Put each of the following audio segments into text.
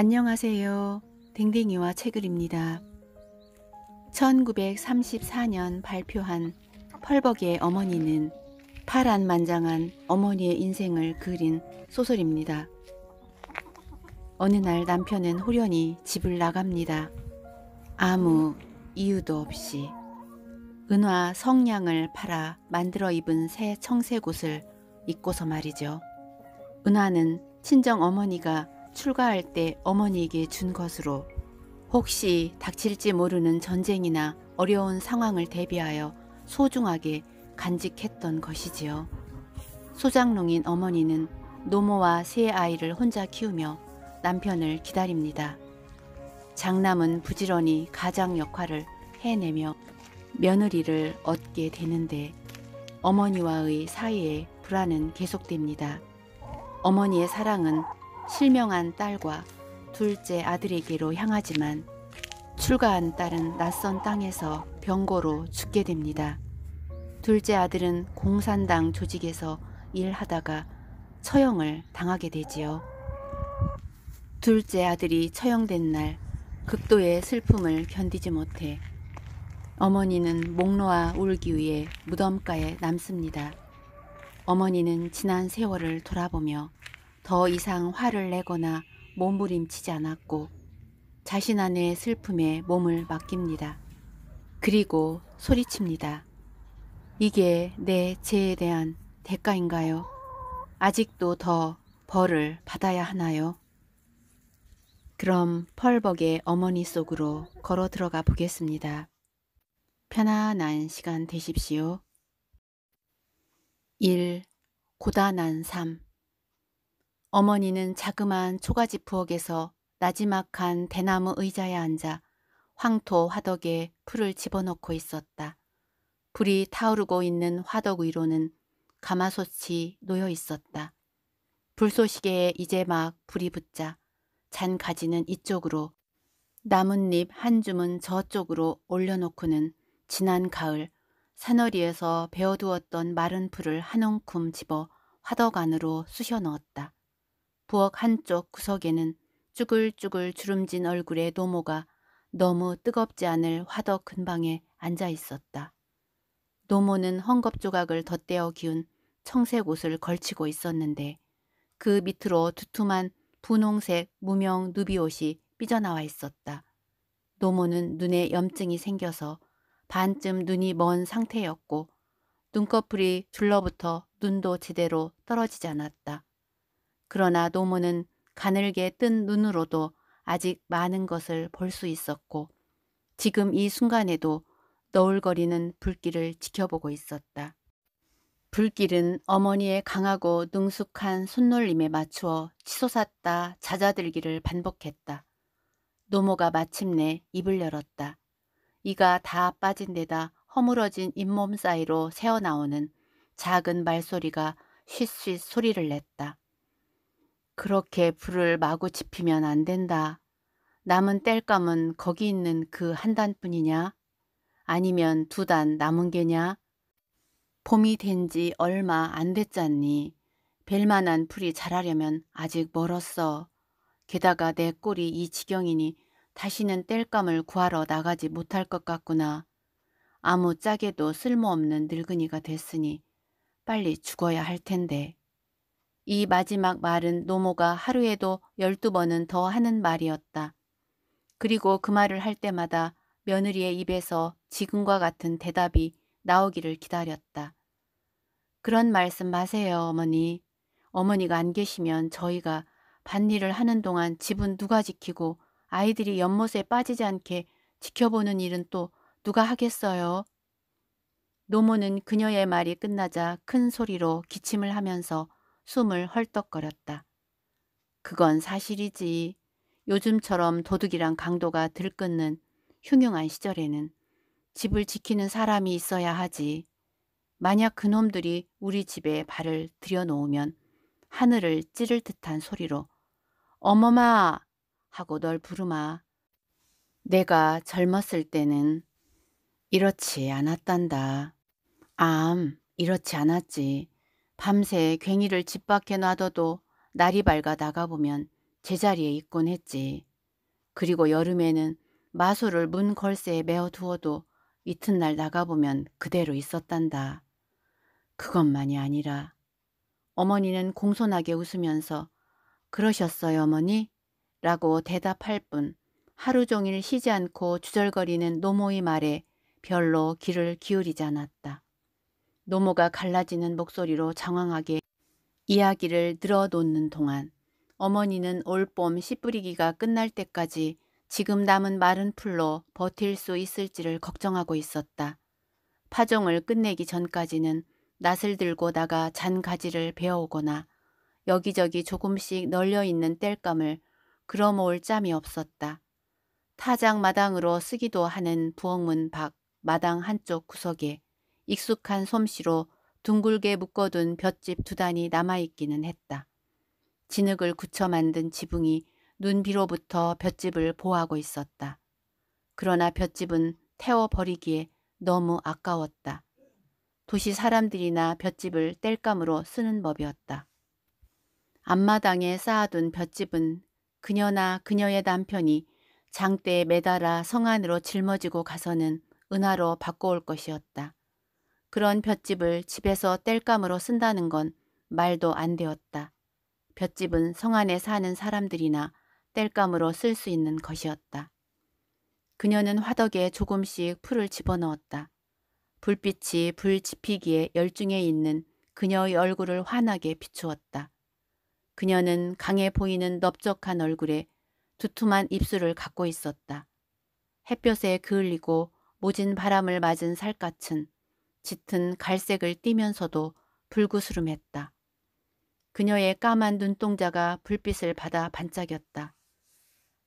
안녕하세요. 댕댕이와 책을입니다. 1934년 발표한 펄벅의 어머니는 파란 만장한 어머니의 인생을 그린 소설입니다. 어느 날 남편은 홀연히 집을 나갑니다. 아무 이유도 없이 은화 성냥을 팔아 만들어 입은 새 청색 옷을 입고서 말이죠. 은화는 친정 어머니가 출가할 때 어머니에게 준 것으로 혹시 닥칠지 모르는 전쟁이나 어려운 상황을 대비하여 소중하게 간직했던 것이지요. 소장농인 어머니는 노모와 세 아이를 혼자 키우며 남편을 기다립니다. 장남은 부지런히 가장 역할을 해내며 며느리를 얻게 되는데 어머니와의 사이에 불안은 계속됩니다. 어머니의 사랑은 실명한 딸과 둘째 아들에게로 향하지만 출가한 딸은 낯선 땅에서 병고로 죽게 됩니다. 둘째 아들은 공산당 조직에서 일하다가 처형을 당하게 되지요. 둘째 아들이 처형된 날 극도의 슬픔을 견디지 못해 어머니는 목 놓아 울기 위해 무덤가에 남습니다. 어머니는 지난 세월을 돌아보며 더 이상 화를 내거나 몸부림치지 않았고 자신 안의 슬픔에 몸을 맡깁니다. 그리고 소리칩니다. 이게 내 죄에 대한 대가인가요? 아직도 더 벌을 받아야 하나요? 그럼 펄벅의 어머니 속으로 걸어 들어가 보겠습니다. 편안한 시간 되십시오. 1. 고단한 삶 어머니는 자그마한 초가집 부엌에서 나지막한 대나무 의자에 앉아 황토 화덕에 풀을 집어넣고 있었다. 불이 타오르고 있는 화덕 위로는 가마솥이 놓여 있었다. 불쏘시개에 이제 막 불이 붙자 잔가지는 이쪽으로 나뭇잎 한 줌은 저쪽으로 올려놓고는 지난 가을 산허리에서 베어두었던 마른 풀을 한 움큼 집어 화덕 안으로 쑤셔 넣었다. 부엌 한쪽 구석에는 쭈글쭈글 주름진 얼굴의 노모가 너무 뜨겁지 않을 화덕 근방에 앉아 있었다. 노모는 헝겊 조각을 덧대어 기운 청색 옷을 걸치고 있었는데 그 밑으로 두툼한 분홍색 무명 누비옷이 삐져나와 있었다. 노모는 눈에 염증이 생겨서 반쯤 눈이 먼 상태였고 눈꺼풀이 둘러붙어 눈도 제대로 떨어지지 않았다. 그러나 노모는 가늘게 뜬 눈으로도 아직 많은 것을 볼 수 있었고 지금 이 순간에도 너울거리는 불길을 지켜보고 있었다. 불길은 어머니의 강하고 능숙한 손놀림에 맞추어 치솟았다 잦아들기를 반복했다. 노모가 마침내 입을 열었다. 이가 다 빠진 데다 허물어진 잇몸 사이로 새어나오는 작은 말소리가 쉿쉿 소리를 냈다. 그렇게 불을 마구 지피면 안 된다. 남은 땔감은 거기 있는 그 한 단뿐이냐? 아니면 두 단 남은 게냐? 봄이 된 지 얼마 안 됐잖니. 벨만한 풀이 자라려면 아직 멀었어. 게다가 내 꼴이 이 지경이니 다시는 땔감을 구하러 나가지 못할 것 같구나. 아무 짝에도 쓸모없는 늙은이가 됐으니 빨리 죽어야 할 텐데. 이 마지막 말은 노모가 하루에도 열두 번은 더 하는 말이었다. 그리고 그 말을 할 때마다 며느리의 입에서 지금과 같은 대답이 나오기를 기다렸다. 그런 말씀 마세요, 어머니. 어머니가 안 계시면 저희가 반일을 하는 동안 집은 누가 지키고 아이들이 연못에 빠지지 않게 지켜보는 일은 또 누가 하겠어요? 노모는 그녀의 말이 끝나자 큰 소리로 기침을 하면서 숨을 헐떡거렸다. 그건 사실이지. 요즘처럼 도둑이랑 강도가 들끓는 흉흉한 시절에는 집을 지키는 사람이 있어야 하지. 만약 그놈들이 우리 집에 발을 들여놓으면 하늘을 찌를 듯한 소리로 어머마 하고 널 부르마. 내가 젊었을 때는 이렇지 않았단다. 암, 이렇지 않았지. 밤새 괭이를 집 밖에 놔둬도 날이 밝아 나가보면 제자리에 있곤 했지. 그리고 여름에는 마술을문 걸쇠에 메어 두어도 이튿날 나가보면 그대로 있었단다. 그것만이 아니라 어머니는 공손하게 웃으면서 그러셨어요 어머니? 라고 대답할 뿐 하루 종일 쉬지 않고 주절거리는 노모의 말에 별로 귀를 기울이지 않았다. 노모가 갈라지는 목소리로 장황하게 이야기를 늘어놓는 동안 어머니는 올봄 씨 뿌리기가 끝날 때까지 지금 남은 마른 풀로 버틸 수 있을지를 걱정하고 있었다. 파종을 끝내기 전까지는 낫을 들고 나가 잔가지를 베어오거나 여기저기 조금씩 널려있는 땔감을 그러모을 짬이 없었다. 타작 마당으로 쓰기도 하는 부엌문 밖 마당 한쪽 구석에 익숙한 솜씨로 둥글게 묶어둔 볏집두 단이 남아있기는 했다. 진흙을 굳혀 만든 지붕이 눈비로부터 볏집을 보호하고 있었다. 그러나 볏집은 태워버리기에 너무 아까웠다. 도시 사람들이나 볏집을 땔감으로 쓰는 법이었다. 앞마당에 쌓아둔 볏집은 그녀나 그녀의 남편이 장대에 매달아 성 안으로 짊어지고 가서는 은하로 바꿔올 것이었다. 그런 볏집을 집에서 땔감으로 쓴다는 건 말도 안 되었다. 볏집은 성 안에 사는 사람들이나 땔감으로 쓸 수 있는 것이었다. 그녀는 화덕에 조금씩 풀을 집어넣었다. 불빛이 불 지피기에 열중해 있는 그녀의 얼굴을 환하게 비추었다. 그녀는 강해 보이는 넓적한 얼굴에 두툼한 입술을 갖고 있었다. 햇볕에 그을리고 모진 바람을 맞은 살갗은 짙은 갈색을 띠면서도 불구스름했다. 그녀의 까만 눈동자가 불빛을 받아 반짝였다.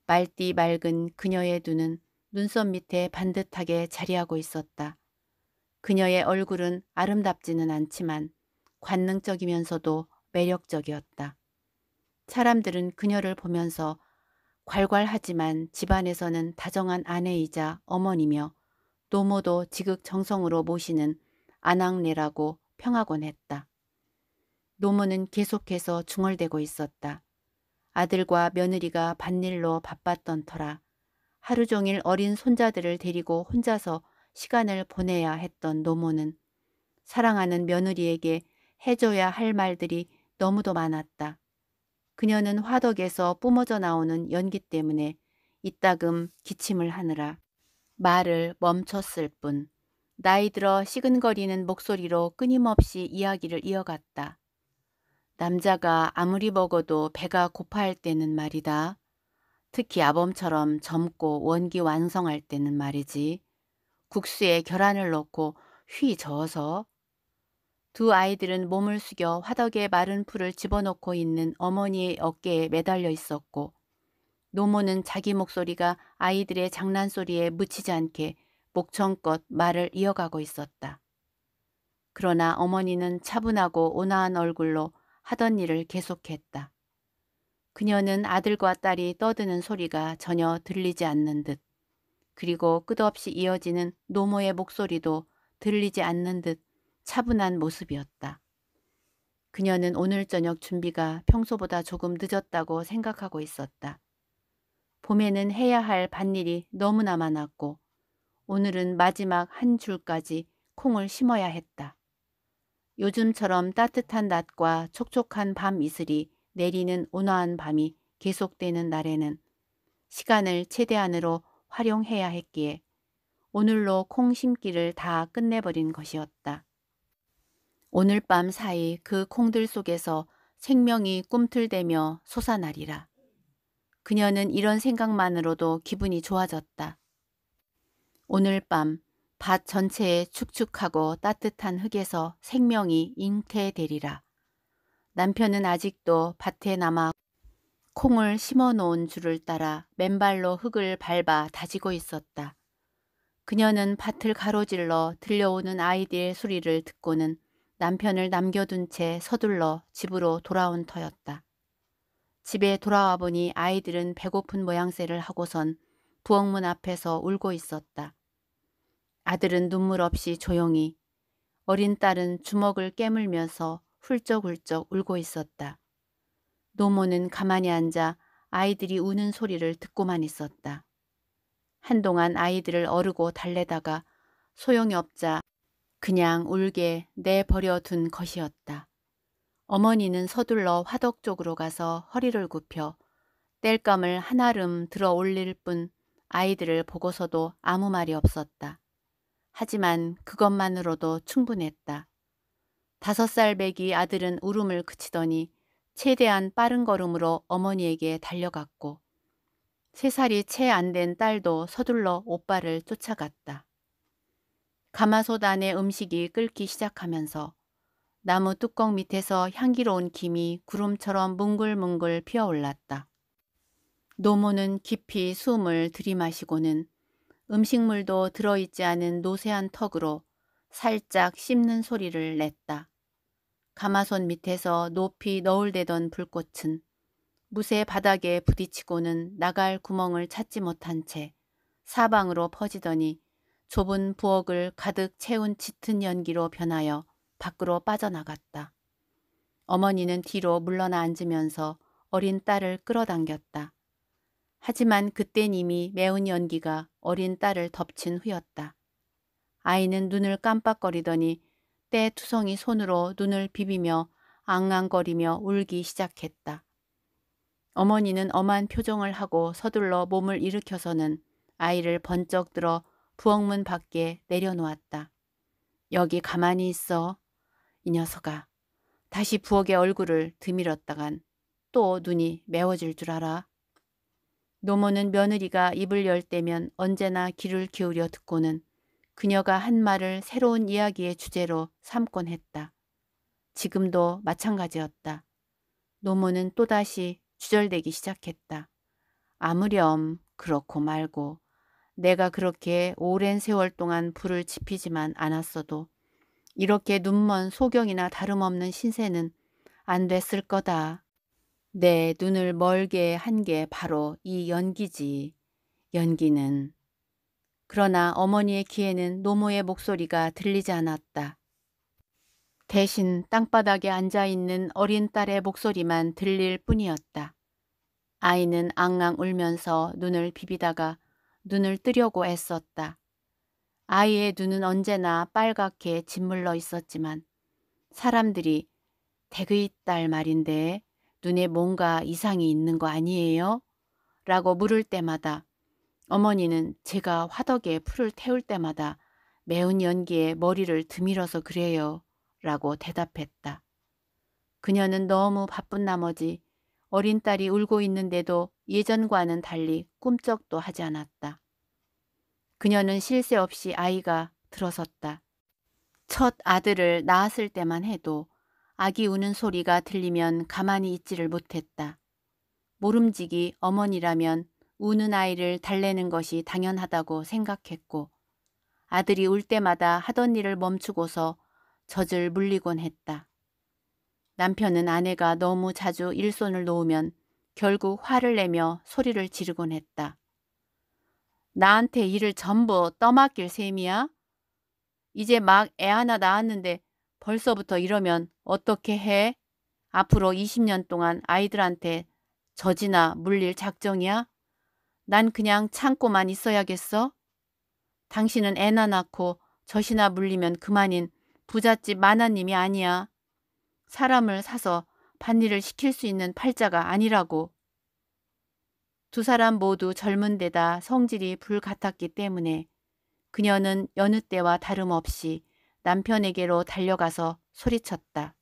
말띠 맑은 그녀의 눈은 눈썹 밑에 반듯하게 자리하고 있었다. 그녀의 얼굴은 아름답지는 않지만 관능적이면서도 매력적이었다. 사람들은 그녀를 보면서 괄괄하지만 집안에서는 다정한 아내이자 어머니며 노모도 지극정성으로 모시는 안악례라고 평하곤 했다. 노모는 계속해서 중얼대고 있었다. 아들과 며느리가 밭일로 바빴던 터라 하루 종일 어린 손자들을 데리고 혼자서 시간을 보내야 했던 노모는 사랑하는 며느리에게 해줘야 할 말들이 너무도 많았다. 그녀는 화덕에서 뿜어져 나오는 연기 때문에 이따금 기침을 하느라 말을 멈췄을 뿐 나이 들어 시근거리는 목소리로 끊임없이 이야기를 이어갔다. 남자가 아무리 먹어도 배가 고파할 때는 말이다. 특히 아범처럼 젊고 원기 완성할 때는 말이지. 국수에 계란을 넣고 휘 저어서 두 아이들은 몸을 숙여 화덕에 마른 풀을 집어넣고 있는 어머니의 어깨에 매달려 있었고 노모는 자기 목소리가 아이들의 장난소리에 묻히지 않게 목청껏 말을 이어가고 있었다. 그러나 어머니는 차분하고 온화한 얼굴로 하던 일을 계속했다. 그녀는 아들과 딸이 떠드는 소리가 전혀 들리지 않는 듯 그리고 끝없이 이어지는 노모의 목소리도 들리지 않는 듯 차분한 모습이었다. 그녀는 오늘 저녁 준비가 평소보다 조금 늦었다고 생각하고 있었다. 봄에는 해야 할 밭일이 너무나 많았고 오늘은 마지막 한 줄까지 콩을 심어야 했다. 요즘처럼 따뜻한 낮과 촉촉한 밤 이슬이 내리는 온화한 밤이 계속되는 날에는 시간을 최대한으로 활용해야 했기에 오늘로 콩 심기를 다 끝내버린 것이었다. 오늘 밤 사이 그 콩들 속에서 생명이 꿈틀대며 솟아나리라. 그녀는 이런 생각만으로도 기분이 좋아졌다. 오늘 밤 밭 전체에 축축하고 따뜻한 흙에서 생명이 잉태되리라. 남편은 아직도 밭에 남아 콩을 심어놓은 줄을 따라 맨발로 흙을 밟아 다지고 있었다. 그녀는 밭을 가로질러 들려오는 아이들의 소리를 듣고는 남편을 남겨둔 채 서둘러 집으로 돌아온 터였다. 집에 돌아와 보니 아이들은 배고픈 모양새를 하고선 부엌문 앞에서 울고 있었다. 아들은 눈물 없이 조용히 어린 딸은 주먹을 깨물면서 훌쩍훌쩍 울고 있었다. 노모는 가만히 앉아 아이들이 우는 소리를 듣고만 있었다. 한동안 아이들을 어르고 달래다가 소용이 없자 그냥 울게 내버려 둔 것이었다. 어머니는 서둘러 화덕 쪽으로 가서 허리를 굽혀 땔감을 한아름 들어 올릴 뿐 아이들을 보고서도 아무 말이 없었다. 하지만 그것만으로도 충분했다. 다섯 살 배기 아들은 울음을 그치더니 최대한 빠른 걸음으로 어머니에게 달려갔고 세 살이 채 안 된 딸도 서둘러 오빠를 쫓아갔다. 가마솥 안의 음식이 끓기 시작하면서 나무 뚜껑 밑에서 향기로운 김이 구름처럼 뭉글뭉글 피어올랐다. 노모는 깊이 숨을 들이마시고는 음식물도 들어있지 않은 노쇠한 턱으로 살짝 씹는 소리를 냈다. 가마솥 밑에서 높이 너울대던 불꽃은 무쇠 바닥에 부딪히고는 나갈 구멍을 찾지 못한 채 사방으로 퍼지더니 좁은 부엌을 가득 채운 짙은 연기로 변하여 밖으로 빠져나갔다. 어머니는 뒤로 물러나 앉으면서 어린 딸을 끌어당겼다. 하지만 그땐 이미 매운 연기가 어린 딸을 덮친 후였다. 아이는 눈을 깜빡거리더니 때투성이 손으로 눈을 비비며 앙앙거리며 울기 시작했다. 어머니는 엄한 표정을 하고 서둘러 몸을 일으켜서는 아이를 번쩍 들어 부엌문 밖에 내려놓았다. 여기 가만히 있어. 이 녀석아. 다시 부엌의 얼굴을 드밀었다간 또 눈이 매워질 줄 알아. 노모는 며느리가 입을 열 때면 언제나 귀를 기울여 듣고는 그녀가 한 말을 새로운 이야기의 주제로 삼곤 했다. 지금도 마찬가지였다. 노모는 또다시 주절되기 시작했다. 아무렴 그렇고 말고 내가 그렇게 오랜 세월 동안 불을 지피지만 않았어도 이렇게 눈먼 소경이나 다름없는 신세는 안 됐을 거다. 내 눈을 멀게 한 게 바로 이 연기지. 연기는. 그러나 어머니의 귀에는 노모의 목소리가 들리지 않았다. 대신 땅바닥에 앉아있는 어린 딸의 목소리만 들릴 뿐이었다. 아이는 앙앙 울면서 눈을 비비다가 눈을 뜨려고 애썼다. 아이의 눈은 언제나 빨갛게 짓물러 있었지만 사람들이 대의 딸 말인데 눈에 뭔가 이상이 있는 거 아니에요? 라고 물을 때마다 어머니는 제가 화덕에 풀을 태울 때마다 매운 연기에 머리를 드밀어서 그래요. 라고 대답했다. 그녀는 너무 바쁜 나머지 어린 딸이 울고 있는데도 예전과는 달리 꿈쩍도 하지 않았다. 그녀는 실세 없이 아이가 들어섰다. 첫 아들을 낳았을 때만 해도 아기 우는 소리가 들리면 가만히 있지를 못했다. 모름지기 어머니라면 우는 아이를 달래는 것이 당연하다고 생각했고 아들이 울 때마다 하던 일을 멈추고서 젖을 물리곤 했다. 남편은 아내가 너무 자주 일손을 놓으면 결국 화를 내며 소리를 지르곤 했다. 나한테 일을 전부 떠맡길 셈이야? 이제 막 애 하나 낳았는데 벌써부터 이러면 어떻게 해? 앞으로 20년 동안 아이들한테 젖이나 물릴 작정이야? 난 그냥 참고만 있어야겠어? 당신은 애나 낳고 젖이나 물리면 그만인 부잣집 만화님이 아니야. 사람을 사서 반일을 시킬 수 있는 팔자가 아니라고. 두 사람 모두 젊은 데다 성질이 불같았기 때문에 그녀는 여느 때와 다름없이 남편에게로 달려가서 소리쳤다.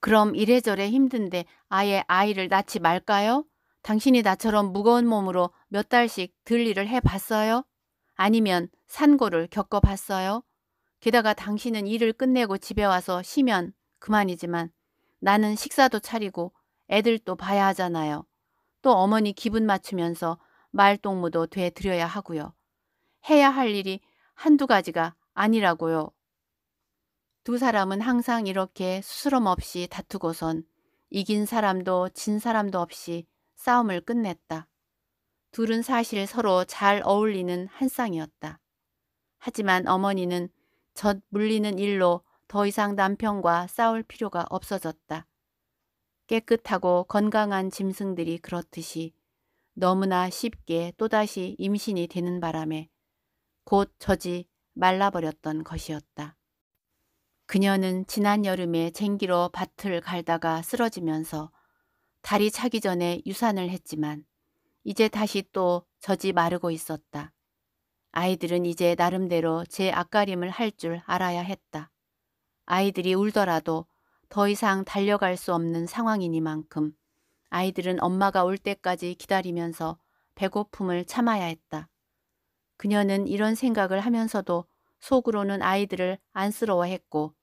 그럼 이래저래 힘든데 아예 아이를 낳지 말까요? 당신이 나처럼 무거운 몸으로 몇 달씩 들 일을 해봤어요? 아니면 산고를 겪어봤어요? 게다가 당신은 일을 끝내고 집에 와서 쉬면 그만이지만 나는 식사도 차리고 애들도 봐야 하잖아요. 또 어머니 기분 맞추면서 말동무도 되드려야 하고요. 해야 할 일이 한두 가지가 아니라고요. 두 사람은 항상 이렇게 수스럼 없이 다투고선 이긴 사람도 진 사람도 없이 싸움을 끝냈다. 둘은 사실 서로 잘 어울리는 한 쌍이었다. 하지만 어머니는 젖 물리는 일로 더 이상 남편과 싸울 필요가 없어졌다. 깨끗하고 건강한 짐승들이 그렇듯이 너무나 쉽게 또다시 임신이 되는 바람에 곧 젖이 말라버렸던 것이었다. 그녀는 지난 여름에 쟁기로 밭을 갈다가 쓰러지면서 다리 차기 전에 유산을 했지만 이제 다시 또 젖이 마르고 있었다. 아이들은 이제 나름대로 제 앞가림을 할 줄 알아야 했다. 아이들이 울더라도 더 이상 달려갈 수 없는 상황이니만큼 아이들은 엄마가 올 때까지 기다리면서 배고픔을 참아야 했다. 그녀는 이런 생각을 하면서도 속으로는 아이들을 안쓰러워했고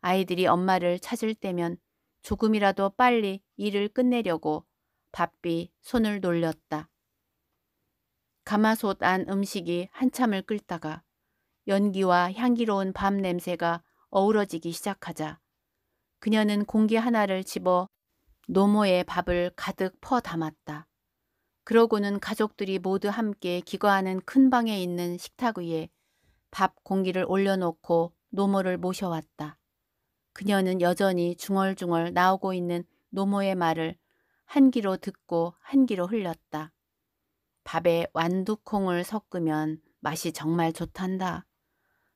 아이들이 엄마를 찾을 때면 조금이라도 빨리 일을 끝내려고 바삐 손을 놀렸다. 가마솥 안 음식이 한참을 끓다가 연기와 향기로운 밤 냄새가 어우러지기 시작하자 그녀는 공기 하나를 집어 노모의 밥을 가득 퍼 담았다. 그러고는 가족들이 모두 함께 기거하는 큰 방에 있는 식탁 위에 밥 공기를 올려놓고 노모를 모셔왔다. 그녀는 여전히 중얼중얼 나오고 있는 노모의 말을 한 귀로 듣고 한 귀로 흘렸다. 밥에 완두콩을 섞으면 맛이 정말 좋단다.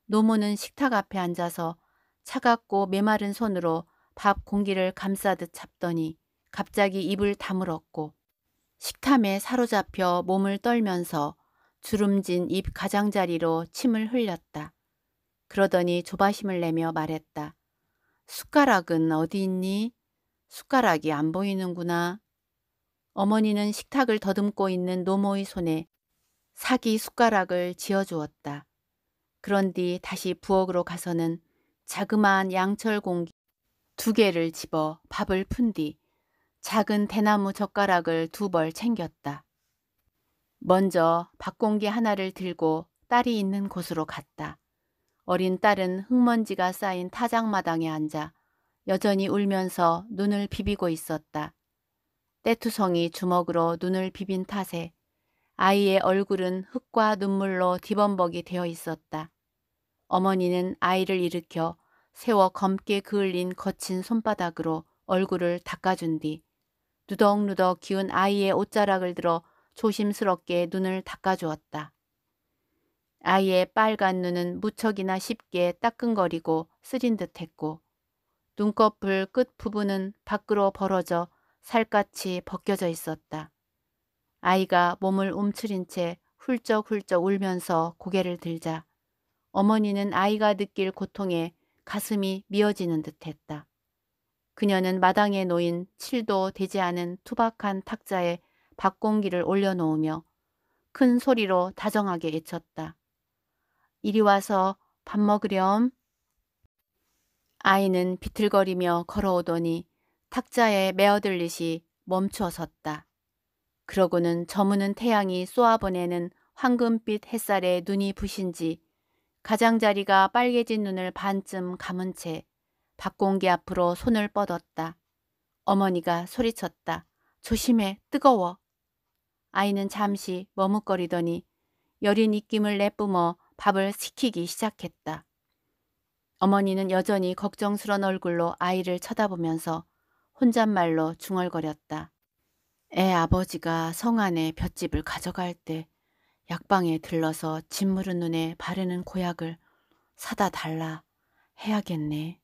노모는 식탁 앞에 앉아서 차갑고 메마른 손으로 밥 공기를 감싸듯 잡더니 갑자기 입을 다물었고 식탐에 사로잡혀 몸을 떨면서 주름진 입 가장자리로 침을 흘렸다. 그러더니 조바심을 내며 말했다. 숟가락은 어디 있니? 숟가락이 안 보이는구나. 어머니는 식탁을 더듬고 있는 노모의 손에 사기 숟가락을 지어주었다. 그런 뒤 다시 부엌으로 가서는 자그마한 양철 공기 두 개를 집어 밥을 푼 뒤 작은 대나무 젓가락을 두 벌 챙겼다. 먼저 밥공기 하나를 들고 딸이 있는 곳으로 갔다. 어린 딸은 흙먼지가 쌓인 타작마당에 앉아 여전히 울면서 눈을 비비고 있었다. 떼투성이 주먹으로 눈을 비빈 탓에 아이의 얼굴은 흙과 눈물로 뒤범벅이 되어 있었다. 어머니는 아이를 일으켜 세워 검게 그을린 거친 손바닥으로 얼굴을 닦아준 뒤 누덕누덕 기운 아이의 옷자락을 들어 조심스럽게 눈을 닦아주었다. 아이의 빨간 눈은 무척이나 쉽게 따끔거리고 쓰린 듯했고 눈꺼풀 끝 부분은 밖으로 벌어져 살갗이 벗겨져 있었다. 아이가 몸을 움츠린 채 훌쩍훌쩍 울면서 고개를 들자 어머니는 아이가 느낄 고통에 가슴이 미어지는 듯했다. 그녀는 마당에 놓인 칠도 되지 않은 투박한 탁자에 밥공기를 올려놓으며 큰 소리로 다정하게 애쳤다. 이리 와서 밥 먹으렴. 아이는 비틀거리며 걸어오더니 탁자에 메어들듯이 멈춰 섰다. 그러고는 저무는 태양이 쏘아보내는 황금빛 햇살에 눈이 부신지 가장자리가 빨개진 눈을 반쯤 감은 채 박공기 앞으로 손을 뻗었다. 어머니가 소리쳤다. 조심해 뜨거워. 아이는 잠시 머뭇거리더니 여린 입김을 내뿜어 밥을 식히기 시작했다. 어머니는 여전히 걱정스런 얼굴로 아이를 쳐다보면서 혼잣말로 중얼거렸다. 애 아버지가 성안에 볏집을 가져갈 때 약방에 들러서 짓무른 눈에 바르는 고약을 사다 달라 해야겠네.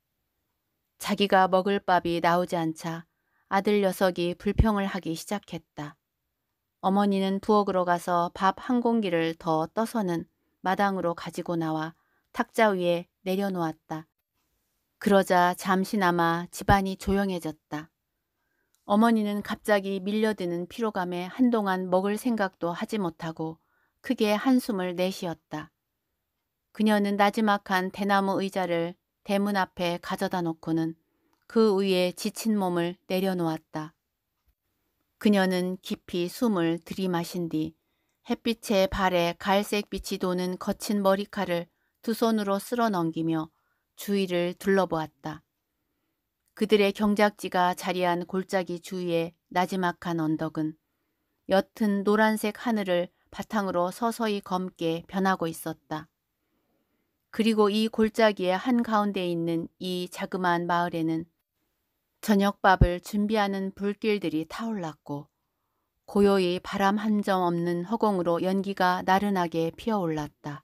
자기가 먹을 밥이 나오지 않자 아들 녀석이 불평을 하기 시작했다. 어머니는 부엌으로 가서 밥 한 공기를 더 떠서는 마당으로 가지고 나와 탁자 위에 내려놓았다. 그러자 잠시나마 집안이 조용해졌다. 어머니는 갑자기 밀려드는 피로감에 한동안 먹을 생각도 하지 못하고 크게 한숨을 내쉬었다. 그녀는 나지막한 대나무 의자를 대문 앞에 가져다 놓고는 그 위에 지친 몸을 내려놓았다. 그녀는 깊이 숨을 들이마신 뒤 햇빛에 발에 갈색빛이 도는 거친 머리칼을 두 손으로 쓸어 넘기며 주위를 둘러보았다. 그들의 경작지가 자리한 골짜기 주위의 나지막한 언덕은 옅은 노란색 하늘을 바탕으로 서서히 검게 변하고 있었다. 그리고 이 골짜기의 한가운데 있는 이 자그마한 마을에는 저녁밥을 준비하는 불길들이 타올랐고 고요히 바람 한 점 없는 허공으로 연기가 나른하게 피어올랐다.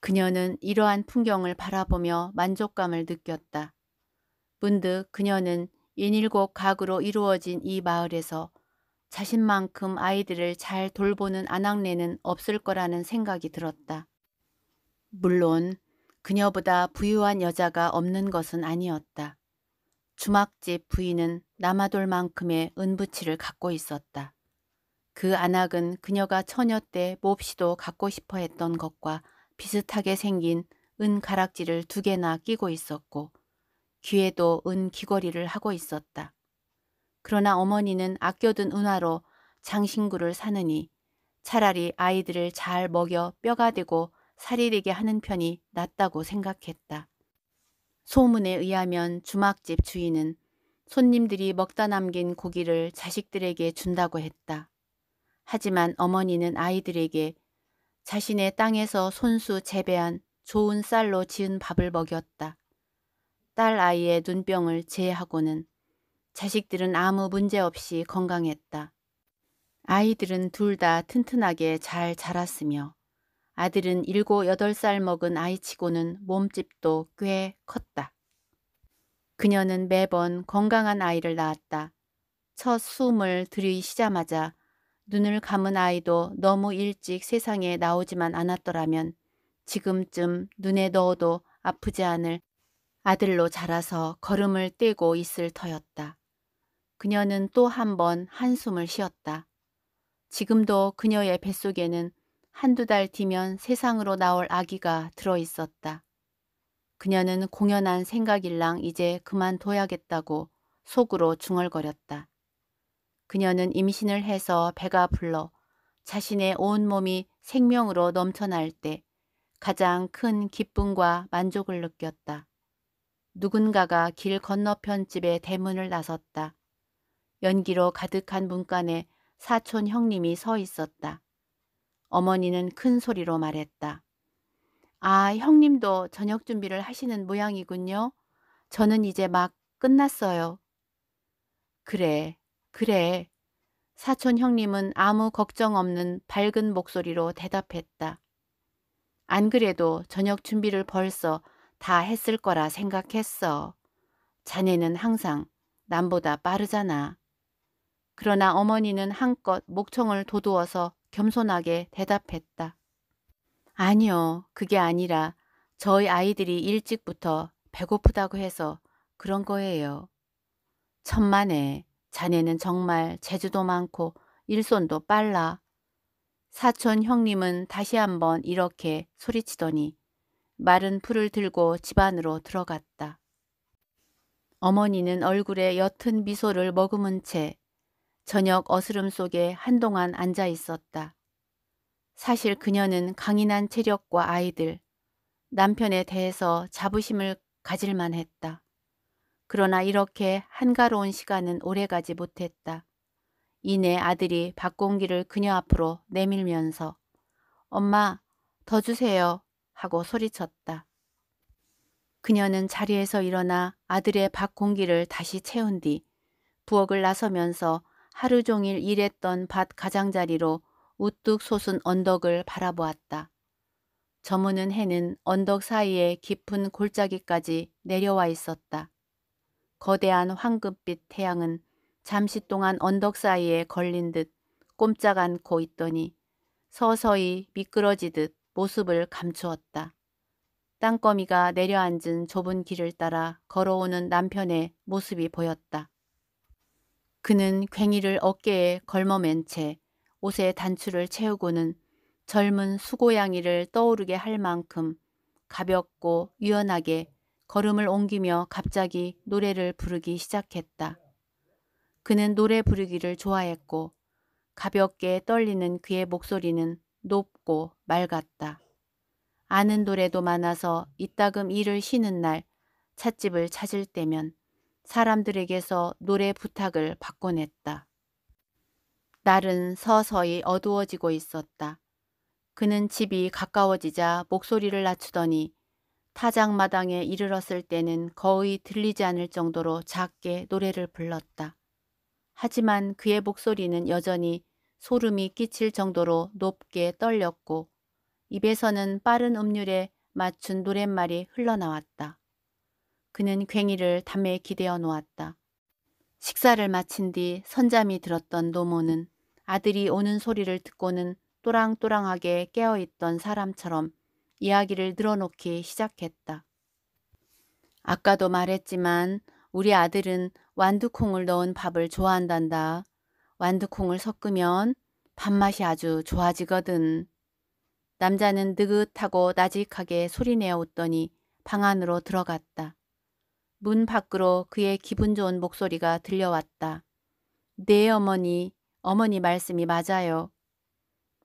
그녀는 이러한 풍경을 바라보며 만족감을 느꼈다. 문득 그녀는 인일곡 각으로 이루어진 이 마을에서 자신만큼 아이들을 잘 돌보는 아낙네는 없을 거라는 생각이 들었다. 물론 그녀보다 부유한 여자가 없는 것은 아니었다. 주막집 부인은 남아돌만큼의 은부치를 갖고 있었다. 그 안악은 그녀가 처녀 때 몹시도 갖고 싶어 했던 것과 비슷하게 생긴 은 가락지를 두 개나 끼고 있었고 귀에도 은 귀걸이를 하고 있었다. 그러나 어머니는 아껴둔 은화로 장신구를 사느니 차라리 아이들을 잘 먹여 뼈가 되고 살이 되게 하는 편이 낫다고 생각했다. 소문에 의하면 주막집 주인은 손님들이 먹다 남긴 고기를 자식들에게 준다고 했다. 하지만 어머니는 아이들에게 자신의 땅에서 손수 재배한 좋은 쌀로 지은 밥을 먹였다. 딸 아이의 눈병을 제하고는 자식들은 아무 문제 없이 건강했다. 아이들은 둘 다 튼튼하게 잘 자랐으며 아들은 일곱 여덟 살 먹은 아이치고는 몸집도 꽤 컸다. 그녀는 매번 건강한 아이를 낳았다. 첫 숨을 들이쉬자마자 눈을 감은 아이도 너무 일찍 세상에 나오지만 않았더라면 지금쯤 눈에 넣어도 아프지 않을 아들로 자라서 걸음을 떼고 있을 터였다. 그녀는 또 한 번 한숨을 쉬었다. 지금도 그녀의 뱃속에는 한두 달 뒤면 세상으로 나올 아기가 들어있었다. 그녀는 공연한 생각일랑 이제 그만둬야겠다고 속으로 중얼거렸다. 그녀는 임신을 해서 배가 불러 자신의 온 몸이 생명으로 넘쳐날 때 가장 큰 기쁨과 만족을 느꼈다. 누군가가 길 건너편 집에 대문을 나섰다. 연기로 가득한 문간에 사촌 형님이 서 있었다. 어머니는 큰 소리로 말했다. 아, 형님도 저녁 준비를 하시는 모양이군요. 저는 이제 막 끝났어요. 그래, 그래. 사촌 형님은 아무 걱정 없는 밝은 목소리로 대답했다. 안 그래도 저녁 준비를 벌써 다 했을 거라 생각했어. 자네는 항상 남보다 빠르잖아. 그러나 어머니는 한껏 목청을 도두어서 겸손하게 대답했다. 아니요, 그게 아니라 저희 아이들이 일찍부터 배고프다고 해서 그런 거예요. 천만에 자네는 정말 재주도 많고 일손도 빨라. 사촌 형님은 다시 한번 이렇게 소리치더니 마른 풀을 들고 집 안으로 들어갔다. 어머니는 얼굴에 옅은 미소를 머금은 채 저녁 어스름 속에 한동안 앉아 있었다. 사실 그녀는 강인한 체력과 아이들, 남편에 대해서 자부심을 가질만 했다. 그러나 이렇게 한가로운 시간은 오래가지 못했다. 이내 아들이 박공기를 그녀 앞으로 내밀면서 엄마 더 주세요 하고 소리쳤다. 그녀는 자리에서 일어나 아들의 박공기를 다시 채운 뒤 부엌을 나서면서 하루 종일 일했던 밭 가장자리로 우뚝 솟은 언덕을 바라보았다. 저무는 해는 언덕 사이에 깊은 골짜기까지 내려와 있었다. 거대한 황금빛 태양은 잠시 동안 언덕 사이에 걸린 듯 꼼짝 않고 있더니 서서히 미끄러지듯 모습을 감추었다. 땅거미가 내려앉은 좁은 길을 따라 걸어오는 남편의 모습이 보였다. 그는 괭이를 어깨에 걸머맨 채옷에 단추를 채우고는 젊은 수고양이를 떠오르게 할 만큼 가볍고 유연하게 걸음을 옮기며 갑자기 노래를 부르기 시작했다. 그는 노래 부르기를 좋아했고 가볍게 떨리는 그의 목소리는 높고 맑았다. 아는 노래도 많아서 이따금 일을 쉬는 날 찻집을 찾을 때면 사람들에게서 노래 부탁을 받곤 했다. 날은 서서히 어두워지고 있었다. 그는 집이 가까워지자 목소리를 낮추더니 타작마당에 이르렀을 때는 거의 들리지 않을 정도로 작게 노래를 불렀다. 하지만 그의 목소리는 여전히 소름이 끼칠 정도로 높게 떨렸고 입에서는 빠른 음률에 맞춘 노랫말이 흘러나왔다. 그는 괭이를 담에 기대어 놓았다. 식사를 마친 뒤 선잠이 들었던 노모는 아들이 오는 소리를 듣고는 또랑또랑하게 깨어있던 사람처럼 이야기를 늘어놓기 시작했다. 아까도 말했지만 우리 아들은 완두콩을 넣은 밥을 좋아한단다. 완두콩을 섞으면 밥맛이 아주 좋아지거든. 남자는 느긋하고 나직하게 소리내어 웃더니 방 안으로 들어갔다. 문 밖으로 그의 기분 좋은 목소리가 들려왔다. 네 어머니, 어머니 말씀이 맞아요.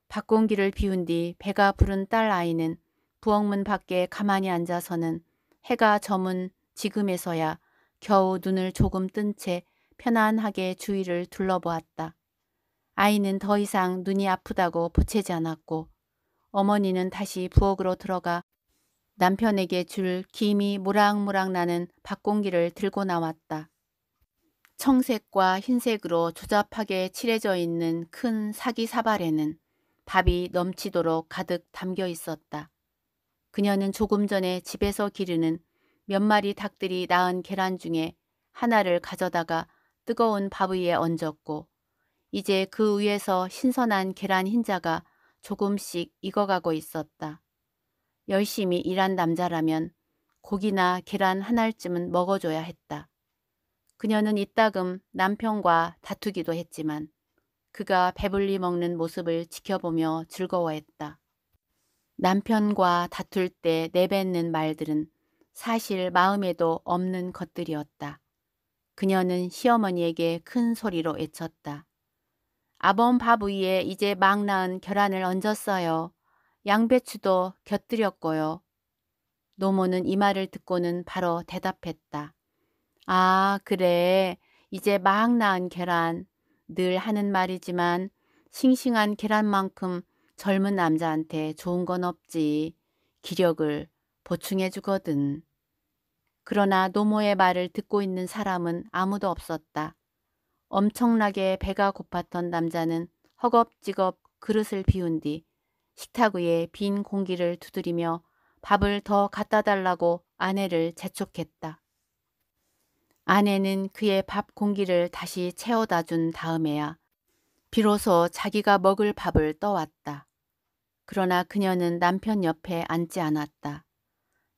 박공기를 비운 뒤 배가 부른 딸 아이는 부엌문 밖에 가만히 앉아서는 해가 저문 지금에서야 겨우 눈을 조금 뜬 채 편안하게 주위를 둘러보았다. 아이는 더 이상 눈이 아프다고 보채지 않았고 어머니는 다시 부엌으로 들어가 남편에게 줄 김이 모락모락 나는 박공기를 들고 나왔다. 청색과 흰색으로 조잡하게 칠해져 있는 큰 사기 사발에는 밥이 넘치도록 가득 담겨 있었다. 그녀는 조금 전에 집에서 기르는 몇 마리 닭들이 낳은 계란 중에 하나를 가져다가 뜨거운 밥 위에 얹었고 이제 그 위에서 신선한 계란 흰자가 조금씩 익어가고 있었다. 열심히 일한 남자라면 고기나 계란 하나쯤은 먹어줘야 했다. 그녀는 이따금 남편과 다투기도 했지만 그가 배불리 먹는 모습을 지켜보며 즐거워했다. 남편과 다툴 때 내뱉는 말들은 사실 마음에도 없는 것들이었다. 그녀는 시어머니에게 큰 소리로 외쳤다. 아범 밥 위에 이제 막나은 계란을 얹었어요. 양배추도 곁들였고요. 노모는 이 말을 듣고는 바로 대답했다. 아, 그래. 이제 막 나은 계란. 늘 하는 말이지만 싱싱한 계란만큼 젊은 남자한테 좋은 건 없지. 기력을 보충해 주거든. 그러나 노모의 말을 듣고 있는 사람은 아무도 없었다. 엄청나게 배가 고팠던 남자는 허겁지겁 그릇을 비운 뒤 식탁 위에 빈 공기를 두드리며 밥을 더 갖다 달라고 아내를 재촉했다. 아내는 그의 밥 공기를 다시 채워다 준 다음에야 비로소 자기가 먹을 밥을 떠왔다. 그러나 그녀는 남편 옆에 앉지 않았다.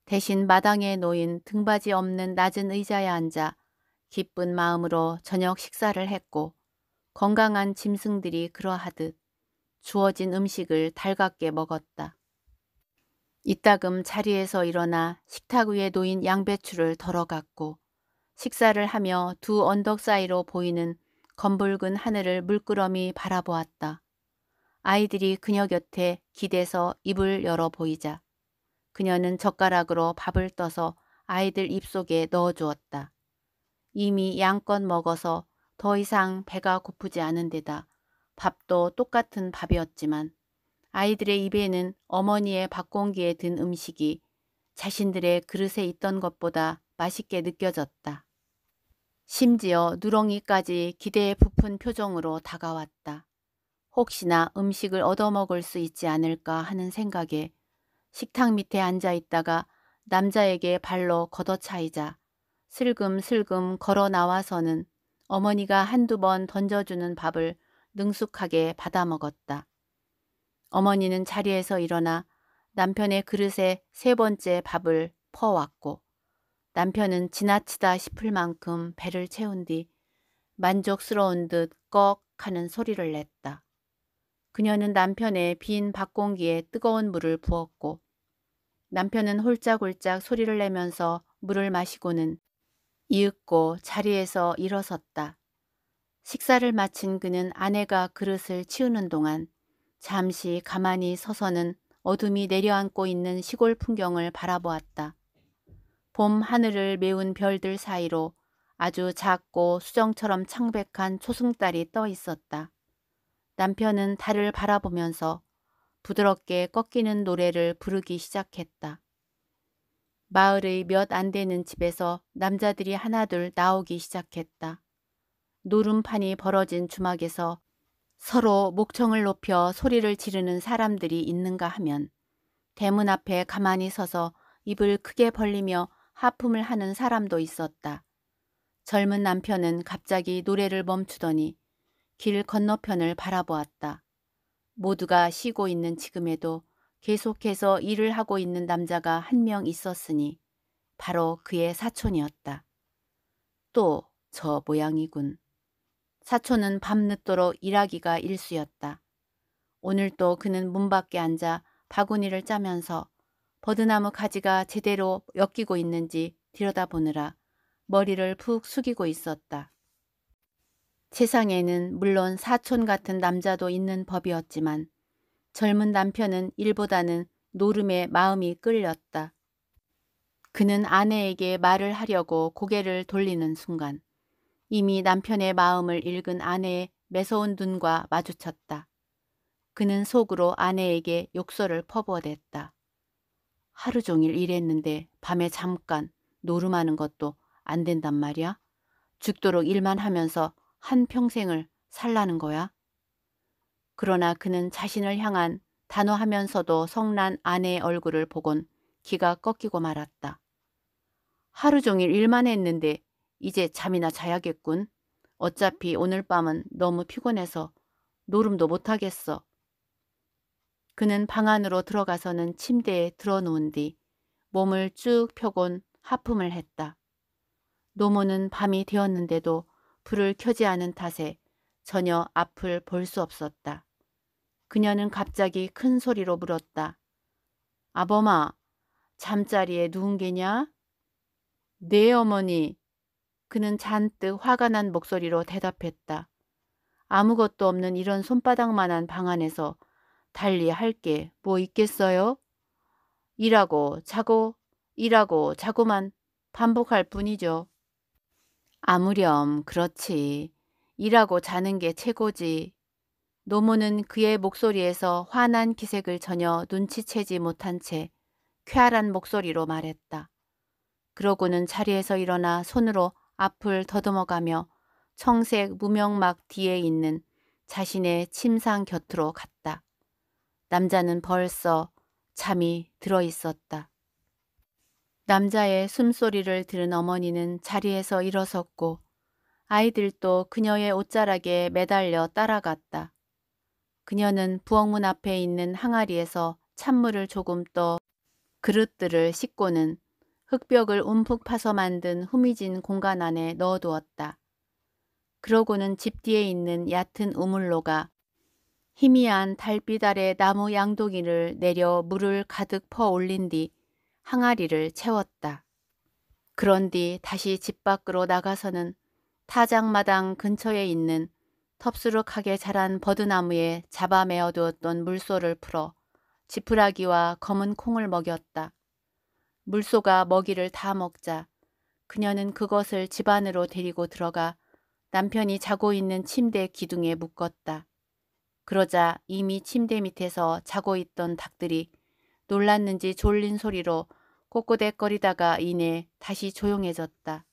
대신 마당에 놓인 등받이 없는 낮은 의자에 앉아 기쁜 마음으로 저녁 식사를 했고 건강한 짐승들이 그러하듯 주어진 음식을 달갑게 먹었다. 이따금 자리에서 일어나 식탁 위에 놓인 양배추를 덜어갔고 식사를 하며 두 언덕 사이로 보이는 검붉은 하늘을 물끄러미 바라보았다. 아이들이 그녀 곁에 기대서 입을 열어 보이자 그녀는 젓가락으로 밥을 떠서 아이들 입속에 넣어주었다. 이미 양껏 먹어서 더 이상 배가 고프지 않은 데다 밥도 똑같은 밥이었지만 아이들의 입에는 어머니의 밥공기에 든 음식이 자신들의 그릇에 있던 것보다 맛있게 느껴졌다. 심지어 누렁이까지 기대에 부푼 표정으로 다가왔다. 혹시나 음식을 얻어먹을 수 있지 않을까 하는 생각에 식탁 밑에 앉아 있다가 남자에게 발로 걷어차이자 슬금슬금 걸어 나와서는 어머니가 한두 번 던져주는 밥을 능숙하게 받아먹었다. 어머니는 자리에서 일어나 남편의 그릇에 세 번째 밥을 퍼왔고 남편은 지나치다 싶을 만큼 배를 채운 뒤 만족스러운 듯 꺽 하는 소리를 냈다. 그녀는 남편의 빈 밥공기에 뜨거운 물을 부었고 남편은 홀짝홀짝 소리를 내면서 물을 마시고는 이윽고 자리에서 일어섰다. 식사를 마친 그는 아내가 그릇을 치우는 동안 잠시 가만히 서서는 어둠이 내려앉고 있는 시골 풍경을 바라보았다. 봄 하늘을 메운 별들 사이로 아주 작고 수정처럼 창백한 초승달이 떠 있었다. 남편은 달을 바라보면서 부드럽게 꺾이는 노래를 부르기 시작했다. 마을의 몇 안 되는 집에서 남자들이 하나둘 나오기 시작했다. 노름판이 벌어진 주막에서 서로 목청을 높여 소리를 지르는 사람들이 있는가 하면 대문 앞에 가만히 서서 입을 크게 벌리며 하품을 하는 사람도 있었다. 젊은 남편은 갑자기 노래를 멈추더니 길 건너편을 바라보았다. 모두가 쉬고 있는 지금에도 계속해서 일을 하고 있는 남자가 한 명 있었으니 바로 그의 사촌이었다. 또 저 모양이군. 사촌은 밤늦도록 일하기가 일쑤였다. 오늘 도 그는 문 밖에 앉아 바구니를 짜면서 버드나무 가지가 제대로 엮이고 있는지 들여다보느라 머리를 푹 숙이고 있었다. 세상에는 물론 사촌 같은 남자도 있는 법이었지만 젊은 남편은 일보다는 노름에 마음이 끌렸다. 그는 아내에게 말을 하려고 고개를 돌리는 순간 이미 남편의 마음을 읽은 아내의 매서운 눈과 마주쳤다. 그는 속으로 아내에게 욕설을 퍼부어댔다. 하루 종일 일했는데 밤에 잠깐 노름하는 것도 안 된단 말이야? 죽도록 일만 하면서 한평생을 살라는 거야? 그러나 그는 자신을 향한 단호하면서도 성난 아내의 얼굴을 보곤 기가 꺾이고 말았다. 하루 종일 일만 했는데 이제 잠이나 자야겠군. 어차피 오늘 밤은 너무 피곤해서 노름도 못하겠어. 그는 방 안으로 들어가서는 침대에 들어놓은 뒤 몸을 쭉 펴곤 하품을 했다. 노모는 밤이 되었는데도 불을 켜지 않은 탓에 전혀 앞을 볼 수 없었다. 그녀는 갑자기 큰 소리로 물었다. 아범아, 잠자리에 누운 게냐? 네 어머니, 그는 잔뜩 화가 난 목소리로 대답했다. 아무것도 없는 이런 손바닥만한 방 안에서 달리 할 게 뭐 있겠어요? 일하고 자고 일하고 자고만 반복할 뿐이죠. 아무렴 그렇지. 일하고 자는 게 최고지. 노모는 그의 목소리에서 환한 기색을 전혀 눈치채지 못한 채 쾌활한 목소리로 말했다. 그러고는 자리에서 일어나 손으로 앞을 더듬어가며 청색 무명막 뒤에 있는 자신의 침상 곁으로 갔다. 남자는 벌써 잠이 들어 있었다. 남자의 숨소리를 들은 어머니는 자리에서 일어섰고 아이들도 그녀의 옷자락에 매달려 따라갔다. 그녀는 부엌문 앞에 있는 항아리에서 찬물을 조금 떠 그릇들을 씻고는 흙벽을 움푹 파서 만든 후미진 공간 안에 넣어두었다. 그러고는 집 뒤에 있는 얕은 우물로가 희미한 달빛 아래 나무 양동이를 내려 물을 가득 퍼 올린 뒤 항아리를 채웠다. 그런 뒤 다시 집 밖으로 나가서는 타작마당 근처에 있는 텁수룩하게 자란 버드나무에 잡아매어 두었던 물소를 풀어 지푸라기와 검은 콩을 먹였다. 물소가 먹이를 다 먹자 그녀는 그것을 집 안으로 데리고 들어가 남편이 자고 있는 침대 기둥에 묶었다. 그러자 이미 침대 밑에서 자고 있던 닭들이 놀랐는지 졸린 소리로 꼬꼬대거리다가 이내 다시 조용해졌다.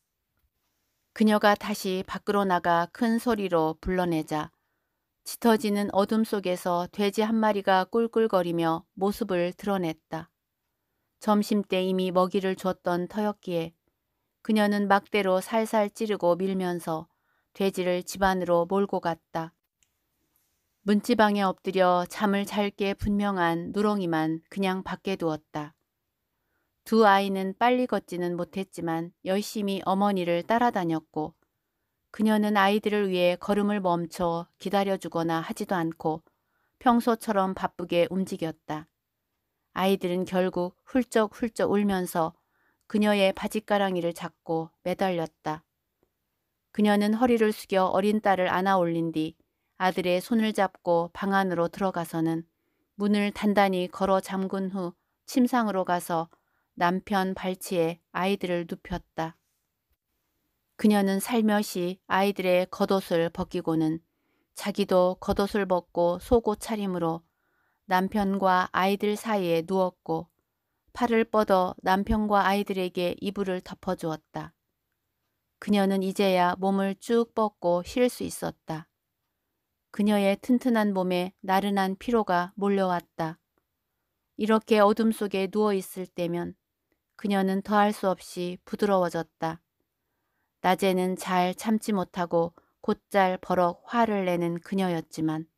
그녀가 다시 밖으로 나가 큰 소리로 불러내자 짙어지는 어둠 속에서 돼지 한 마리가 꿀꿀거리며 모습을 드러냈다. 점심때 이미 먹이를 줬던 터였기에 그녀는 막대로 살살 찌르고 밀면서 돼지를 집 안으로 몰고 갔다. 문지방에 엎드려 잠을 잘게 분명한 누렁이만 그냥 밖에 두었다. 두 아이는 빨리 걷지는 못했지만 열심히 어머니를 따라다녔고 그녀는 아이들을 위해 걸음을 멈춰 기다려주거나 하지도 않고 평소처럼 바쁘게 움직였다. 아이들은 결국 훌쩍훌쩍 울면서 그녀의 바짓가랑이를 잡고 매달렸다. 그녀는 허리를 숙여 어린 딸을 안아 올린 뒤 아들의 손을 잡고 방 안으로 들어가서는 문을 단단히 걸어 잠근 후 침상으로 가서 남편 발치에 아이들을 눕혔다. 그녀는 살며시 아이들의 겉옷을 벗기고는 자기도 겉옷을 벗고 속옷 차림으로 남편과 아이들 사이에 누웠고 팔을 뻗어 남편과 아이들에게 이불을 덮어주었다. 그녀는 이제야 몸을 쭉 뻗고 쉴 수 있었다. 그녀의 튼튼한 몸에 나른한 피로가 몰려왔다. 이렇게 어둠 속에 누워있을 때면 그녀는 더할 수 없이 부드러워졌다. 낮에는 잘 참지 못하고 곧잘 버럭 화를 내는 그녀였지만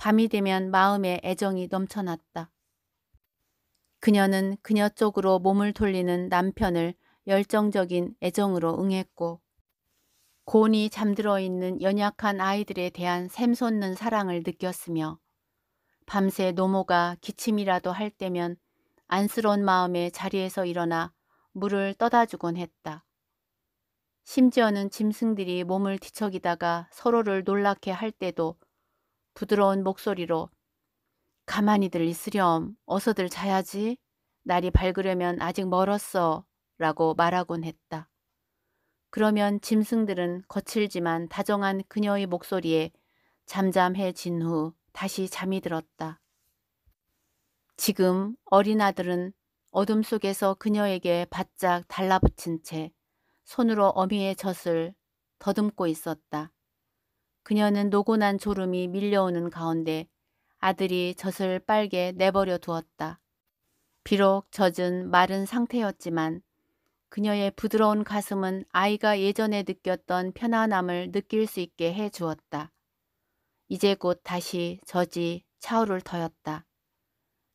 밤이 되면 마음에 애정이 넘쳐났다. 그녀는 그녀 쪽으로 몸을 돌리는 남편을 열정적인 애정으로 응했고 곤이 잠들어 있는 연약한 아이들에 대한 샘솟는 사랑을 느꼈으며 밤새 노모가 기침이라도 할 때면 안쓰러운 마음에 자리에서 일어나 물을 떠다 주곤 했다. 심지어는 짐승들이 몸을 뒤척이다가 서로를 놀랍게 할 때도 부드러운 목소리로 가만히들 있으렴. 어서들 자야지. 날이 밝으려면 아직 멀었어. 라고 말하곤 했다. 그러면 짐승들은 거칠지만 다정한 그녀의 목소리에 잠잠해진 후 다시 잠이 들었다. 지금 어린 아들은 어둠 속에서 그녀에게 바짝 달라붙인채 손으로 어미의 젖을 더듬고 있었다. 그녀는 노곤한 졸음이 밀려오는 가운데 아들이 젖을 빨게 내버려 두었다. 비록 젖은 마른 상태였지만 그녀의 부드러운 가슴은 아이가 예전에 느꼈던 편안함을 느낄 수 있게 해주었다. 이제 곧 다시 젖이 차오를 터였다.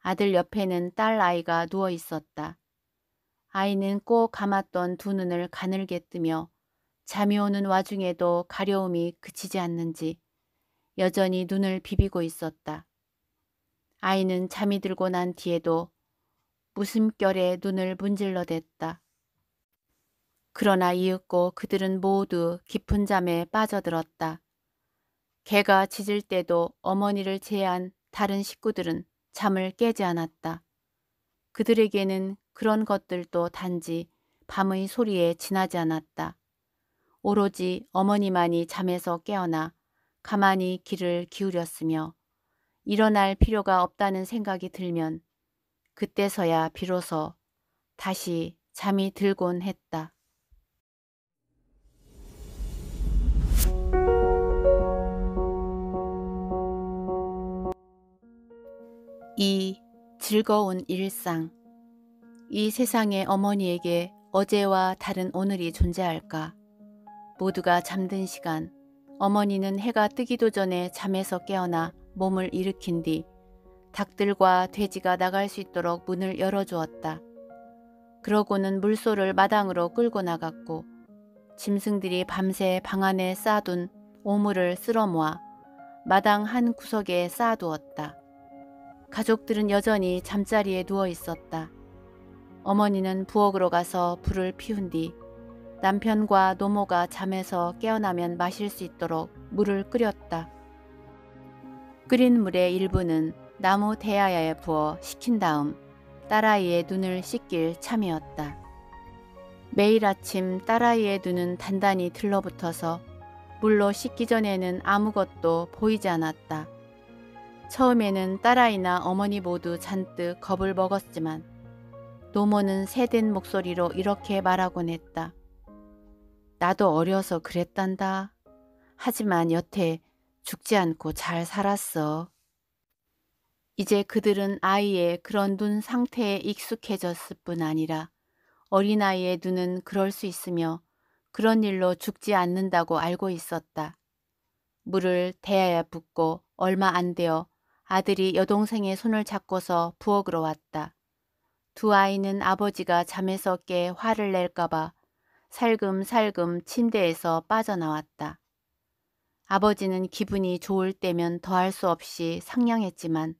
아들 옆에는 딸 아이가 누워 있었다. 아이는 꼭 감았던 두 눈을 가늘게 뜨며 잠이 오는 와중에도 가려움이 그치지 않는지 여전히 눈을 비비고 있었다. 아이는 잠이 들고 난 뒤에도 무심결에 눈을 문질러댔다. 그러나 이윽고 그들은 모두 깊은 잠에 빠져들었다. 개가 짖을 때도 어머니를 제한 외 다른 식구들은 잠을 깨지 않았다. 그들에게는 그런 것들도 단지 밤의 소리에 지나지 않았다. 오로지 어머니만이 잠에서 깨어나 가만히 귀를 기울였으며 일어날 필요가 없다는 생각이 들면 그때서야 비로소 다시 잠이 들곤 했다. 이 즐거운 일상 이 세상의 어머니에게 어제와 다른 오늘이 존재할까? 모두가 잠든 시간 어머니는 해가 뜨기도 전에 잠에서 깨어나 몸을 일으킨 뒤 닭들과 돼지가 나갈 수 있도록 문을 열어주었다. 그러고는 물소를 마당으로 끌고 나갔고 짐승들이 밤새 방 안에 쌓아둔 오물을 쓸어 모아 마당 한 구석에 쌓아두었다. 가족들은 여전히 잠자리에 누워 있었다. 어머니는 부엌으로 가서 불을 피운 뒤 남편과 노모가 잠에서 깨어나면 마실 수 있도록 물을 끓였다. 끓인 물의 일부는 나무 대야야에 부어 식힌 다음 딸아이의 눈을 씻길 참이었다. 매일 아침 딸아이의 눈은 단단히 들러붙어서 물로 씻기 전에는 아무것도 보이지 않았다. 처음에는 딸아이나 어머니 모두 잔뜩 겁을 먹었지만 노모는 새된 목소리로 이렇게 말하곤 했다. 나도 어려서 그랬단다. 하지만 여태 죽지 않고 잘 살았어. 이제 그들은 아이의 그런 눈 상태에 익숙해졌을 뿐 아니라 어린아이의 눈은 그럴 수 있으며 그런 일로 죽지 않는다고 알고 있었다. 물을 대야야 붓고 얼마 안 되어 아들이 여동생의 손을 잡고서 부엌으로 왔다. 두 아이는 아버지가 잠에서 깨 화를 낼까봐 살금살금 침대에서 빠져나왔다. 아버지는 기분이 좋을 때면 더할 수 없이 상냥했지만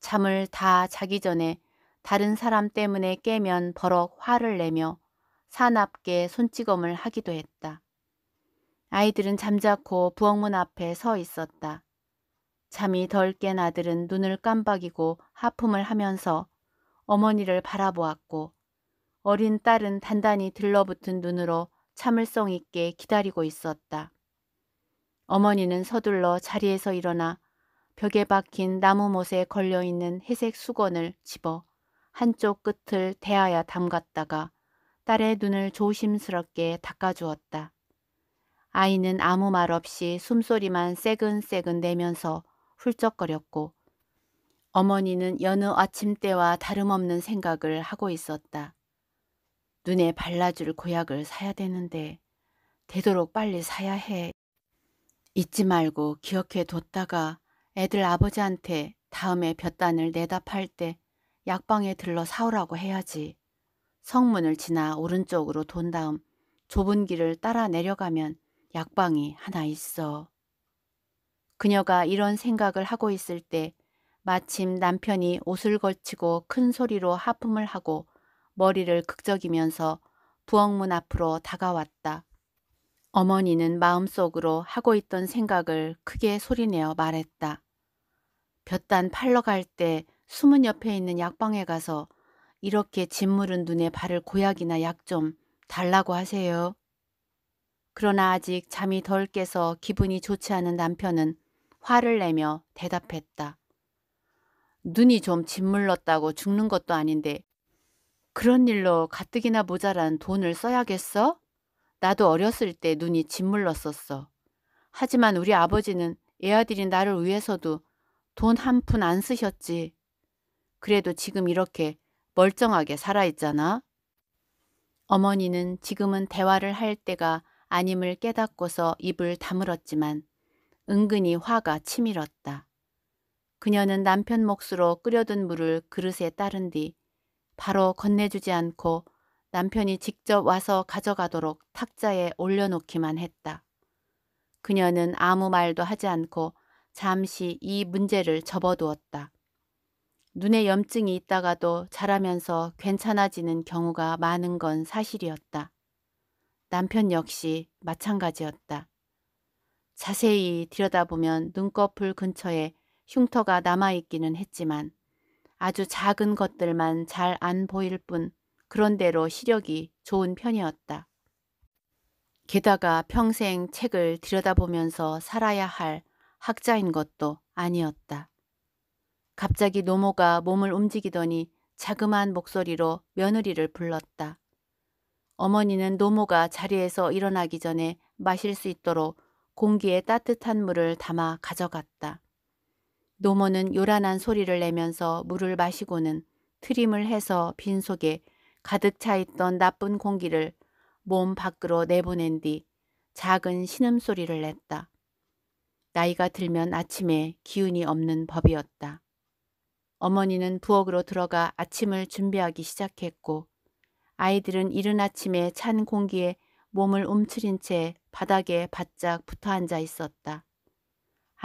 잠을 다 자기 전에 다른 사람 때문에 깨면 버럭 화를 내며 사납게 손찌검을 하기도 했다. 아이들은 잠자코 부엌문 앞에 서 있었다. 잠이 덜 깬 아들은 눈을 깜박이고 하품을 하면서 어머니를 바라보았고 어린 딸은 단단히 들러붙은 눈으로 참을성 있게 기다리고 있었다. 어머니는 서둘러 자리에서 일어나 벽에 박힌 나무 못에 걸려있는 회색 수건을 집어 한쪽 끝을 대하여 담갔다가 딸의 눈을 조심스럽게 닦아주었다. 아이는 아무 말 없이 숨소리만 새근새근 내면서 훌쩍거렸고 어머니는 여느 아침 때와 다름없는 생각을 하고 있었다. 눈에 발라줄 고약을 사야 되는데 되도록 빨리 사야 해. 잊지 말고 기억해 뒀다가 애들 아버지한테 다음에 볕단을 내다 팔 때 약방에 들러 사오라고 해야지. 성문을 지나 오른쪽으로 돈 다음 좁은 길을 따라 내려가면 약방이 하나 있어. 그녀가 이런 생각을 하고 있을 때 마침 남편이 옷을 걸치고 큰 소리로 하품을 하고 머리를 극적이면서 부엌문 앞으로 다가왔다. 어머니는 마음속으로 하고 있던 생각을 크게 소리내어 말했다. 볕단 팔러 갈 때 숨은 옆에 있는 약방에 가서 이렇게 짓무른 눈에 바를 고약이나 약 좀 달라고 하세요. 그러나 아직 잠이 덜 깨서 기분이 좋지 않은 남편은 화를 내며 대답했다. 눈이 좀 짓물렀다고 죽는 것도 아닌데 그런 일로 가뜩이나 모자란 돈을 써야겠어? 나도 어렸을 때 눈이 짓물렀었어. 하지만 우리 아버지는 애아들이 나를 위해서도 돈 한 푼 안 쓰셨지. 그래도 지금 이렇게 멀쩡하게 살아있잖아. 어머니는 지금은 대화를 할 때가 아님을 깨닫고서 입을 다물었지만 은근히 화가 치밀었다. 그녀는 남편 몫으로 끓여둔 물을 그릇에 따른 뒤 바로 건네주지 않고 남편이 직접 와서 가져가도록 탁자에 올려놓기만 했다. 그녀는 아무 말도 하지 않고 잠시 이 문제를 접어두었다. 눈에 염증이 있다가도 자라면서 괜찮아지는 경우가 많은 건 사실이었다. 남편 역시 마찬가지였다. 자세히 들여다보면 눈꺼풀 근처에 흉터가 남아있기는 했지만 아주 작은 것들만 잘 안 보일 뿐 그런대로 시력이 좋은 편이었다. 게다가 평생 책을 들여다보면서 살아야 할 학자인 것도 아니었다. 갑자기 노모가 몸을 움직이더니 자그마한 목소리로 며느리를 불렀다. 어머니는 노모가 자리에서 일어나기 전에 마실 수 있도록 공기에 따뜻한 물을 담아 가져갔다. 노모는 요란한 소리를 내면서 물을 마시고는 트림을 해서 빈속에 가득 차 있던 나쁜 공기를 몸 밖으로 내보낸 뒤 작은 신음소리를 냈다. 나이가 들면 아침에 기운이 없는 법이었다. 어머니는 부엌으로 들어가 아침을 준비하기 시작했고 아이들은 이른 아침에 찬 공기에 몸을 움츠린 채 바닥에 바짝 붙어 앉아 있었다.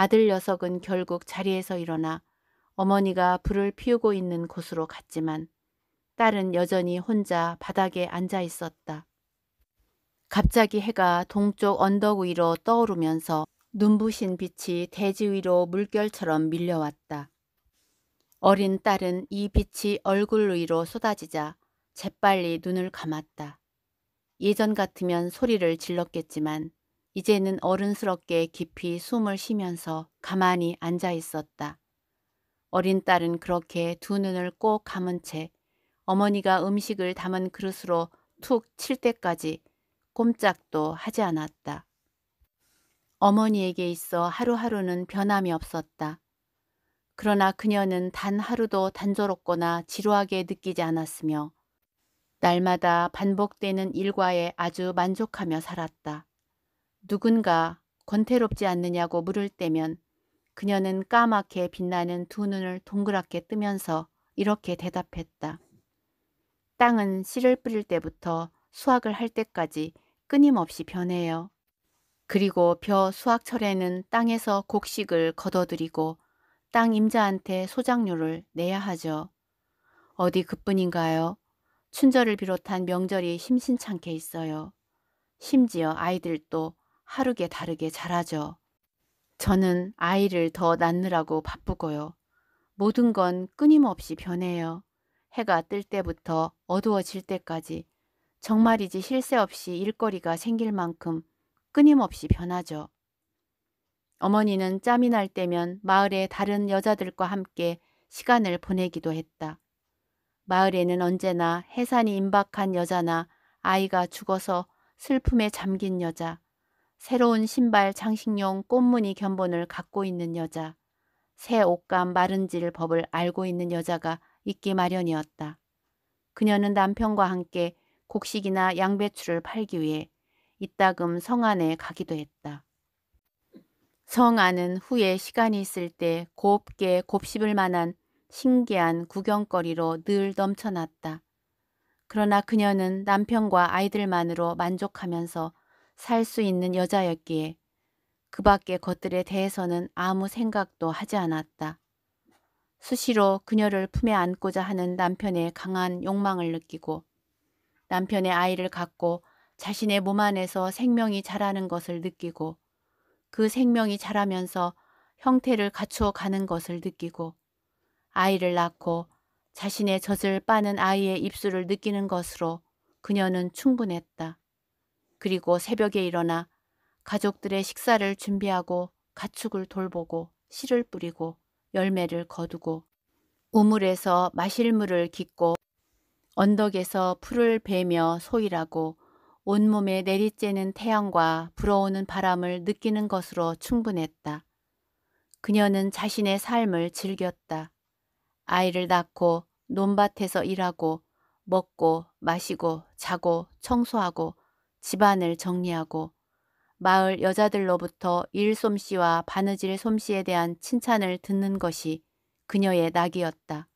아들 녀석은 결국 자리에서 일어나 어머니가 불을 피우고 있는 곳으로 갔지만 딸은 여전히 혼자 바닥에 앉아 있었다. 갑자기 해가 동쪽 언덕 위로 떠오르면서 눈부신 빛이 대지 위로 물결처럼 밀려왔다. 어린 딸은 이 빛이 얼굴 위로 쏟아지자 재빨리 눈을 감았다. 예전 같으면 소리를 질렀겠지만 이제는 어른스럽게 깊이 숨을 쉬면서 가만히 앉아 있었다. 어린 딸은 그렇게 두 눈을 꼭 감은 채 어머니가 음식을 담은 그릇으로 툭 칠 때까지 꼼짝도 하지 않았다. 어머니에게 있어 하루하루는 변함이 없었다. 그러나 그녀는 단 하루도 단조롭거나 지루하게 느끼지 않았으며 날마다 반복되는 일과에 아주 만족하며 살았다. 누군가 권태롭지 않느냐고 물을 때면 그녀는 까맣게 빛나는 두 눈을 동그랗게 뜨면서 이렇게 대답했다. 땅은 씨를 뿌릴 때부터 수확을 할 때까지 끊임없이 변해요. 그리고 벼 수확철에는 땅에서 곡식을 걷어들이고 땅 임자한테 소장료를 내야 하죠. 어디 그뿐인가요? 춘절을 비롯한 명절이 심심찮게 있어요. 심지어 아이들도 하루게 다르게 자라죠. 저는 아이를 더 낳느라고 바쁘고요. 모든 건 끊임없이 변해요. 해가 뜰 때부터 어두워질 때까지 정말이지 쉴 새 없이 일거리가 생길 만큼 끊임없이 변하죠. 어머니는 짬이 날 때면 마을의 다른 여자들과 함께 시간을 보내기도 했다. 마을에는 언제나 해산이 임박한 여자나 아이가 죽어서 슬픔에 잠긴 여자, 새로운 신발 장식용 꽃무늬 견본을 갖고 있는 여자, 새옷감 마른 질 법을 알고 있는 여자가 있기 마련이었다. 그녀는 남편과 함께 곡식이나 양배추를 팔기 위해 이따금 성안에 가기도 했다. 성안은 후에 시간이 있을 때 곱게 곱씹을 만한 신기한 구경거리로 늘 넘쳐났다. 그러나 그녀는 남편과 아이들만으로 만족하면서 살수 있는 여자였기에 그 밖의 것들에 대해서는 아무 생각도 하지 않았다. 수시로 그녀를 품에 안고자 하는 남편의 강한 욕망을 느끼고 남편의 아이를 갖고 자신의 몸 안에서 생명이 자라는 것을 느끼고 그 생명이 자라면서 형태를 갖추어 가는 것을 느끼고 아이를 낳고 자신의 젖을 빠는 아이의 입술을 느끼는 것으로 그녀는 충분했다. 그리고 새벽에 일어나 가족들의 식사를 준비하고 가축을 돌보고 씨를 뿌리고 열매를 거두고 우물에서 마실 물을 깃고 언덕에서 풀을 베며 소일하고 온몸에 내리쬐는 태양과 불어오는 바람을 느끼는 것으로 충분했다. 그녀는 자신의 삶을 즐겼다. 아이를 낳고 논밭에서 일하고 먹고 마시고 자고 청소하고 집안을 정리하고 마을 여자들로부터 일솜씨와 바느질 솜씨에 대한 칭찬을 듣는 것이 그녀의 낙이었다.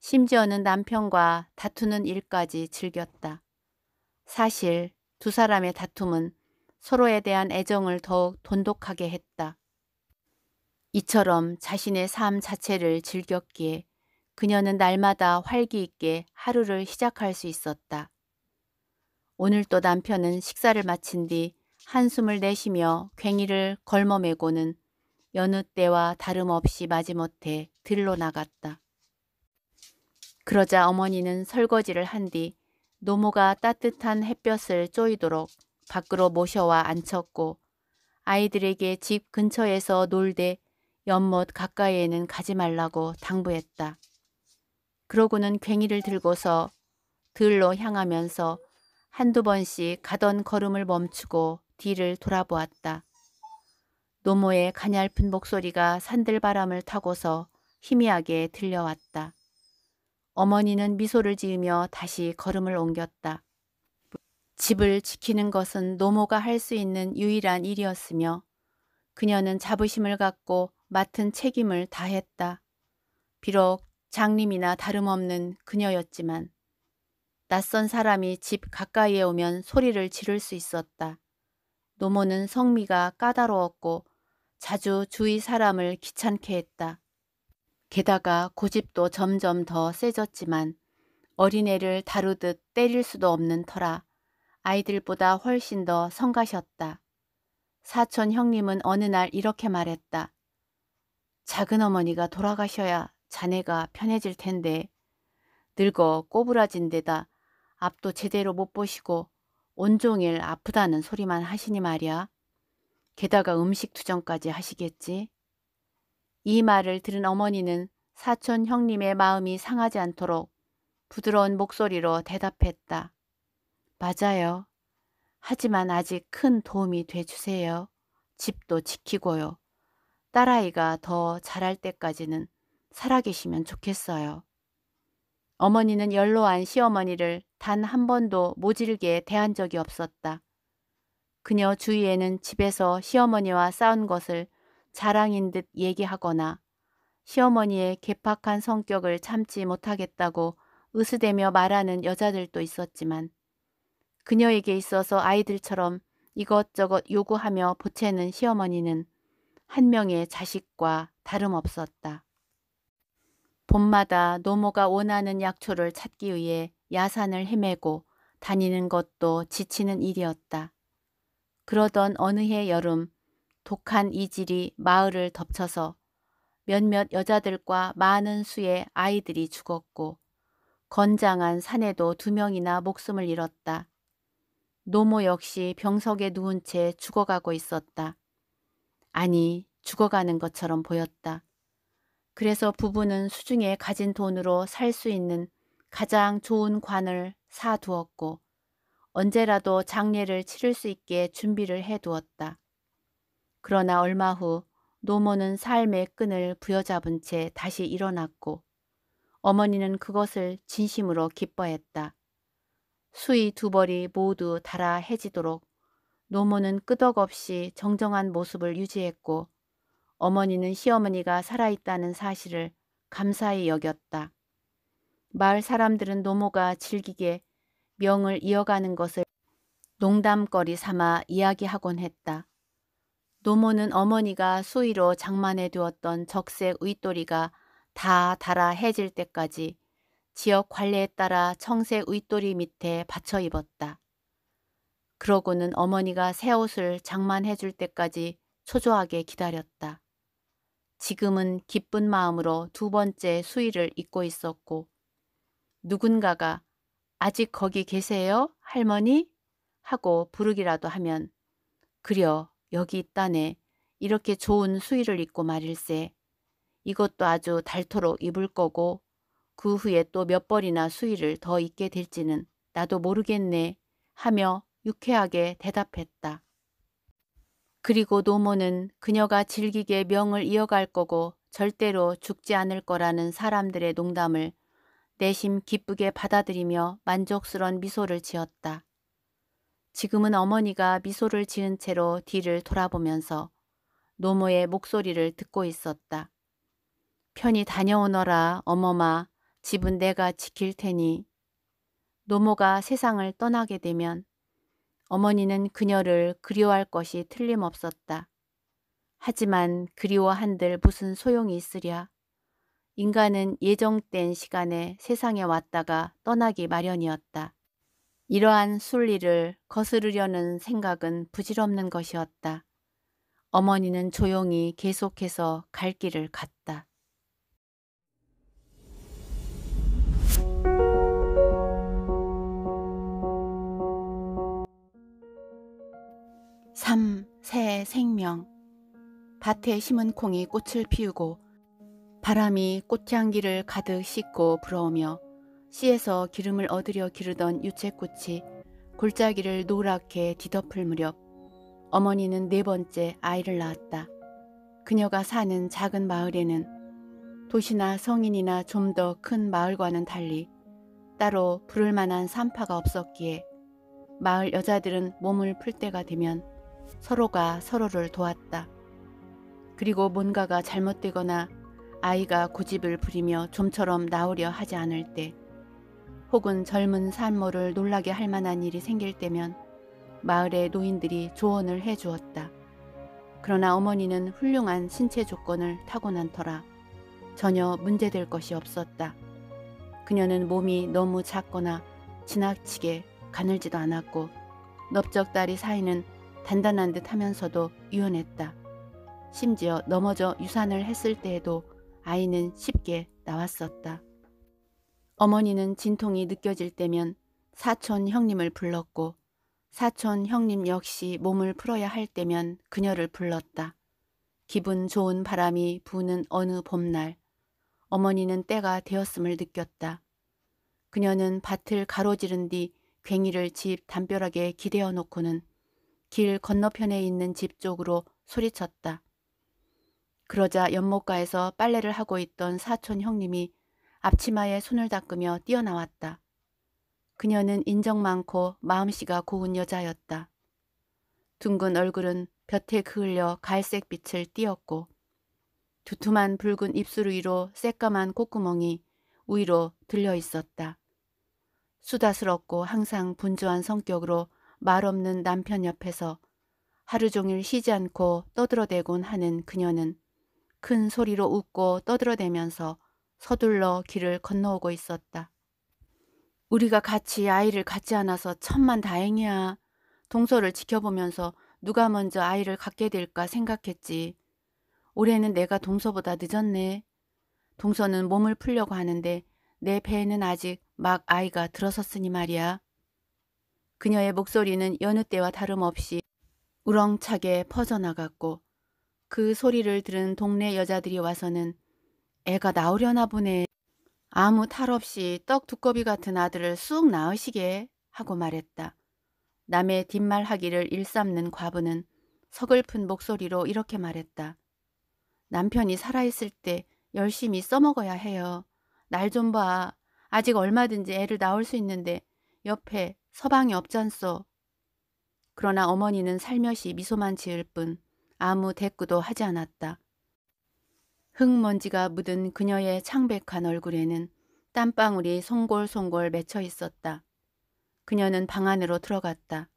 심지어는 남편과 다투는 일까지 즐겼다. 사실 두 사람의 다툼은 서로에 대한 애정을 더욱 돈독하게 했다. 이처럼 자신의 삶 자체를 즐겼기에 그녀는 날마다 활기 있게 하루를 시작할 수 있었다. 오늘 또 남편은 식사를 마친 뒤 한숨을 내쉬며 괭이를 걸머매고는 여느 때와 다름없이 마지못해 들로 나갔다. 그러자 어머니는 설거지를 한 뒤 노모가 따뜻한 햇볕을 쪼이도록 밖으로 모셔와 앉혔고 아이들에게 집 근처에서 놀되 연못 가까이에는 가지 말라고 당부했다. 그러고는 괭이를 들고서 들로 향하면서 한두 번씩 가던 걸음을 멈추고 뒤를 돌아보았다. 노모의 가냘픈 목소리가 산들바람을 타고서 희미하게 들려왔다. 어머니는 미소를 지으며 다시 걸음을 옮겼다. 집을 지키는 것은 노모가 할 수 있는 유일한 일이었으며 그녀는 자부심을 갖고 맡은 책임을 다했다. 비록 장님이나 다름없는 그녀였지만 낯선 사람이 집 가까이에 오면 소리를 지를 수 있었다. 노모는 성미가 까다로웠고 자주 주위 사람을 귀찮게 했다. 게다가 고집도 점점 더 세졌지만 어린애를 다루듯 때릴 수도 없는 터라 아이들보다 훨씬 더 성가셨다. 사촌 형님은 어느 날 이렇게 말했다. 작은 어머니가 돌아가셔야 자네가 편해질 텐데 늙어 꼬부라진 데다 앞도 제대로 못 보시고 온종일 아프다는 소리만 하시니 말이야. 게다가 음식 투정까지 하시겠지. 이 말을 들은 어머니는 사촌 형님의 마음이 상하지 않도록 부드러운 목소리로 대답했다. 맞아요. 하지만 아직 큰 도움이 돼주세요. 집도 지키고요. 딸아이가 더 자랄 때까지는 살아계시면 좋겠어요. 어머니는 연로한 시어머니를 단 한 번도 모질게 대한 적이 없었다. 그녀 주위에는 집에서 시어머니와 싸운 것을 자랑인 듯 얘기하거나 시어머니의 개팍한 성격을 참지 못하겠다고 으스대며 말하는 여자들도 있었지만 그녀에게 있어서 아이들처럼 이것저것 요구하며 보채는 시어머니는 한 명의 자식과 다름없었다. 봄마다 노모가 원하는 약초를 찾기 위해 야산을 헤매고 다니는 것도 지치는 일이었다. 그러던 어느 해 여름 독한 이질이 마을을 덮쳐서 몇몇 여자들과 많은 수의 아이들이 죽었고 건장한 사내도 두 명이나 목숨을 잃었다. 노모 역시 병석에 누운 채 죽어가고 있었다. 아니 죽어가는 것처럼 보였다. 그래서 부부는 수중에 가진 돈으로 살 수 있는 가장 좋은 관을 사두었고 언제라도 장례를 치를 수 있게 준비를 해두었다. 그러나 얼마 후 노모는 삶의 끈을 부여잡은 채 다시 일어났고 어머니는 그것을 진심으로 기뻐했다. 수의두 벌이 모두 달아 해지도록 노모는 끄덕없이 정정한 모습을 유지했고 어머니는 시어머니가 살아있다는 사실을 감사히 여겼다. 마을 사람들은 노모가 즐기게 명을 이어가는 것을 농담거리 삼아 이야기하곤 했다. 노모는 어머니가 수의로 장만해 두었던 적색 윗돌이가다 달아 해질 때까지 지역 관례에 따라 청색 윗돌이 밑에 받쳐 입었다. 그러고는 어머니가 새 옷을 장만해 줄 때까지 초조하게 기다렸다. 지금은 기쁜 마음으로 두 번째 수의를 잊고 있었고 누군가가 아직 거기 계세요? 할머니? 하고 부르기라도 하면 그려 여기 있다네 이렇게 좋은 수의를 입고 말일세 이것도 아주 닳도록 입을 거고 그 후에 또 몇 벌이나 수의를 더 입게 될지는 나도 모르겠네 하며 유쾌하게 대답했다. 그리고 노모는 그녀가 질기게 명을 이어갈 거고 절대로 죽지 않을 거라는 사람들의 농담을 내심 기쁘게 받아들이며 만족스런 미소를 지었다. 지금은 어머니가 미소를 지은 채로 뒤를 돌아보면서 노모의 목소리를 듣고 있었다. 편히 다녀오너라 어머마 집은 내가 지킬 테니 노모가 세상을 떠나게 되면 어머니는 그녀를 그리워할 것이 틀림없었다. 하지만 그리워한들 무슨 소용이 있으랴. 인간은 예정된 시간에 세상에 왔다가 떠나기 마련이었다. 이러한 순리를 거스르려는 생각은 부질없는 것이었다. 어머니는 조용히 계속해서 갈 길을 갔다. 삶, 새, 생명. 밭에 심은 콩이 꽃을 피우고 바람이 꽃향기를 가득 씻고 불어오며 씨에서 기름을 얻으려 기르던 유채꽃이 골짜기를 노랗게 뒤덮을 무렵 어머니는 네 번째 아이를 낳았다. 그녀가 사는 작은 마을에는 도시나 성인이나 좀 더 큰 마을과는 달리 따로 부를 만한 산파가 없었기에 마을 여자들은 몸을 풀 때가 되면 서로가 서로를 도왔다. 그리고 뭔가가 잘못되거나 아이가 고집을 부리며 좀처럼 나오려 하지 않을 때 혹은 젊은 산모를 놀라게 할 만한 일이 생길 때면 마을의 노인들이 조언을 해 주었다. 그러나 어머니는 훌륭한 신체 조건을 타고난 터라 전혀 문제될 것이 없었다. 그녀는 몸이 너무 작거나 지나치게 가늘지도 않았고 넓적다리 사이는 단단한 듯 하면서도 유연했다. 심지어 넘어져 유산을 했을 때에도 아이는 쉽게 나왔었다. 어머니는 진통이 느껴질 때면 사촌 형님을 불렀고 사촌 형님 역시 몸을 풀어야 할 때면 그녀를 불렀다. 기분 좋은 바람이 부는 어느 봄날 어머니는 때가 되었음을 느꼈다. 그녀는 밭을 가로지른 뒤 괭이를 집 담벼락에 기대어 놓고는 길 건너편에 있는 집 쪽으로 소리쳤다. 그러자 연못가에서 빨래를 하고 있던 사촌 형님이 앞치마에 손을 닦으며 뛰어나왔다. 그녀는 인정 많고 마음씨가 고운 여자였다. 둥근 얼굴은 볕에 그을려 갈색 빛을 띄었고 두툼한 붉은 입술 위로 새까만 콧구멍이 위로 들려 있었다. 수다스럽고 항상 분주한 성격으로 말 없는 남편 옆에서 하루 종일 쉬지 않고 떠들어대곤 하는 그녀는 큰 소리로 웃고 떠들어대면서 서둘러 길을 건너오고 있었다. 우리가 같이 아이를 갖지 않아서 천만 다행이야. 동서를 지켜보면서 누가 먼저 아이를 갖게 될까 생각했지. 올해는 내가 동서보다 늦었네. 동서는 몸을 풀려고 하는데 내 배에는 아직 막 아이가 들어섰으니 말이야. 그녀의 목소리는 여느 때와 다름없이 우렁차게 퍼져나갔고 그 소리를 들은 동네 여자들이 와서는 애가 나오려나 보네. 아무 탈 없이 떡 두꺼비 같은 아들을 쑥 낳으시게 하고 말했다. 남의 뒷말하기를 일삼는 과부는 서글픈 목소리로 이렇게 말했다. 남편이 살아있을 때 열심히 써먹어야 해요. 날 좀 봐. 아직 얼마든지 애를 낳을 수 있는데 옆에 서방이 없잖소. 그러나 어머니는 살며시 미소만 지을 뿐 아무 대꾸도 하지 않았다. 흙먼지가 묻은 그녀의 창백한 얼굴에는 땀방울이 송골송골 맺혀 있었다. 그녀는 방 안으로 들어갔다.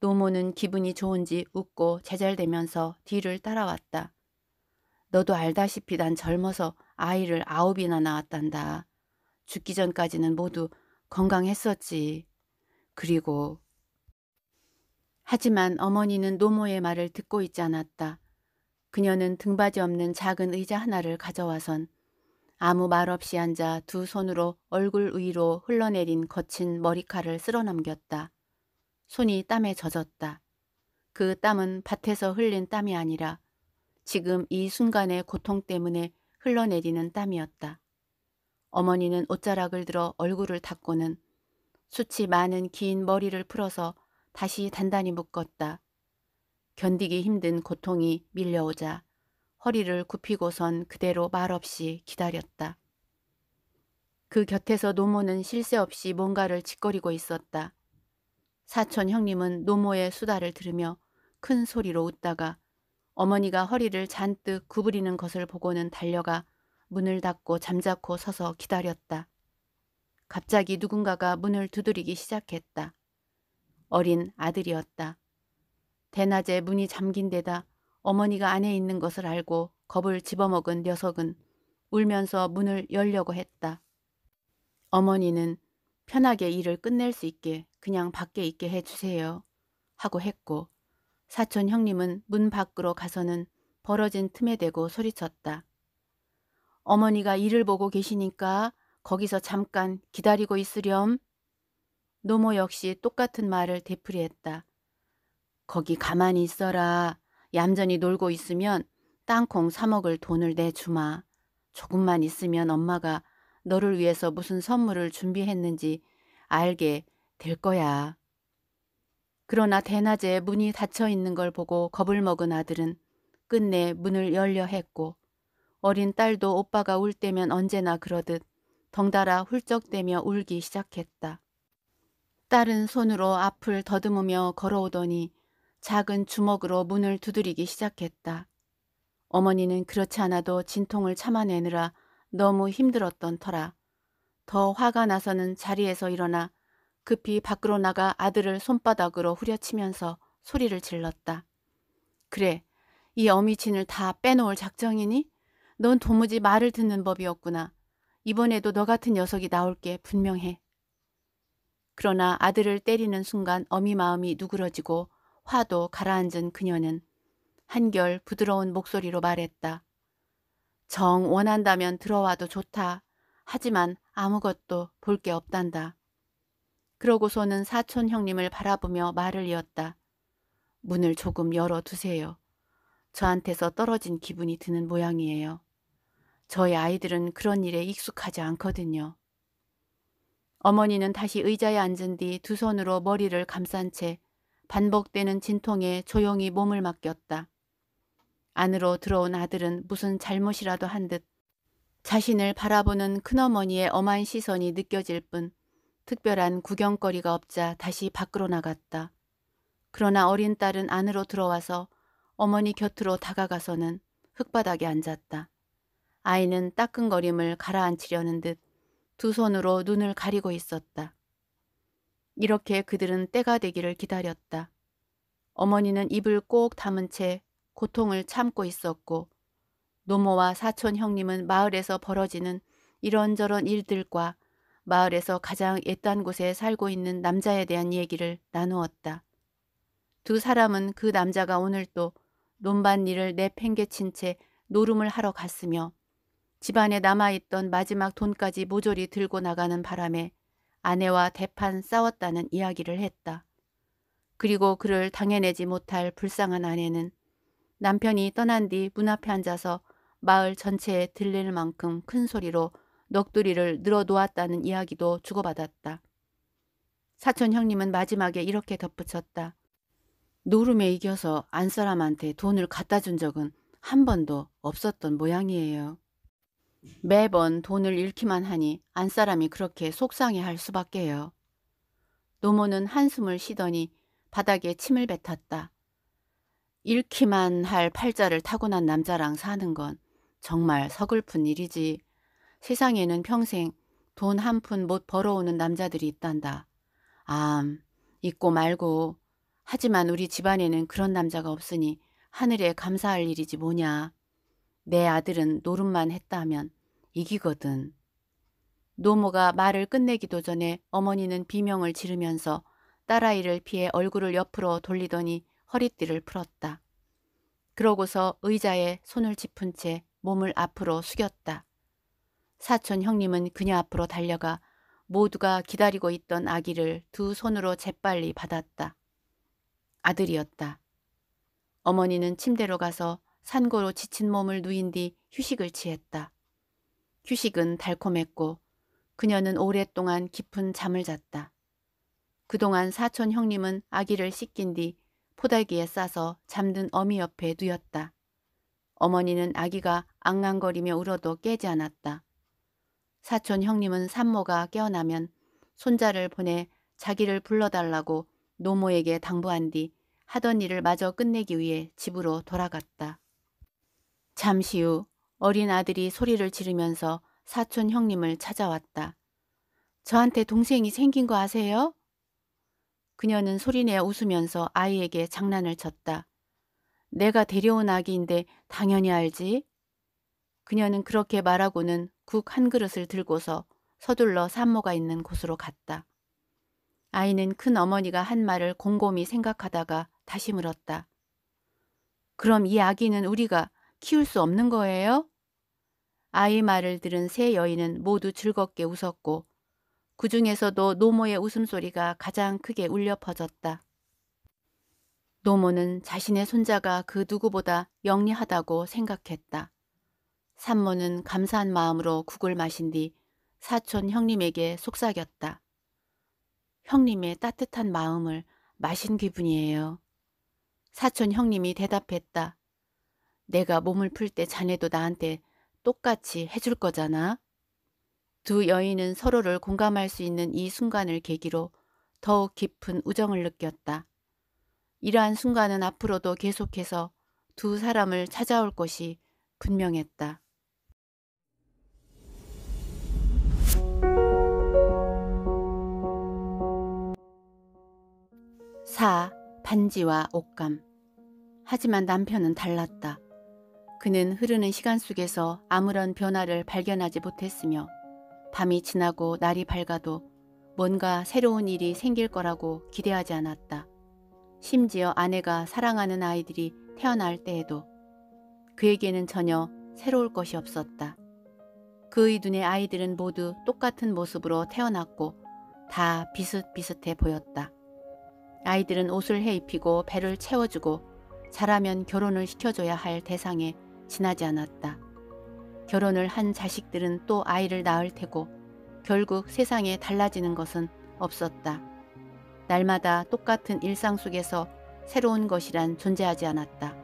노모는 기분이 좋은지 웃고 제잘대면서 뒤를 따라왔다. 너도 알다시피 난 젊어서 아이를 아홉이나 낳았단다. 죽기 전까지는 모두 건강했었지. 그리고 하지만 어머니는 노모의 말을 듣고 있지 않았다. 그녀는 등받이 없는 작은 의자 하나를 가져와선 아무 말 없이 앉아 두 손으로 얼굴 위로 흘러내린 거친 머리카락을 쓸어넘겼다. 손이 땀에 젖었다. 그 땀은 밭에서 흘린 땀이 아니라 지금 이 순간의 고통 때문에 흘러내리는 땀이었다. 어머니는 옷자락을 들어 얼굴을 닦고는 수치 많은 긴 머리를 풀어서 다시 단단히 묶었다. 견디기 힘든 고통이 밀려오자 허리를 굽히고선 그대로 말없이 기다렸다. 그 곁에서 노모는 실세 없이 뭔가를 짓거리고 있었다. 사촌 형님은 노모의 수다를 들으며 큰 소리로 웃다가 어머니가 허리를 잔뜩 구부리는 것을 보고는 달려가 문을 닫고 잠자코 서서 기다렸다. 갑자기 누군가가 문을 두드리기 시작했다. 어린 아들이었다. 대낮에 문이 잠긴 데다 어머니가 안에 있는 것을 알고 겁을 집어먹은 녀석은 울면서 문을 열려고 했다. 어머니는 편하게 일을 끝낼 수 있게 그냥 밖에 있게 해주세요 하고 했고 사촌 형님은 문 밖으로 가서는 벌어진 틈에 대고 소리쳤다. 어머니가 일을 보고 계시니까 거기서 잠깐 기다리고 있으렴. 노모 역시 똑같은 말을 되풀이했다. 거기 가만히 있어라. 얌전히 놀고 있으면 땅콩 사먹을 돈을 내주마. 조금만 있으면 엄마가 너를 위해서 무슨 선물을 준비했는지 알게 될 거야. 그러나 대낮에 문이 닫혀 있는 걸 보고 겁을 먹은 아들은 끝내 문을 열려 했고 어린 딸도 오빠가 울 때면 언제나 그러듯 덩달아 훌쩍대며 울기 시작했다. 딸은 손으로 앞을 더듬으며 걸어오더니 작은 주먹으로 문을 두드리기 시작했다. 어머니는 그렇지 않아도 진통을 참아내느라 너무 힘들었던 터라 더 화가 나서는 자리에서 일어나 급히 밖으로 나가 아들을 손바닥으로 후려치면서 소리를 질렀다. 그래, 이 어미친을 다 빼놓을 작정이니? 넌 도무지 말을 듣는 법이었구나. 이번에도 너 같은 녀석이 나올 게 분명해. 그러나 아들을 때리는 순간 어미 마음이 누그러지고 화도 가라앉은 그녀는 한결 부드러운 목소리로 말했다. 정 원한다면 들어와도 좋다. 하지만 아무것도 볼 게 없단다. 그러고서는 사촌 형님을 바라보며 말을 이었다. 문을 조금 열어두세요. 저한테서 떨어진 기분이 드는 모양이에요. 저희 아이들은 그런 일에 익숙하지 않거든요. 어머니는 다시 의자에 앉은 뒤 두 손으로 머리를 감싼 채 반복되는 진통에 조용히 몸을 맡겼다. 안으로 들어온 아들은 무슨 잘못이라도 한 듯 자신을 바라보는 큰어머니의 엄한 시선이 느껴질 뿐 특별한 구경거리가 없자 다시 밖으로 나갔다. 그러나 어린 딸은 안으로 들어와서 어머니 곁으로 다가가서는 흙바닥에 앉았다. 아이는 따끔거림을 가라앉히려는 듯 두 손으로 눈을 가리고 있었다. 이렇게 그들은 때가 되기를 기다렸다. 어머니는 입을 꼭 담은 채 고통을 참고 있었고 노모와 사촌 형님은 마을에서 벌어지는 이런저런 일들과 마을에서 가장 옛단 곳에 살고 있는 남자에 대한 얘기를 나누었다. 두 사람은 그 남자가 오늘 도 논밭 일을 내팽개친 채 노름을 하러 갔으며 집안에 남아있던 마지막 돈까지 모조리 들고 나가는 바람에 아내와 대판 싸웠다는 이야기를 했다. 그리고 그를 당해내지 못할 불쌍한 아내는 남편이 떠난 뒤 문 앞에 앉아서 마을 전체에 들릴 만큼 큰 소리로 넋두리를 늘어놓았다는 이야기도 주고받았다. 사촌 형님은 마지막에 이렇게 덧붙였다. 노름에 이겨서 안 사람한테 돈을 갖다 준 적은 한 번도 없었던 모양이에요. 매번 돈을 잃기만 하니 안사람이 그렇게 속상해할 수밖에요. 노모는 한숨을 쉬더니 바닥에 침을 뱉었다. 잃기만 할 팔자를 타고난 남자랑 사는 건 정말 서글픈 일이지. 세상에는 평생 돈 한 푼 못 벌어오는 남자들이 있단다. 암, 잊고 말고. 하지만 우리 집안에는 그런 남자가 없으니 하늘에 감사할 일이지 뭐냐. 내 아들은 노름만 했다 하면 이기거든. 노모가 말을 끝내기도 전에 어머니는 비명을 지르면서 딸아이를 피해 얼굴을 옆으로 돌리더니 허리띠를 풀었다. 그러고서 의자에 손을 짚은 채 몸을 앞으로 숙였다. 사촌 형님은 그녀 앞으로 달려가 모두가 기다리고 있던 아기를 두 손으로 재빨리 받았다. 아들이었다. 어머니는 침대로 가서 산고로 지친 몸을 누인 뒤 휴식을 취했다. 휴식은 달콤했고 그녀는 오랫동안 깊은 잠을 잤다. 그동안 사촌 형님은 아기를 씻긴 뒤 포달기에 싸서 잠든 어미 옆에 누였다. 어머니는 아기가 앙앙거리며 울어도 깨지 않았다. 사촌 형님은 산모가 깨어나면 손자를 보내 자기를 불러달라고 노모에게 당부한 뒤 하던 일을 마저 끝내기 위해 집으로 돌아갔다. 잠시 후 어린 아들이 소리를 지르면서 사촌 형님을 찾아왔다. 저한테 동생이 생긴 거 아세요? 그녀는 소리내 웃으면서 아이에게 장난을 쳤다. 내가 데려온 아기인데 당연히 알지. 그녀는 그렇게 말하고는 국 한 그릇을 들고서 서둘러 산모가 있는 곳으로 갔다. 아이는 큰 어머니가 한 말을 곰곰이 생각하다가 다시 물었다. 그럼 이 아기는 우리가 키울 수 없는 거예요? 아이 말을 들은 세 여인은 모두 즐겁게 웃었고 그 중에서도 노모의 웃음소리가 가장 크게 울려 퍼졌다. 노모는 자신의 손자가 그 누구보다 영리하다고 생각했다. 산모는 감사한 마음으로 국을 마신 뒤 사촌 형님에게 속삭였다. 형님의 따뜻한 마음을 마신 기분이에요. 사촌 형님이 대답했다. 내가 몸을 풀 때 자네도 나한테 똑같이 해줄 거잖아. 두 여인은 서로를 공감할 수 있는 이 순간을 계기로 더욱 깊은 우정을 느꼈다. 이러한 순간은 앞으로도 계속해서 두 사람을 찾아올 것이 분명했다. 4. 반지와 옷감. 하지만 남편은 달랐다. 그는 흐르는 시간 속에서 아무런 변화를 발견하지 못했으며 밤이 지나고 날이 밝아도 뭔가 새로운 일이 생길 거라고 기대하지 않았다. 심지어 아내가 사랑하는 아이들이 태어날 때에도 그에게는 전혀 새로울 것이 없었다. 그의 눈에 아이들은 모두 똑같은 모습으로 태어났고 다 비슷비슷해 보였다. 아이들은 옷을 해 입히고 배를 채워주고 자라면 결혼을 시켜줘야 할 대상에 지나지 않았다. 결혼을 한 자식들은 또 아이를 낳을 테고 결국 세상에 달라지는 것은 없었다. 날마다 똑같은 일상 속에서 새로운 것이란 존재하지 않았다.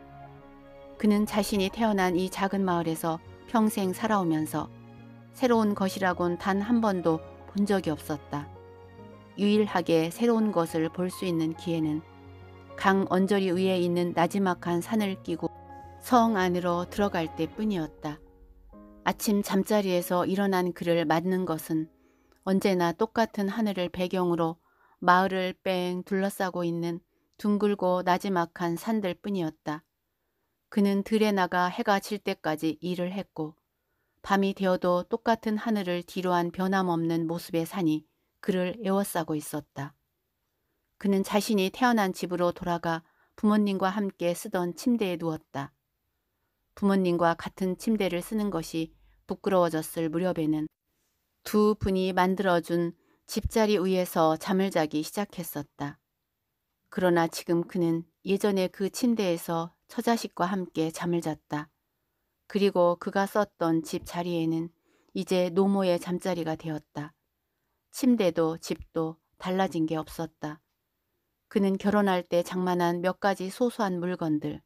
그는 자신이 태어난 이 작은 마을에서 평생 살아오면서 새로운 것이라곤 단 한 번도 본 적이 없었다. 유일하게 새로운 것을 볼 수 있는 기회는 강 언저리 위에 있는 나지막한 산을 끼고 성 안으로 들어갈 때뿐이었다. 아침 잠자리에서 일어난 그를 맞는 것은 언제나 똑같은 하늘을 배경으로 마을을 뺑 둘러싸고 있는 둥글고 나지막한 산들 뿐이었다. 그는 들에 나가 해가 질 때까지 일을 했고 밤이 되어도 똑같은 하늘을 뒤로한 변함없는 모습의 산이 그를 에워싸고 있었다. 그는 자신이 태어난 집으로 돌아가 부모님과 함께 쓰던 침대에 누웠다. 부모님과 같은 침대를 쓰는 것이 부끄러워졌을 무렵에는 두 분이 만들어준 집자리 위에서 잠을 자기 시작했었다. 그러나 지금 그는 예전에 그 침대에서 처자식과 함께 잠을 잤다. 그리고 그가 썼던 집 자리에는 이제 노모의 잠자리가 되었다. 침대도 집도 달라진 게 없었다. 그는 결혼할 때 장만한 몇 가지 소소한 물건들,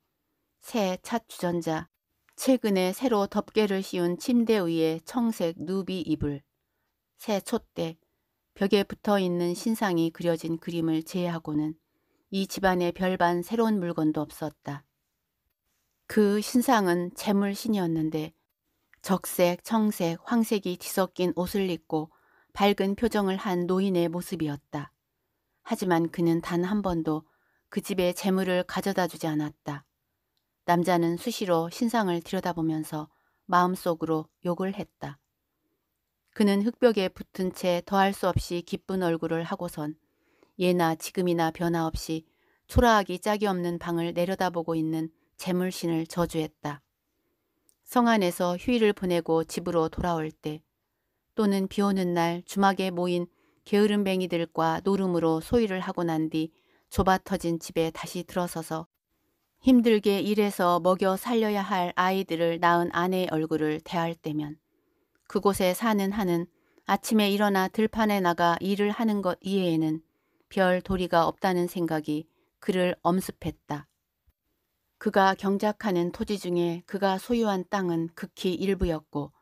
새찻 주전자, 최근에 새로 덮개를 씌운 침대 위에 청색 누비 이불, 새 촛대, 벽에 붙어있는 신상이 그려진 그림을 제외하고는 이 집안에 별반 새로운 물건도 없었다. 그 신상은 재물신이었는데 적색, 청색, 황색이 뒤섞인 옷을 입고 밝은 표정을 한 노인의 모습이었다. 하지만 그는 단 한 번도 그 집에 재물을 가져다 주지 않았다. 남자는 수시로 신상을 들여다보면서 마음속으로 욕을 했다. 그는 흙벽에 붙은 채 더할 수 없이 기쁜 얼굴을 하고선 예나 지금이나 변화없이 초라하기 짝이 없는 방을 내려다보고 있는 재물신을 저주했다. 성 안에서 휴일을 보내고 집으로 돌아올 때 또는 비 오는 날 주막에 모인 게으름뱅이들과 노름으로 소일을 하고 난 뒤 좁아 터진 집에 다시 들어서서 힘들게 일해서 먹여 살려야 할 아이들을 낳은 아내의 얼굴을 대할 때면 그곳에 사는 한은 아침에 일어나 들판에 나가 일을 하는 것 이외에는 별 도리가 없다는 생각이 그를 엄습했다. 그가 경작하는 토지 중에 그가 소유한 땅은 극히 일부였고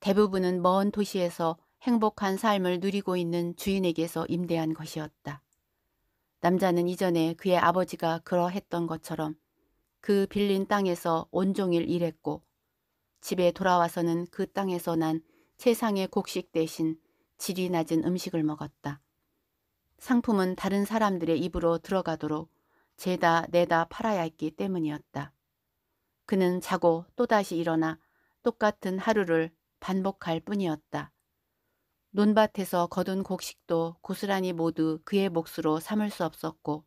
대부분은 먼 도시에서 행복한 삶을 누리고 있는 주인에게서 임대한 것이었다. 남자는 이전에 그의 아버지가 그러했던 것처럼 그 빌린 땅에서 온종일 일했고 집에 돌아와서는 그 땅에서 난 세상의 곡식 대신 질이 낮은 음식을 먹었다. 상품은 다른 사람들의 입으로 들어가도록 재다 내다 팔아야 했기 때문이었다. 그는 자고 또다시 일어나 똑같은 하루를 반복할 뿐이었다. 논밭에서 거둔 곡식도 고스란히 모두 그의 몫으로 삼을 수 없었고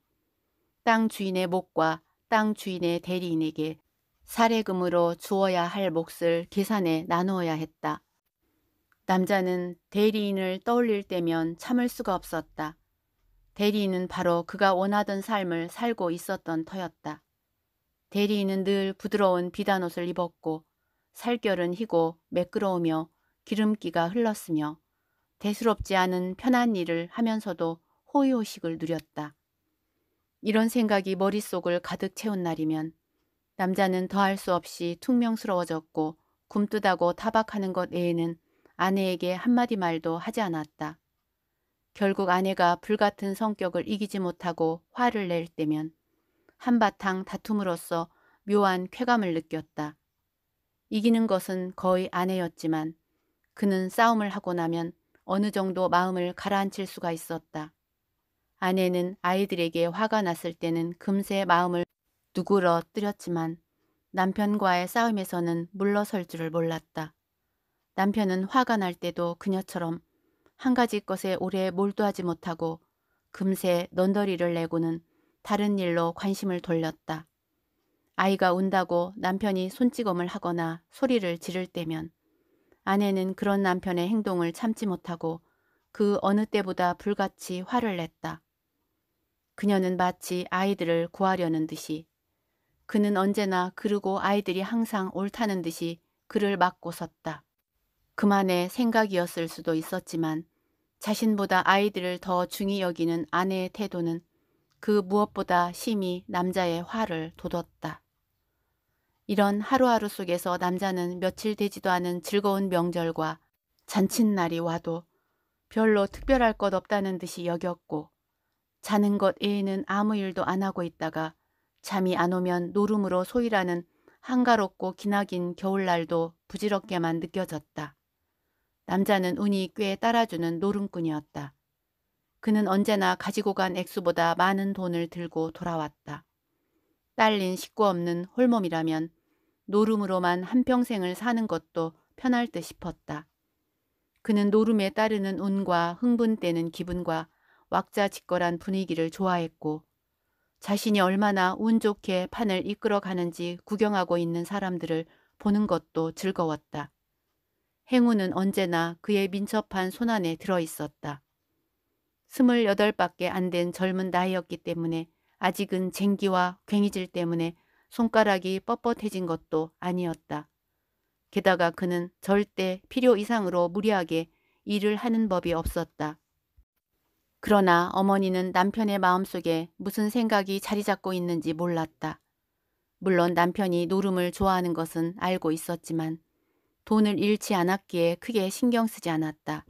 땅 주인의 목과 땅 주인의 대리인에게 사례금으로 주어야 할 몫을 계산해 나누어야 했다. 남자는 대리인을 떠올릴 때면 참을 수가 없었다. 대리인은 바로 그가 원하던 삶을 살고 있었던 터였다. 대리인은 늘 부드러운 비단옷을 입었고 살결은 희고 매끄러우며 기름기가 흘렀으며 대수롭지 않은 편한 일을 하면서도 호의호식을 누렸다. 이런 생각이 머릿속을 가득 채운 날이면 남자는 더할 수 없이 퉁명스러워졌고 굼뜨다고 타박하는 것 외에는 아내에게 한마디 말도 하지 않았다. 결국 아내가 불같은 성격을 이기지 못하고 화를 낼 때면 한바탕 다툼으로써 묘한 쾌감을 느꼈다. 이기는 것은 거의 아내였지만 그는 싸움을 하고 나면 어느 정도 마음을 가라앉힐 수가 있었다. 아내는 아이들에게 화가 났을 때는 금세 마음을 누그러뜨렸지만 남편과의 싸움에서는 물러설 줄을 몰랐다. 남편은 화가 날 때도 그녀처럼 한 가지 것에 오래 몰두하지 못하고 금세 넌더리를 내고는 다른 일로 관심을 돌렸다. 아이가 운다고 남편이 손찌검을 하거나 소리를 지를 때면 아내는 그런 남편의 행동을 참지 못하고 그 어느 때보다 불같이 화를 냈다. 그녀는 마치 아이들을 구하려는 듯이 그는 언제나 그르고 아이들이 항상 옳다는 듯이 그를 막고 섰다. 그만의 생각이었을 수도 있었지만 자신보다 아이들을 더 중히 여기는 아내의 태도는 그 무엇보다 심히 남자의 화를 돋웠다. 이런 하루하루 속에서 남자는 며칠 되지도 않은 즐거운 명절과 잔칫날이 와도 별로 특별할 것 없다는 듯이 여겼고 자는 것 외에는 아무 일도 안 하고 있다가 잠이 안 오면 노름으로 소이라는 한가롭고 기나긴 겨울날도 부지럽게만 느껴졌다. 남자는 운이 꽤 따라주는 노름꾼이었다. 그는 언제나 가지고 간 액수보다 많은 돈을 들고 돌아왔다. 딸린 식구 없는 홀몸이라면 노름으로만 한평생을 사는 것도 편할 듯 싶었다. 그는 노름에 따르는 운과 흥분되는 기분과 왁자지껄한 분위기를 좋아했고 자신이 얼마나 운 좋게 판을 이끌어가는지 구경하고 있는 사람들을 보는 것도 즐거웠다. 행운은 언제나 그의 민첩한 손안에 들어있었다. 스물여덟 밖에 안 된 젊은 나이였기 때문에 아직은 쟁기와 괭이질 때문에 손가락이 뻣뻣해진 것도 아니었다. 게다가 그는 절대 필요 이상으로 무리하게 일을 하는 법이 없었다. 그러나 어머니는 남편의 마음속에 무슨 생각이 자리 잡고 있는지 몰랐다. 물론 남편이 노름을 좋아하는 것은 알고 있었지만 돈을 잃지 않았기에 크게 신경 쓰지 않았다.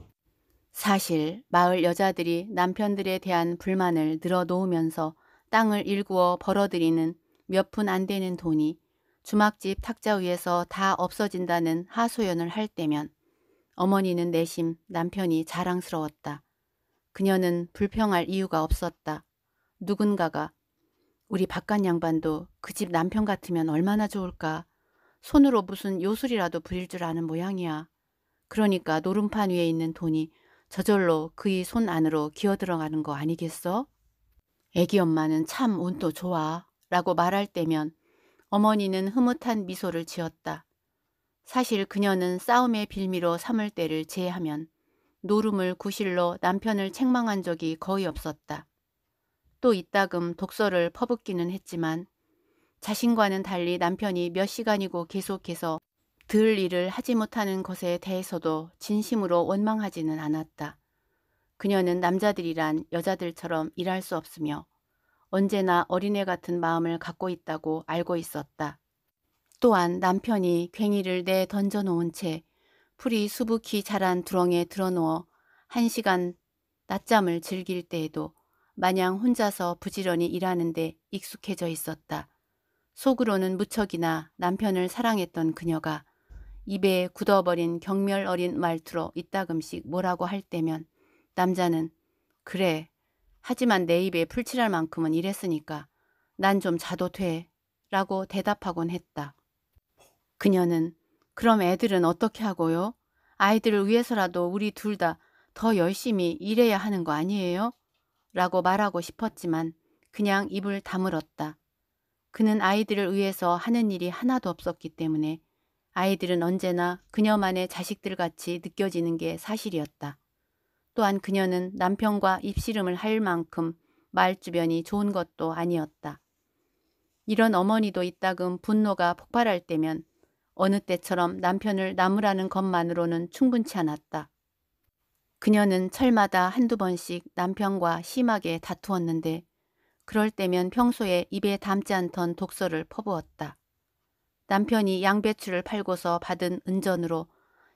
사실 마을 여자들이 남편들에 대한 불만을 늘어놓으면서 땅을 일구어 벌어들이는 몇 푼 안 되는 돈이 주막집 탁자 위에서 다 없어진다는 하소연을 할 때면 어머니는 내심 남편이 자랑스러웠다. 그녀는 불평할 이유가 없었다. 누군가가 우리 바깥 양반도 그 집 남편 같으면 얼마나 좋을까. 손으로 무슨 요술이라도 부릴 줄 아는 모양이야. 그러니까 노름판 위에 있는 돈이 저절로 그의 손 안으로 기어들어가는 거 아니겠어? 애기 엄마는 참 운도 좋아 라고 말할 때면 어머니는 흐뭇한 미소를 지었다. 사실 그녀는 싸움의 빌미로 삼을 때를 제하면 외 노름을 구실로 남편을 책망한 적이 거의 없었다. 또 이따금 독서를 퍼붓기는 했지만 자신과는 달리 남편이 몇 시간이고 계속해서 들 일을 하지 못하는 것에 대해서도 진심으로 원망하지는 않았다. 그녀는 남자들이란 여자들처럼 일할 수 없으며 언제나 어린애 같은 마음을 갖고 있다고 알고 있었다. 또한 남편이 괭이를 내 던져놓은 채 풀이 수북히 자란 두렁에 드러누워 한 시간 낮잠을 즐길 때에도 마냥 혼자서 부지런히 일하는데 익숙해져 있었다. 속으로는 무척이나 남편을 사랑했던 그녀가 입에 굳어버린 경멸 어린 말투로 이따금씩 뭐라고 할 때면 남자는 그래 하지만 내 입에 풀칠할 만큼은 일했으니까 난 좀 자도 돼 라고 대답하곤 했다. 그녀는 그럼 애들은 어떻게 하고요? 아이들을 위해서라도 우리 둘 다 더 열심히 일해야 하는 거 아니에요? 라고 말하고 싶었지만 그냥 입을 다물었다. 그는 아이들을 위해서 하는 일이 하나도 없었기 때문에 아이들은 언제나 그녀만의 자식들같이 느껴지는 게 사실이었다. 또한 그녀는 남편과 입씨름을 할 만큼 말주변이 좋은 것도 아니었다. 이런 어머니도 이따금 분노가 폭발할 때면 어느 때처럼 남편을 나무라는 것만으로는 충분치 않았다. 그녀는 철마다 한두 번씩 남편과 심하게 다투었는데 그럴 때면 평소에 입에 담지 않던 독서를 퍼부었다. 남편이 양배추를 팔고서 받은 은전으로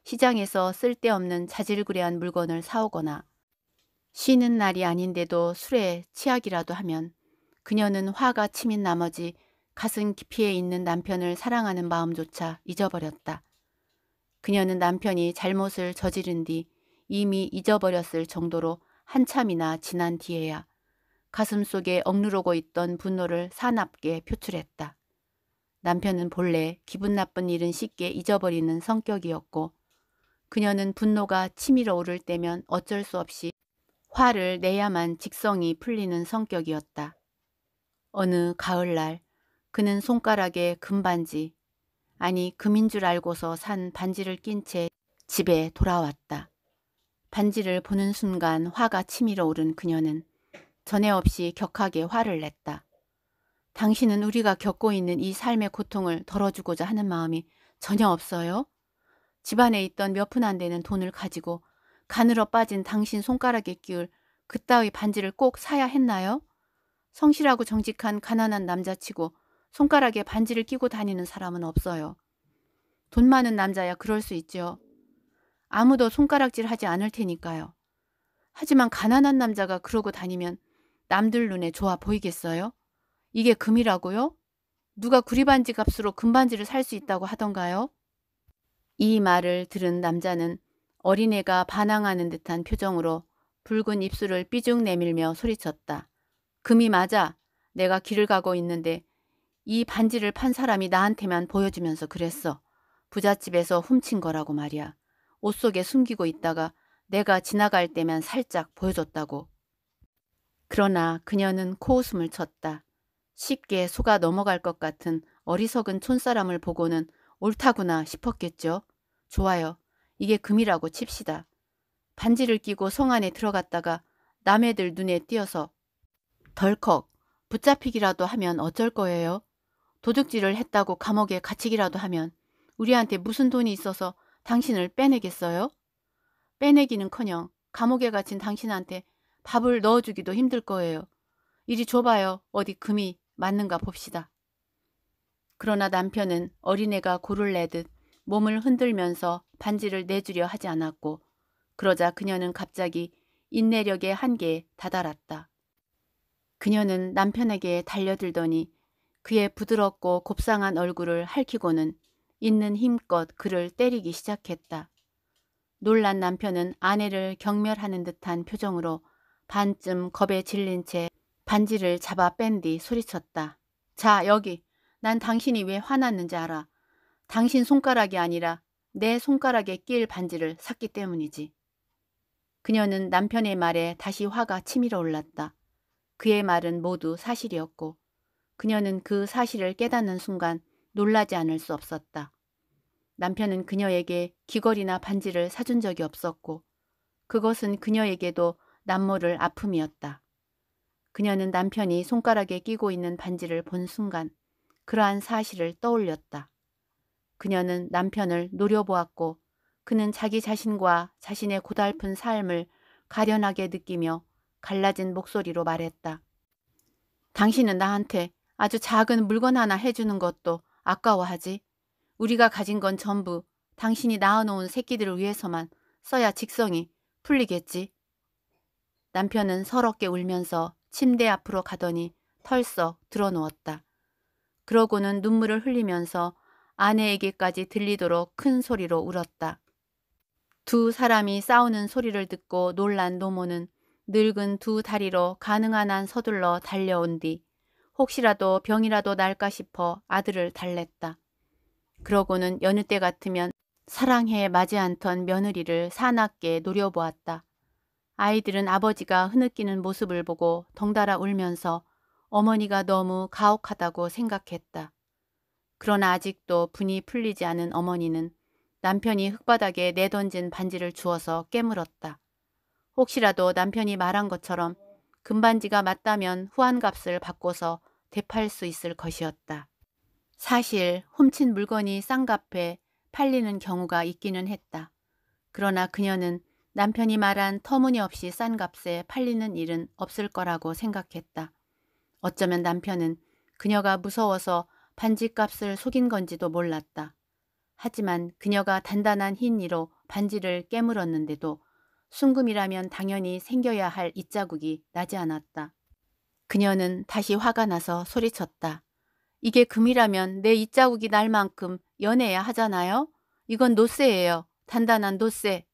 시장에서 쓸데없는 자질구레한 물건을 사오거나 쉬는 날이 아닌데도 술에 취약이라도 하면 그녀는 화가 치민 나머지 가슴 깊이에 있는 남편을 사랑하는 마음조차 잊어버렸다. 그녀는 남편이 잘못을 저지른 뒤 이미 잊어버렸을 정도로 한참이나 지난 뒤에야 가슴 속에 억누르고 있던 분노를 사납게 표출했다. 남편은 본래 기분 나쁜 일은 쉽게 잊어버리는 성격이었고 그녀는 분노가 치밀어 오를 때면 어쩔 수 없이 화를 내야만 직성이 풀리는 성격이었다. 어느 가을날 그는 손가락에 금반지, 아니 금인 줄 알고서 산 반지를 낀 채 집에 돌아왔다. 반지를 보는 순간 화가 치밀어 오른 그녀는 전에 없이 격하게 화를 냈다. 당신은 우리가 겪고 있는 이 삶의 고통을 덜어주고자 하는 마음이 전혀 없어요? 집안에 있던 몇 푼 안 되는 돈을 가지고 가늘어 빠진 당신 손가락에 끼울 그따위 반지를 꼭 사야 했나요? 성실하고 정직한 가난한 남자치고 손가락에 반지를 끼고 다니는 사람은 없어요. 돈 많은 남자야 그럴 수있죠 아무도 손가락질 하지 않을 테니까요. 하지만 가난한 남자가 그러고 다니면 남들 눈에 좋아 보이겠어요? 이게 금이라고요? 누가 구리반지 값으로 금반지를 살 수 있다고 하던가요? 이 말을 들은 남자는 어린애가 반항하는 듯한 표정으로 붉은 입술을 삐죽 내밀며 소리쳤다. 금이 맞아. 내가 길을 가고 있는데 이 반지를 판 사람이 나한테만 보여주면서 그랬어. 부잣집에서 훔친 거라고 말이야. 옷 속에 숨기고 있다가 내가 지나갈 때만 살짝 보여줬다고. 그러나 그녀는 코웃음을 쳤다. 쉽게 속아 넘어갈 것 같은 어리석은 촌사람을 보고는 옳다구나 싶었겠죠. 좋아요. 이게 금이라고 칩시다. 반지를 끼고 성 안에 들어갔다가 남의들 눈에 띄어서 덜컥 붙잡히기라도 하면 어쩔 거예요? 도둑질을 했다고 감옥에 갇히기라도 하면 우리한테 무슨 돈이 있어서 당신을 빼내겠어요? 빼내기는커녕 감옥에 갇힌 당신한테 밥을 넣어주기도 힘들 거예요. 이리 줘봐요. 어디 금이 맞는가 봅시다. 그러나 남편은 어린애가 고를 내듯 몸을 흔들면서 반지를 내주려 하지 않았고 그러자 그녀는 갑자기 인내력의 한계에 다다랐다. 그녀는 남편에게 달려들더니 그의 부드럽고 곱상한 얼굴을 핥히고는 있는 힘껏 그를 때리기 시작했다. 놀란 남편은 아내를 경멸하는 듯한 표정으로 반쯤 겁에 질린 채 반지를 잡아 뺀 뒤 소리쳤다. 자 여기 난 당신이 왜 화났는지 알아. 당신 손가락이 아니라 내 손가락에 낄 반지를 샀기 때문이지. 그녀는 남편의 말에 다시 화가 치밀어 올랐다. 그의 말은 모두 사실이었고 그녀는 그 사실을 깨닫는 순간 놀라지 않을 수 없었다. 남편은 그녀에게 귀걸이나 반지를 사준 적이 없었고 그것은 그녀에게도 남모를 아픔이었다. 그녀는 남편이 손가락에 끼고 있는 반지를 본 순간 그러한 사실을 떠올렸다. 그녀는 남편을 노려보았고 그는 자기 자신과 자신의 고달픈 삶을 가련하게 느끼며 갈라진 목소리로 말했다. 당신은 나한테 아주 작은 물건 하나 해주는 것도 아까워하지. 우리가 가진 건 전부 당신이 낳아놓은 새끼들을 위해서만 써야 직성이 풀리겠지. 남편은 서럽게 울면서 침대 앞으로 가더니 털썩 들어누웠다. 그러고는 눈물을 흘리면서 아내에게까지 들리도록 큰 소리로 울었다. 두 사람이 싸우는 소리를 듣고 놀란 노모는 늙은 두 다리로 가능한 한 서둘러 달려온 뒤 혹시라도 병이라도 날까 싶어 아들을 달랬다. 그러고는 여느 때 같으면 사랑해 마지 않던 며느리를 사납게 노려보았다. 아이들은 아버지가 흐느끼는 모습을 보고 덩달아 울면서 어머니가 너무 가혹하다고 생각했다. 그러나 아직도 분이 풀리지 않은 어머니는 남편이 흙바닥에 내던진 반지를 주워서 깨물었다. 혹시라도 남편이 말한 것처럼 금반지가 맞다면 후한값을 바꿔서 되팔 수 있을 것이었다. 사실 훔친 물건이 쌍값에 팔리는 경우가 있기는 했다. 그러나 그녀는 남편이 말한 터무니없이 싼 값에 팔리는 일은 없을 거라고 생각했다. 어쩌면 남편은 그녀가 무서워서 반지값을 속인 건지도 몰랐다. 하지만 그녀가 단단한 흰 이로 반지를 깨물었는데도 순금이라면 당연히 생겨야 할이 자국이 나지 않았다. 그녀는 다시 화가 나서 소리쳤다. 이게 금이라면 내 이자국이 날 만큼 연해야 애 하잖아요. 이건 노쇠예요. 단단한 노쇠.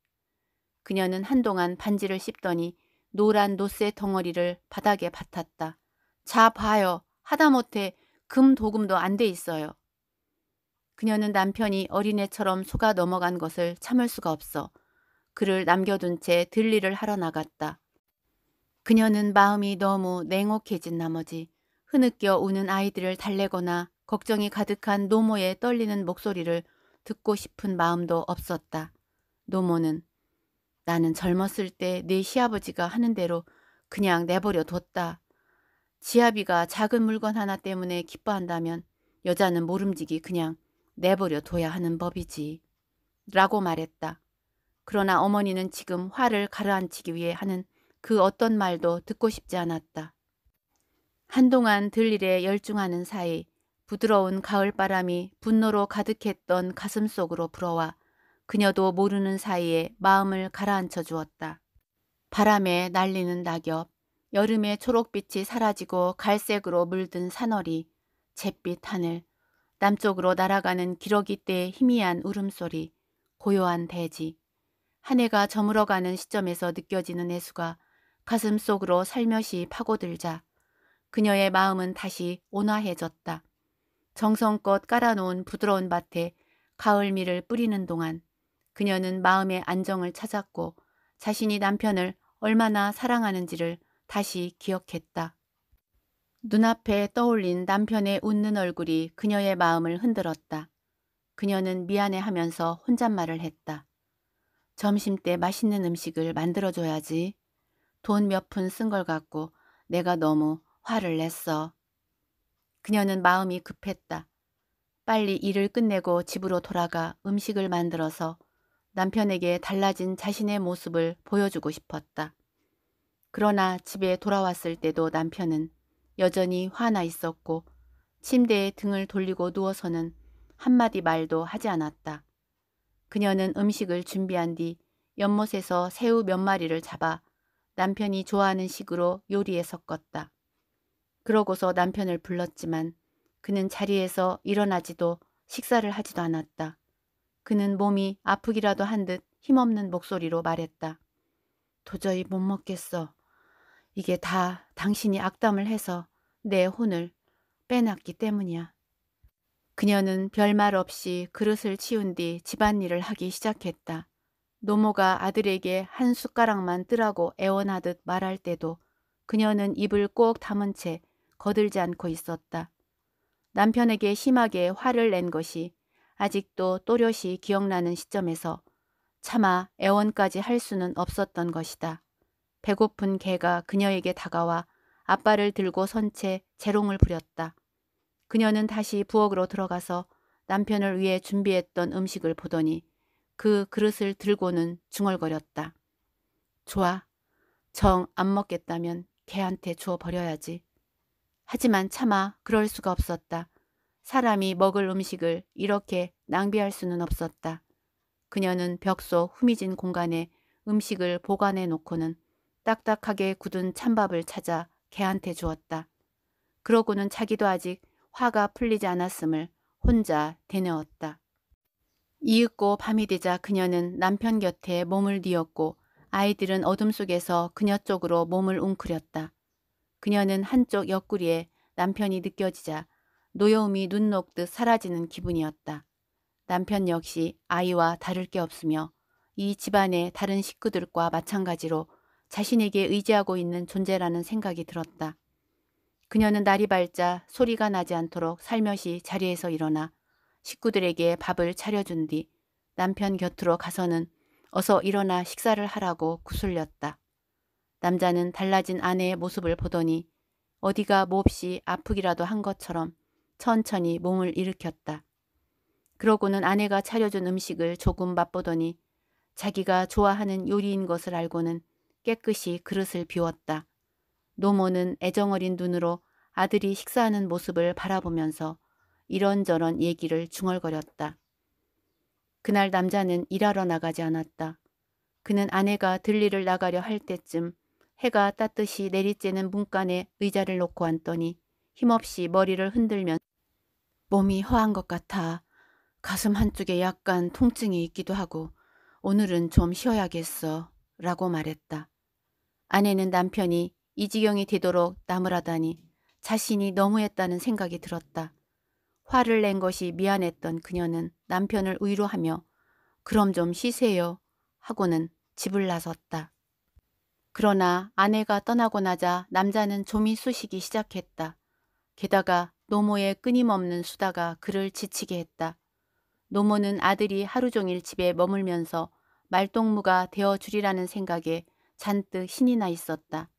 그녀는 한동안 반지를 씹더니 노란 노쇠 덩어리를 바닥에 밭았다. 자 봐요. 하다못해 금 도금도 안 돼 있어요. 그녀는 남편이 어린애처럼 속아 넘어간 것을 참을 수가 없어 그를 남겨둔 채 들리를 하러 나갔다. 그녀는 마음이 너무 냉혹해진 나머지 흐느껴 우는 아이들을 달래거나 걱정이 가득한 노모의 떨리는 목소리를 듣고 싶은 마음도 없었다. 노모는 나는 젊었을 때 네 시아버지가 하는 대로 그냥 내버려 뒀다. 지아비가 작은 물건 하나 때문에 기뻐한다면 여자는 모름지기 그냥 내버려 둬야 하는 법이지. 라고 말했다. 그러나 어머니는 지금 화를 가라앉히기 위해 하는 그 어떤 말도 듣고 싶지 않았다. 한동안 들일에 열중하는 사이 부드러운 가을바람이 분노로 가득했던 가슴 속으로 불어와 그녀도 모르는 사이에 마음을 가라앉혀 주었다. 바람에 날리는 낙엽, 여름의 초록빛이 사라지고 갈색으로 물든 산허리, 잿빛 하늘, 남쪽으로 날아가는 기러기 때의 희미한 울음소리, 고요한 대지, 한 해가 저물어가는 시점에서 느껴지는 해수가 가슴 속으로 살며시 파고들자 그녀의 마음은 다시 온화해졌다. 정성껏 깔아놓은 부드러운 밭에 가을미를 뿌리는 동안 그녀는 마음의 안정을 찾았고 자신이 남편을 얼마나 사랑하는지를 다시 기억했다. 눈앞에 떠올린 남편의 웃는 얼굴이 그녀의 마음을 흔들었다. 그녀는 미안해하면서 혼잣말을 했다. 점심때 맛있는 음식을 만들어줘야지. 돈몇푼쓴걸 갖고 내가 너무 화를 냈어. 그녀는 마음이 급했다. 빨리 일을 끝내고 집으로 돌아가 음식을 만들어서 남편에게 달라진 자신의 모습을 보여주고 싶었다. 그러나 집에 돌아왔을 때도 남편은 여전히 화나 있었고 침대에 등을 돌리고 누워서는 한마디 말도 하지 않았다. 그녀는 음식을 준비한 뒤 연못에서 새우 몇 마리를 잡아 남편이 좋아하는 식으로 요리에 섞었다. 그러고서 남편을 불렀지만 그는 자리에서 일어나지도 식사를 하지도 않았다. 그는 몸이 아프기라도 한 듯 힘없는 목소리로 말했다. 도저히 못 먹겠어. 이게 다 당신이 악담을 해서 내 혼을 빼놨기 때문이야. 그녀는 별말 없이 그릇을 치운 뒤 집안일을 하기 시작했다. 노모가 아들에게 한 숟가락만 뜨라고 애원하듯 말할 때도 그녀는 입을 꼭 담은 채 거들지 않고 있었다. 남편에게 심하게 화를 낸 것이 아직도 또렷이 기억나는 시점에서 차마 애원까지 할 수는 없었던 것이다. 배고픈 개가 그녀에게 다가와 아빠를 들고 선 채 재롱을 부렸다. 그녀는 다시 부엌으로 들어가서 남편을 위해 준비했던 음식을 보더니 그 그릇을 들고는 중얼거렸다. 좋아. 정 안 먹겠다면 개한테 주어버려야지. 하지만 차마 그럴 수가 없었다. 사람이 먹을 음식을 이렇게 낭비할 수는 없었다. 그녀는 벽속 후미진 공간에 음식을 보관해 놓고는 딱딱하게 굳은 찬밥을 찾아 개한테 주었다. 그러고는 자기도 아직 화가 풀리지 않았음을 혼자 되뇌었다. 이윽고 밤이 되자 그녀는 남편 곁에 몸을 뉘었고 아이들은 어둠 속에서 그녀 쪽으로 몸을 웅크렸다. 그녀는 한쪽 옆구리에 남편이 느껴지자 노여움이 눈 녹듯 사라지는 기분이었다. 남편 역시 아이와 다를 게 없으며 이 집안의 다른 식구들과 마찬가지로 자신에게 의지하고 있는 존재라는 생각이 들었다. 그녀는 날이 밝자 소리가 나지 않도록 살며시 자리에서 일어나 식구들에게 밥을 차려준 뒤 남편 곁으로 가서는 어서 일어나 식사를 하라고 구슬렸다. 남자는 달라진 아내의 모습을 보더니 어디가 몹시 아프기라도 한 것처럼 천천히 몸을 일으켰다. 그러고는 아내가 차려준 음식을 조금 맛보더니 자기가 좋아하는 요리인 것을 알고는 깨끗이 그릇을 비웠다. 노모는 애정어린 눈으로 아들이 식사하는 모습을 바라보면서 이런저런 얘기를 중얼거렸다. 그날 남자는 일하러 나가지 않았다. 그는 아내가 들리를 나가려 할 때쯤 해가 따뜻이 내리쬐는 문간에 의자를 놓고 앉더니 힘없이 머리를 흔들면 몸이 허한 것 같아 가슴 한쪽에 약간 통증이 있기도 하고 오늘은 좀 쉬어야겠어 라고 말했다. 아내는 남편이 이 지경이 되도록 나무라다니 자신이 너무했다는 생각이 들었다. 화를 낸 것이 미안했던 그녀는 남편을 위로하며 그럼 좀 쉬세요 하고는 집을 나섰다. 그러나 아내가 떠나고 나자 남자는 좀이 쑤시기 시작했다. 게다가 노모의 끊임없는 수다가 그를 지치게 했다. 노모는 아들이 하루 종일 집에 머물면서 말동무가 되어주리라는 생각에 잔뜩 신이 나 있었다.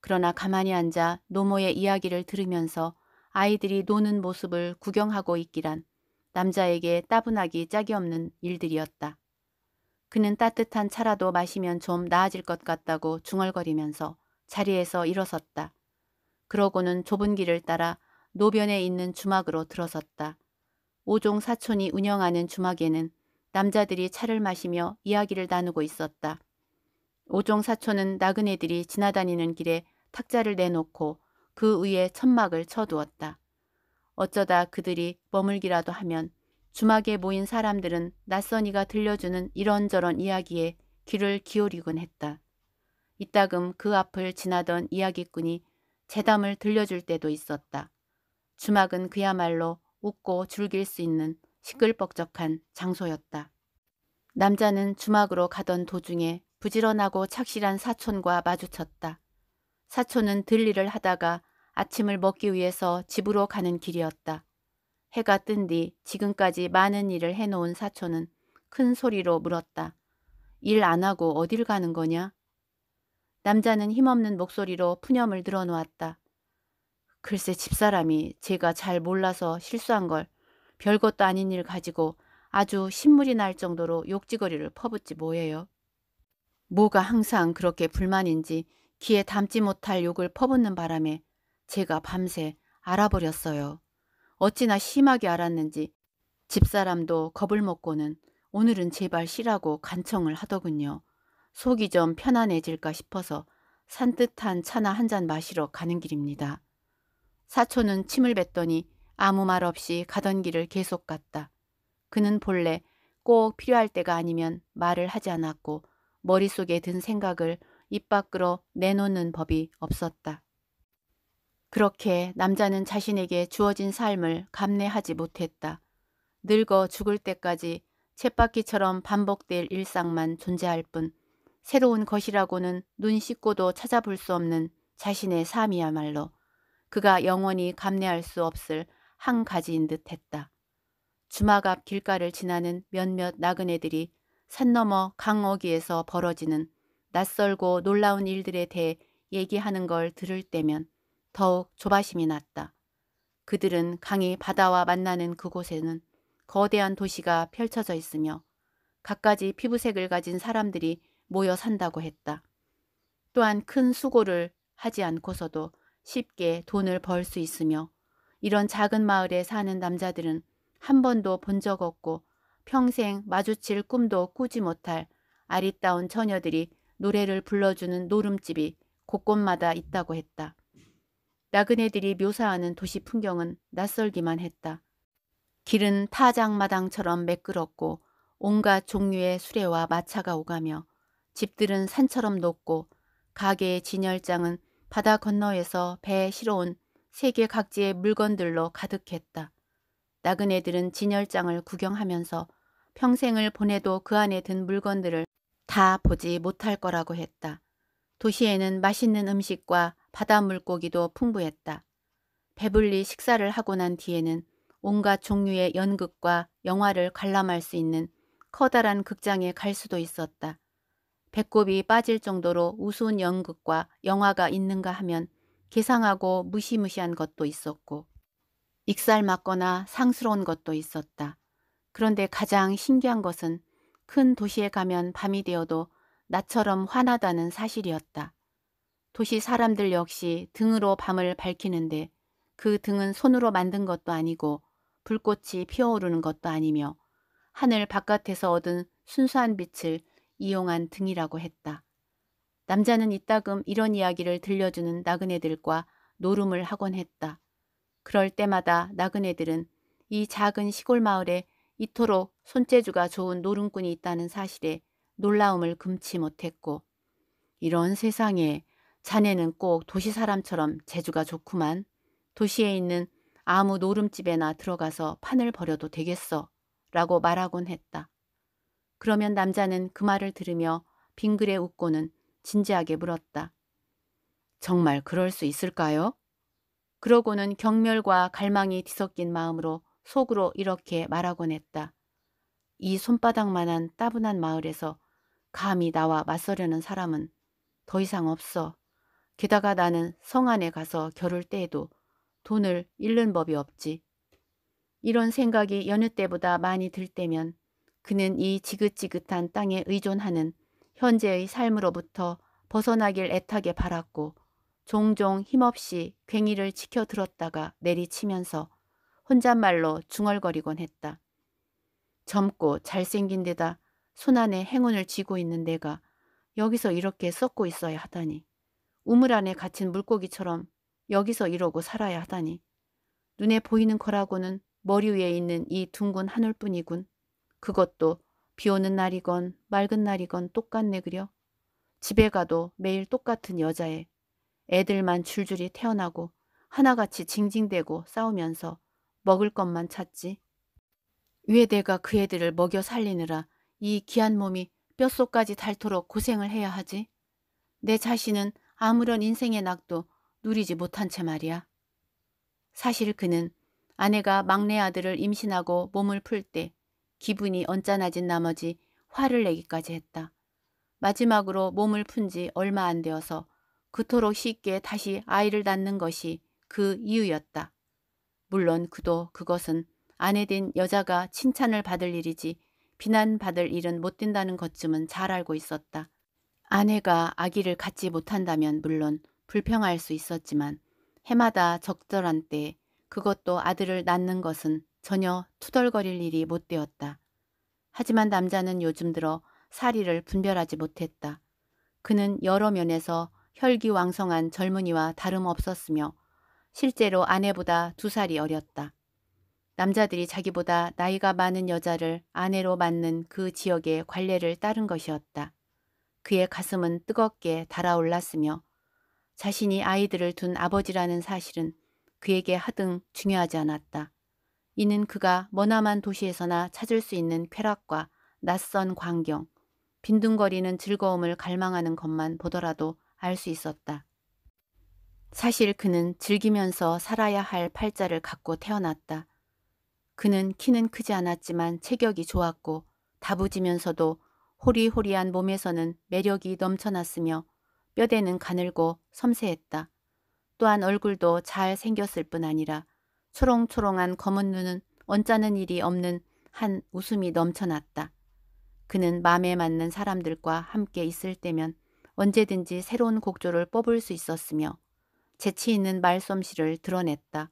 그러나 가만히 앉아 노모의 이야기를 들으면서 아이들이 노는 모습을 구경하고 있기란 남자에게 따분하기 짝이 없는 일들이었다. 그는 따뜻한 차라도 마시면 좀 나아질 것 같다고 중얼거리면서 자리에서 일어섰다. 그러고는 좁은 길을 따라 노변에 있는 주막으로 들어섰다. 오종 사촌이 운영하는 주막에는 남자들이 차를 마시며 이야기를 나누고 있었다. 오종 사촌은 나그네들이 지나다니는 길에 탁자를 내놓고 그 위에 천막을 쳐두었다. 어쩌다 그들이 머물기라도 하면 주막에 모인 사람들은 낯선이가 들려주는 이런저런 이야기에 귀를 기울이곤 했다. 이따금 그 앞을 지나던 이야기꾼이 재담을 들려줄 때도 있었다. 주막은 그야말로 웃고 즐길 수 있는 시끌벅적한 장소였다. 남자는 주막으로 가던 도중에 부지런하고 착실한 사촌과 마주쳤다. 사촌은 들리를 하다가 아침을 먹기 위해서 집으로 가는 길이었다. 해가 뜬 뒤 지금까지 많은 일을 해놓은 사촌은 큰 소리로 물었다. 일 안 하고 어딜 가는 거냐? 남자는 힘없는 목소리로 푸념을 늘어놓았다. 글쎄 집사람이 제가 잘 몰라서 실수한 걸 별것도 아닌 일 가지고 아주 신물이 날 정도로 욕지거리를 퍼붓지 뭐예요. 뭐가 항상 그렇게 불만인지 귀에 담지 못할 욕을 퍼붓는 바람에 제가 밤새 알아버렸어요. 어찌나 심하게 알았는지 집사람도 겁을 먹고는 오늘은 제발 쉬라고 간청을 하더군요. 속이 좀 편안해질까 싶어서 산뜻한 차나 한 잔 마시러 가는 길입니다. 사촌은 침을 뱉더니 아무 말 없이 가던 길을 계속 갔다. 그는 본래 꼭 필요할 때가 아니면 말을 하지 않았고 머릿속에 든 생각을 입 밖으로 내놓는 법이 없었다. 그렇게 남자는 자신에게 주어진 삶을 감내하지 못했다. 늙어 죽을 때까지 쳇바퀴처럼 반복될 일상만 존재할 뿐 새로운 것이라고는 눈 씻고도 찾아볼 수 없는 자신의 삶이야말로 그가 영원히 감내할 수 없을 한 가지인 듯 했다. 주막 앞 길가를 지나는 몇몇 나그네들이 산 너머 강어귀에서 벌어지는 낯설고 놀라운 일들에 대해 얘기하는 걸 들을 때면 더욱 조바심이 났다. 그들은 강이 바다와 만나는 그곳에는 거대한 도시가 펼쳐져 있으며 갖가지 피부색을 가진 사람들이 모여 산다고 했다. 또한 큰 수고를 하지 않고서도 쉽게 돈을 벌 수 있으며 이런 작은 마을에 사는 남자들은 한 번도 본 적 없고 평생 마주칠 꿈도 꾸지 못할 아리따운 처녀들이 노래를 불러주는 노름집이 곳곳마다 있다고 했다. 나그네들이 묘사하는 도시 풍경은 낯설기만 했다. 길은 타장마당처럼 매끄럽고 온갖 종류의 수레와 마차가 오가며 집들은 산처럼 높고 가게의 진열장은 바다 건너에서 배에 실어온 세계 각지의 물건들로 가득했다. 나그네들은 진열장을 구경하면서 평생을 보내도 그 안에 든 물건들을 다 보지 못할 거라고 했다. 도시에는 맛있는 음식과 바다 물고기도 풍부했다. 배불리 식사를 하고 난 뒤에는 온갖 종류의 연극과 영화를 관람할 수 있는 커다란 극장에 갈 수도 있었다. 배꼽이 빠질 정도로 우스운 연극과 영화가 있는가 하면 개상하고 무시무시한 것도 있었고 익살 맞거나 상스러운 것도 있었다. 그런데 가장 신기한 것은 큰 도시에 가면 밤이 되어도 나처럼 환하다는 사실이었다. 도시 사람들 역시 등으로 밤을 밝히는데 그 등은 손으로 만든 것도 아니고 불꽃이 피어오르는 것도 아니며 하늘 바깥에서 얻은 순수한 빛을 이용한 등이라고 했다. 남자는 이따금 이런 이야기를 들려주는 나그네들과 노름을 하곤 했다. 그럴 때마다 나그네들은 이 작은 시골 마을에 이토록 손재주가 좋은 노름꾼이 있다는 사실에 놀라움을 금치 못했고 이런 세상에 자네는 꼭 도시 사람처럼 재주가 좋구만 도시에 있는 아무 노름집에나 들어가서 판을 버려도 되겠어 라고 말하곤 했다. 그러면 남자는 그 말을 들으며 빙그레 웃고는 진지하게 물었다. 정말 그럴 수 있을까요? 그러고는 경멸과 갈망이 뒤섞인 마음으로 속으로 이렇게 말하곤 했다. 이 손바닥만한 따분한 마을에서 감히 나와 맞서려는 사람은 더 이상 없어. 게다가 나는 성안에 가서 겨룰 때에도 돈을 잃는 법이 없지. 이런 생각이 여느 때보다 많이 들 때면 그는 이 지긋지긋한 땅에 의존하는 현재의 삶으로부터 벗어나길 애타게 바랐고 종종 힘없이 괭이를 치켜 들었다가 내리치면서 혼잣말로 중얼거리곤 했다. 젊고 잘생긴 데다 손안에 행운을 쥐고 있는 내가 여기서 이렇게 썩고 있어야 하다니. 우물 안에 갇힌 물고기처럼 여기서 이러고 살아야 하다니. 눈에 보이는 거라고는 머리 위에 있는 이 둥근 하늘뿐이군. 그것도 비 오는 날이건 맑은 날이건 똑같네 그려. 집에 가도 매일 똑같은 여자애. 애들만 줄줄이 태어나고 하나같이 징징대고 싸우면서 먹을 것만 찾지. 왜내가 그 애들을 먹여 살리느라 이 귀한 몸이 뼛속까지 닳도록 고생을 해야 하지? 내 자신은 아무런 인생의 낙도 누리지 못한 채 말이야. 사실 그는 아내가 막내 아들을 임신하고 몸을 풀 때 기분이 언짢아진 나머지 화를 내기까지 했다. 마지막으로 몸을 푼 지 얼마 안 되어서 그토록 쉽게 다시 아이를 낳는 것이 그 이유였다. 물론 그도 그것은 아내 된 여자가 칭찬을 받을 일이지 비난받을 일은 못 된다는 것쯤은 잘 알고 있었다. 아내가 아기를 갖지 못한다면 물론 불평할 수 있었지만 해마다 적절한 때 그것도 아들을 낳는 것은 전혀 투덜거릴 일이 못 되었다. 하지만 남자는 요즘 들어 사리를 분별하지 못했다. 그는 여러 면에서 혈기왕성한 젊은이와 다름없었으며 실제로 아내보다 두 살이 어렸다. 남자들이 자기보다 나이가 많은 여자를 아내로 맞는 그 지역의 관례를 따른 것이었다. 그의 가슴은 뜨겁게 달아올랐으며 자신이 아이들을 둔 아버지라는 사실은 그에게 하등 중요하지 않았다. 이는 그가 머나만 도시에서나 찾을 수 있는 쾌락과 낯선 광경, 빈둥거리는 즐거움을 갈망하는 것만 보더라도 알 수 있었다. 사실 그는 즐기면서 살아야 할 팔자를 갖고 태어났다. 그는 키는 크지 않았지만 체격이 좋았고 다부지면서도 호리호리한 몸에서는 매력이 넘쳐났으며 뼈대는 가늘고 섬세했다. 또한 얼굴도 잘 생겼을 뿐 아니라 초롱초롱한 검은 눈은 언짢은 일이 없는 한 웃음이 넘쳐났다. 그는 마음에 맞는 사람들과 함께 있을 때면 언제든지 새로운 곡조를 뽑을 수 있었으며 재치 있는 말솜씨를 드러냈다.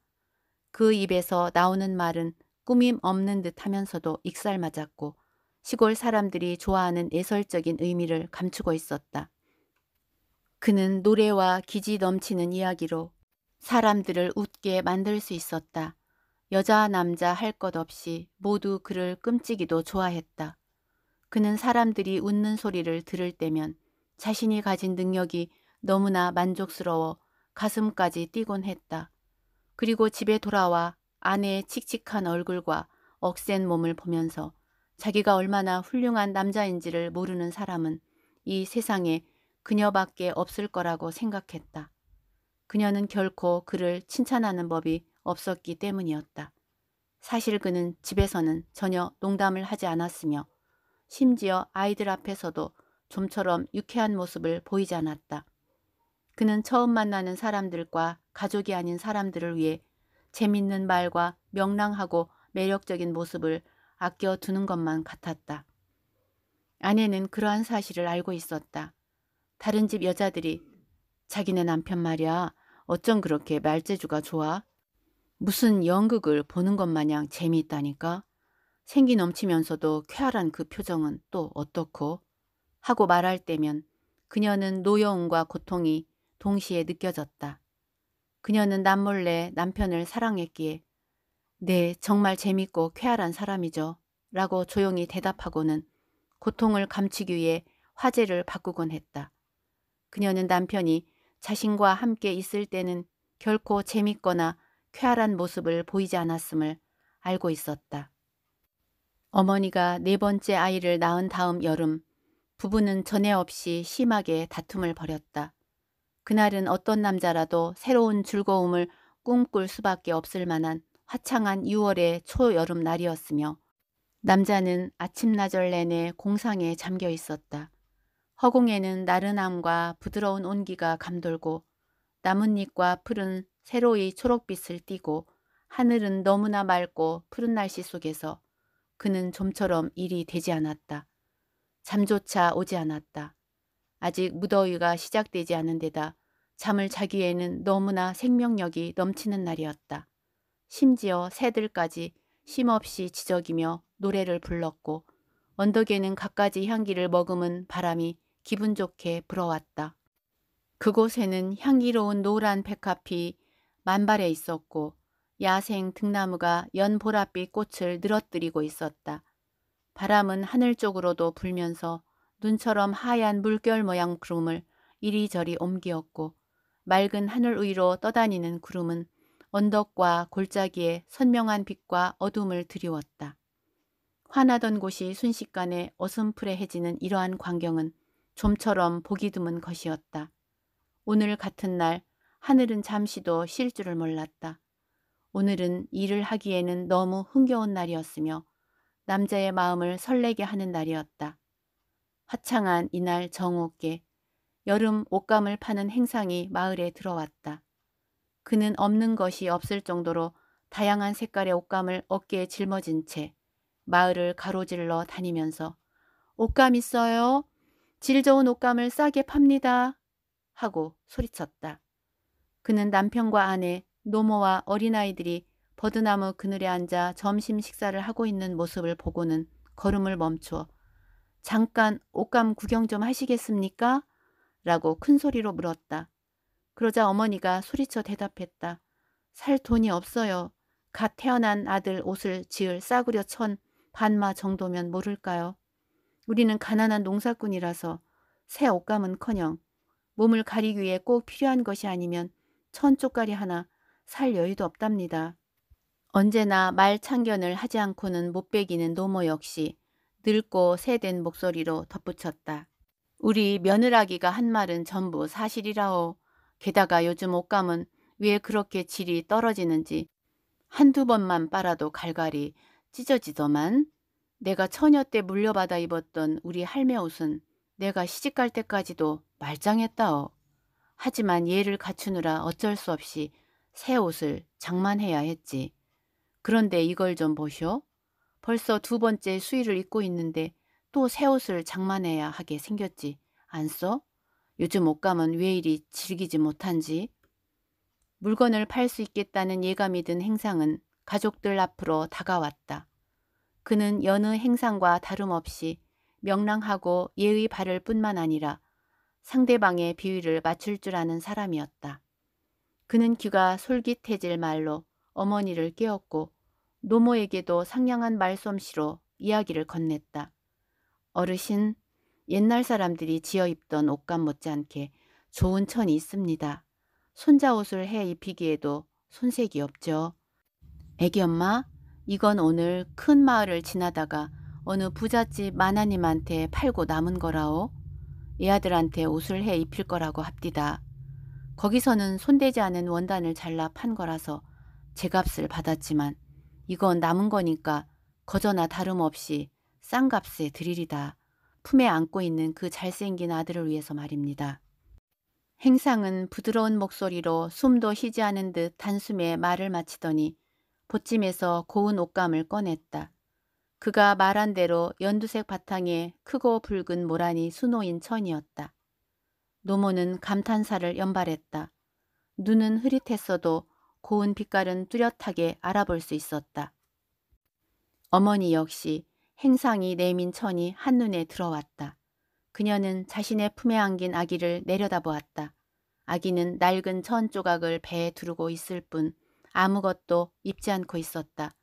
그 입에서 나오는 말은 꾸밈 없는 듯 하면서도 익살맞았고 시골 사람들이 좋아하는 예설적인 의미를 감추고 있었다. 그는 노래와 기지 넘치는 이야기로 사람들을 웃게 만들 수 있었다. 여자 남자 할 것 없이 모두 그를 끔찍이도 좋아했다. 그는 사람들이 웃는 소리를 들을 때면 자신이 가진 능력이 너무나 만족스러워 가슴까지 뛰곤 했다. 그리고 집에 돌아와 아내의 칙칙한 얼굴과 억센 몸을 보면서 자기가 얼마나 훌륭한 남자인지를 모르는 사람은 이 세상에 그녀밖에 없을 거라고 생각했다. 그녀는 결코 그를 칭찬하는 법이 없었기 때문이었다. 사실 그는 집에서는 전혀 농담을 하지 않았으며 심지어 아이들 앞에서도 좀처럼 유쾌한 모습을 보이지 않았다. 그는 처음 만나는 사람들과 가족이 아닌 사람들을 위해 재밌는 말과 명랑하고 매력적인 모습을 아껴두는 것만 같았다. 아내는 그러한 사실을 알고 있었다. 다른 집 여자들이 자기네 남편 말이야 어쩜 그렇게 말재주가 좋아? 무슨 연극을 보는 것 마냥 재미있다니까? 생기 넘치면서도 쾌활한 그 표정은 또 어떻고? 하고 말할 때면 그녀는 노여움과 고통이 동시에 느껴졌다. 그녀는 남몰래 남편을 사랑했기에 네, 정말 재밌고 쾌활한 사람이죠. 라고 조용히 대답하고는 고통을 감추기 위해 화제를 바꾸곤 했다. 그녀는 남편이 자신과 함께 있을 때는 결코 재밌거나 쾌활한 모습을 보이지 않았음을 알고 있었다. 어머니가 네 번째 아이를 낳은 다음 여름 부부는 전에 없이 심하게 다툼을 벌였다. 그날은 어떤 남자라도 새로운 즐거움을 꿈꿀 수밖에 없을 만한 화창한 6월의 초여름 날이었으며 남자는 아침나절 내내 공상에 잠겨 있었다. 허공에는 나른함과 부드러운 온기가 감돌고 나뭇잎과 풀은 새로이 초록빛을 띠고 하늘은 너무나 맑고 푸른 날씨 속에서 그는 좀처럼 일이 되지 않았다. 잠조차 오지 않았다. 아직 무더위가 시작되지 않은 데다 잠을 자기에는 너무나 생명력이 넘치는 날이었다. 심지어 새들까지 쉼없이 지적이며 노래를 불렀고 언덕에는 갖가지 향기를 머금은 바람이 기분 좋게 불어왔다. 그곳에는 향기로운 노란 백합이 만발해 있었고 야생 등나무가 연보랏빛 꽃을 늘어뜨리고 있었다. 바람은 하늘 쪽으로도 불면서 눈처럼 하얀 물결 모양 구름을 이리저리 옮기었고 맑은 하늘 위로 떠다니는 구름은 언덕과 골짜기에 선명한 빛과 어둠을 드리웠다. 환하던 곳이 순식간에 어슴풀에해지는 이러한 광경은 좀처럼 보기 드문 것이었다. 오늘 같은 날 하늘은 잠시도 쉴 줄을 몰랐다. 오늘은 일을 하기에는 너무 흥겨운 날이었으며 남자의 마음을 설레게 하는 날이었다. 화창한 이날 정오께 여름 옷감을 파는 행상이 마을에 들어왔다. 그는 없는 것이 없을 정도로 다양한 색깔의 옷감을 어깨에 짊어진 채 마을을 가로질러 다니면서 옷감 있어요? 질 좋은 옷감을 싸게 팝니다. 하고 소리쳤다. 그는 남편과 아내, 노모와 어린아이들이 버드나무 그늘에 앉아 점심 식사를 하고 있는 모습을 보고는 걸음을 멈추어 잠깐 옷감 구경 좀 하시겠습니까? 라고 큰 소리로 물었다. 그러자 어머니가 소리쳐 대답했다. 살 돈이 없어요. 갓 태어난 아들 옷을 지을 싸구려 천 반마 정도면 모를까요? 우리는 가난한 농사꾼이라서 새 옷감은커녕 몸을 가리기 위해 꼭 필요한 것이 아니면 천 쪼가리 하나 살 여유도 없답니다. 언제나 말 참견을 하지 않고는 못 베기는 노모 역시 늙고 새된 목소리로 덧붙였다. 우리 며느라기가 한 말은 전부 사실이라오. 게다가 요즘 옷감은 왜 그렇게 질이 떨어지는지 한두 번만 빨아도 갈갈이 찢어지더만 내가 처녀 때 물려받아 입었던 우리 할매 옷은 내가 시집갈 때까지도 말짱했다오. 하지만 얘를 갖추느라 어쩔 수 없이 새 옷을 장만해야 했지. 그런데 이걸 좀 보쇼. 벌써 두 번째 수의를 입고 있는데 또 새 옷을 장만해야 하게 생겼지. 안 써? 요즘 옷감은 왜 이리 즐기지 못한지. 물건을 팔 수 있겠다는 예감이 든 행상은 가족들 앞으로 다가왔다. 그는 여느 행상과 다름없이 명랑하고 예의 바를 뿐만 아니라 상대방의 비위를 맞출 줄 아는 사람이었다. 그는 귀가 솔깃해질 말로 어머니를 깨웠고 노모에게도 상냥한 말솜씨로 이야기를 건넸다. 어르신, 옛날 사람들이 지어 입던 옷감 못지않게 좋은 천이 있습니다. 손자 옷을 해 입히기에도 손색이 없죠. 애기 엄마, 이건 오늘 큰 마을을 지나다가 어느 부잣집 마나님한테 팔고 남은 거라오. 애 아들한테 옷을 해 입힐 거라고 합디다. 거기서는 손대지 않은 원단을 잘라 판 거라서 제값을 받았지만 이건 남은 거니까 거저나 다름없이 싼 값에 드리리다. 품에 안고 있는 그 잘생긴 아들을 위해서 말입니다. 행상은 부드러운 목소리로 숨도 쉬지 않은 듯 단숨에 말을 마치더니 보찜에서 고운 옷감을 꺼냈다. 그가 말한 대로 연두색 바탕에 크고 붉은 모란이 수놓인 천이었다. 노모는 감탄사를 연발했다. 눈은 흐릿했어도 고운 빛깔은 뚜렷하게 알아볼 수 있었다. 어머니 역시 행상이 내민 천이 한눈에 들어왔다. 그녀는 자신의 품에 안긴 아기를 내려다보았다. 아기는 낡은 천 조각을 배에 두르고 있을 뿐 아무것도 입지 않고 있었다.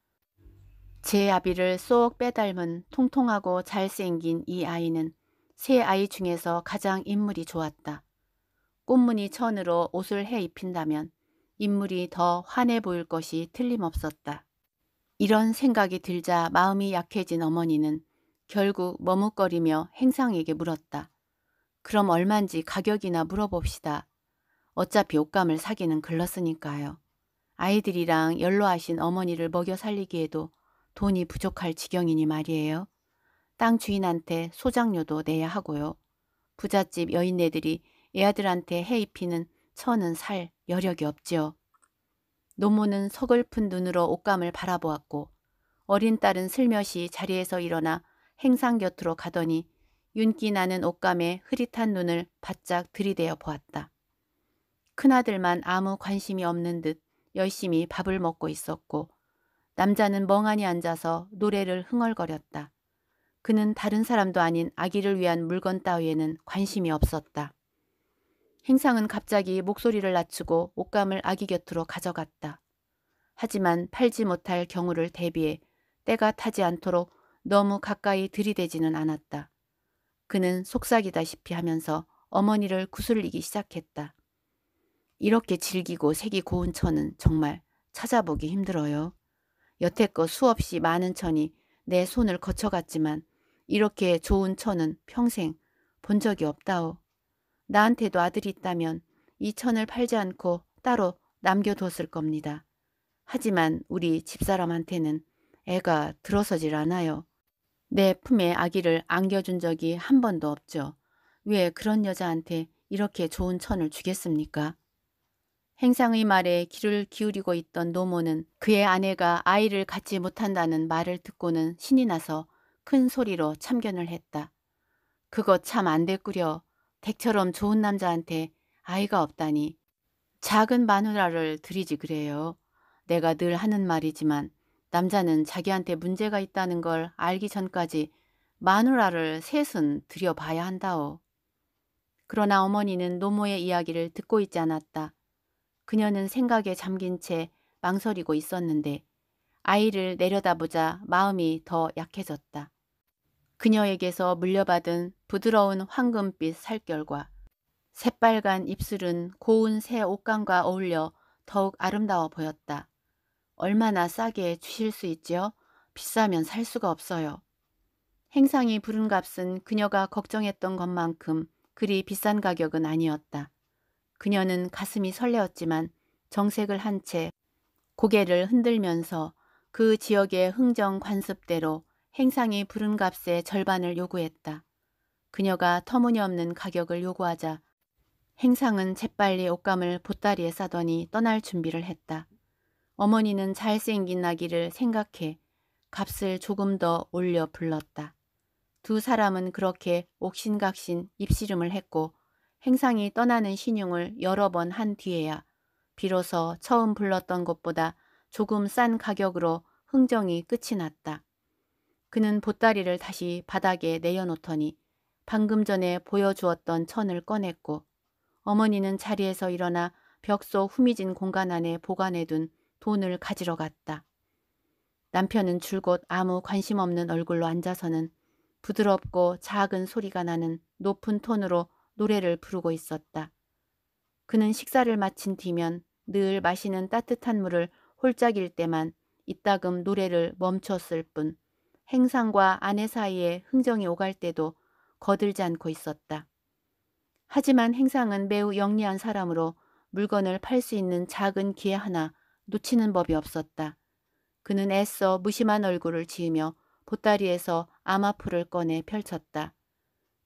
제 아비를 쏙 빼닮은 통통하고 잘생긴 이 아이는 세 아이 중에서 가장 인물이 좋았다. 꽃무늬 천으로 옷을 해 입힌다면 인물이 더 환해 보일 것이 틀림없었다. 이런 생각이 들자 마음이 약해진 어머니는 결국 머뭇거리며 행상에게 물었다. 그럼 얼만지 가격이나 물어봅시다. 어차피 옷감을 사기는 글렀으니까요. 아이들이랑 연로하신 어머니를 먹여 살리기에도 돈이 부족할 지경이니 말이에요. 땅 주인한테 소장료도 내야 하고요. 부잣집 여인네들이 애아들한테 해 입히는 천는살 여력이 없지요. 노모는 서글픈 눈으로 옷감을 바라보았고 어린 딸은 슬며시 자리에서 일어나 행상 곁으로 가더니 윤기 나는 옷감에 흐릿한 눈을 바짝 들이대어 보았다. 큰아들만 아무 관심이 없는 듯 열심히 밥을 먹고 있었고 남자는 멍하니 앉아서 노래를 흥얼거렸다. 그는 다른 사람도 아닌 아기를 위한 물건 따위에는 관심이 없었다. 행상은 갑자기 목소리를 낮추고 옷감을 아기 곁으로 가져갔다. 하지만 팔지 못할 경우를 대비해 때가 타지 않도록 너무 가까이 들이대지는 않았다. 그는 속삭이다시피 하면서 어머니를 구슬리기 시작했다. 이렇게 질기고 색이 고운 천은 정말 찾아보기 힘들어요. 여태껏 수없이 많은 천이 내 손을 거쳐갔지만 이렇게 좋은 천은 평생 본 적이 없다오. 나한테도 아들이 있다면 이 천을 팔지 않고 따로 남겨뒀을 겁니다. 하지만 우리 집사람한테는 애가 들어서질 않아요. 내 품에 아기를 안겨준 적이 한 번도 없죠. 왜 그런 여자한테 이렇게 좋은 천을 주겠습니까? 행상의 말에 귀를 기울이고 있던 노모는 그의 아내가 아이를 갖지 못한다는 말을 듣고는 신이 나서 큰 소리로 참견을 했다. 그거 참안 됐구려. 댁처럼 좋은 남자한테 아이가 없다니 작은 마누라를 들이지 그래요. 내가 늘 하는 말이지만 남자는 자기한테 문제가 있다는 걸 알기 전까지 마누라를 셋은 들여봐야 한다오. 그러나 어머니는 노모의 이야기를 듣고 있지 않았다. 그녀는 생각에 잠긴 채 망설이고 있었는데 아이를 내려다보자 마음이 더 약해졌다. 그녀에게서 물려받은 부드러운 황금빛 살결과 새빨간 입술은 고운 새 옷감과 어울려 더욱 아름다워 보였다. 얼마나 싸게 주실 수 있지요? 비싸면 살 수가 없어요. 행상이 부른 값은 그녀가 걱정했던 것만큼 그리 비싼 가격은 아니었다. 그녀는 가슴이 설레었지만 정색을 한 채 고개를 흔들면서 그 지역의 흥정 관습대로 행상이 부른 값의 절반을 요구했다. 그녀가 터무니없는 가격을 요구하자 행상은 재빨리 옷감을 보따리에 싸더니 떠날 준비를 했다. 어머니는 잘생긴 아기를 생각해 값을 조금 더 올려 불렀다. 두 사람은 그렇게 옥신각신 입씨름을 했고 행상이 떠나는 신용을 여러 번 한 뒤에야 비로소 처음 불렀던 것보다 조금 싼 가격으로 흥정이 끝이 났다. 그는 보따리를 다시 바닥에 내려놓더니 방금 전에 보여주었던 천을 꺼냈고 어머니는 자리에서 일어나 벽 속 후미진 공간 안에 보관해둔 돈을 가지러 갔다. 남편은 줄곧 아무 관심 없는 얼굴로 앉아서는 부드럽고 작은 소리가 나는 높은 톤으로 노래를 부르고 있었다. 그는 식사를 마친 뒤면 늘 마시는 따뜻한 물을 홀짝일 때만 이따금 노래를 멈췄을 뿐 행상과 아내 사이에 흥정이 오갈 때도 거들지 않고 있었다. 하지만 행상은 매우 영리한 사람으로 물건을 팔 수 있는 작은 기회 하나 놓치는 법이 없었다. 그는 애써 무심한 얼굴을 지으며 보따리에서 아마풀을 꺼내 펼쳤다.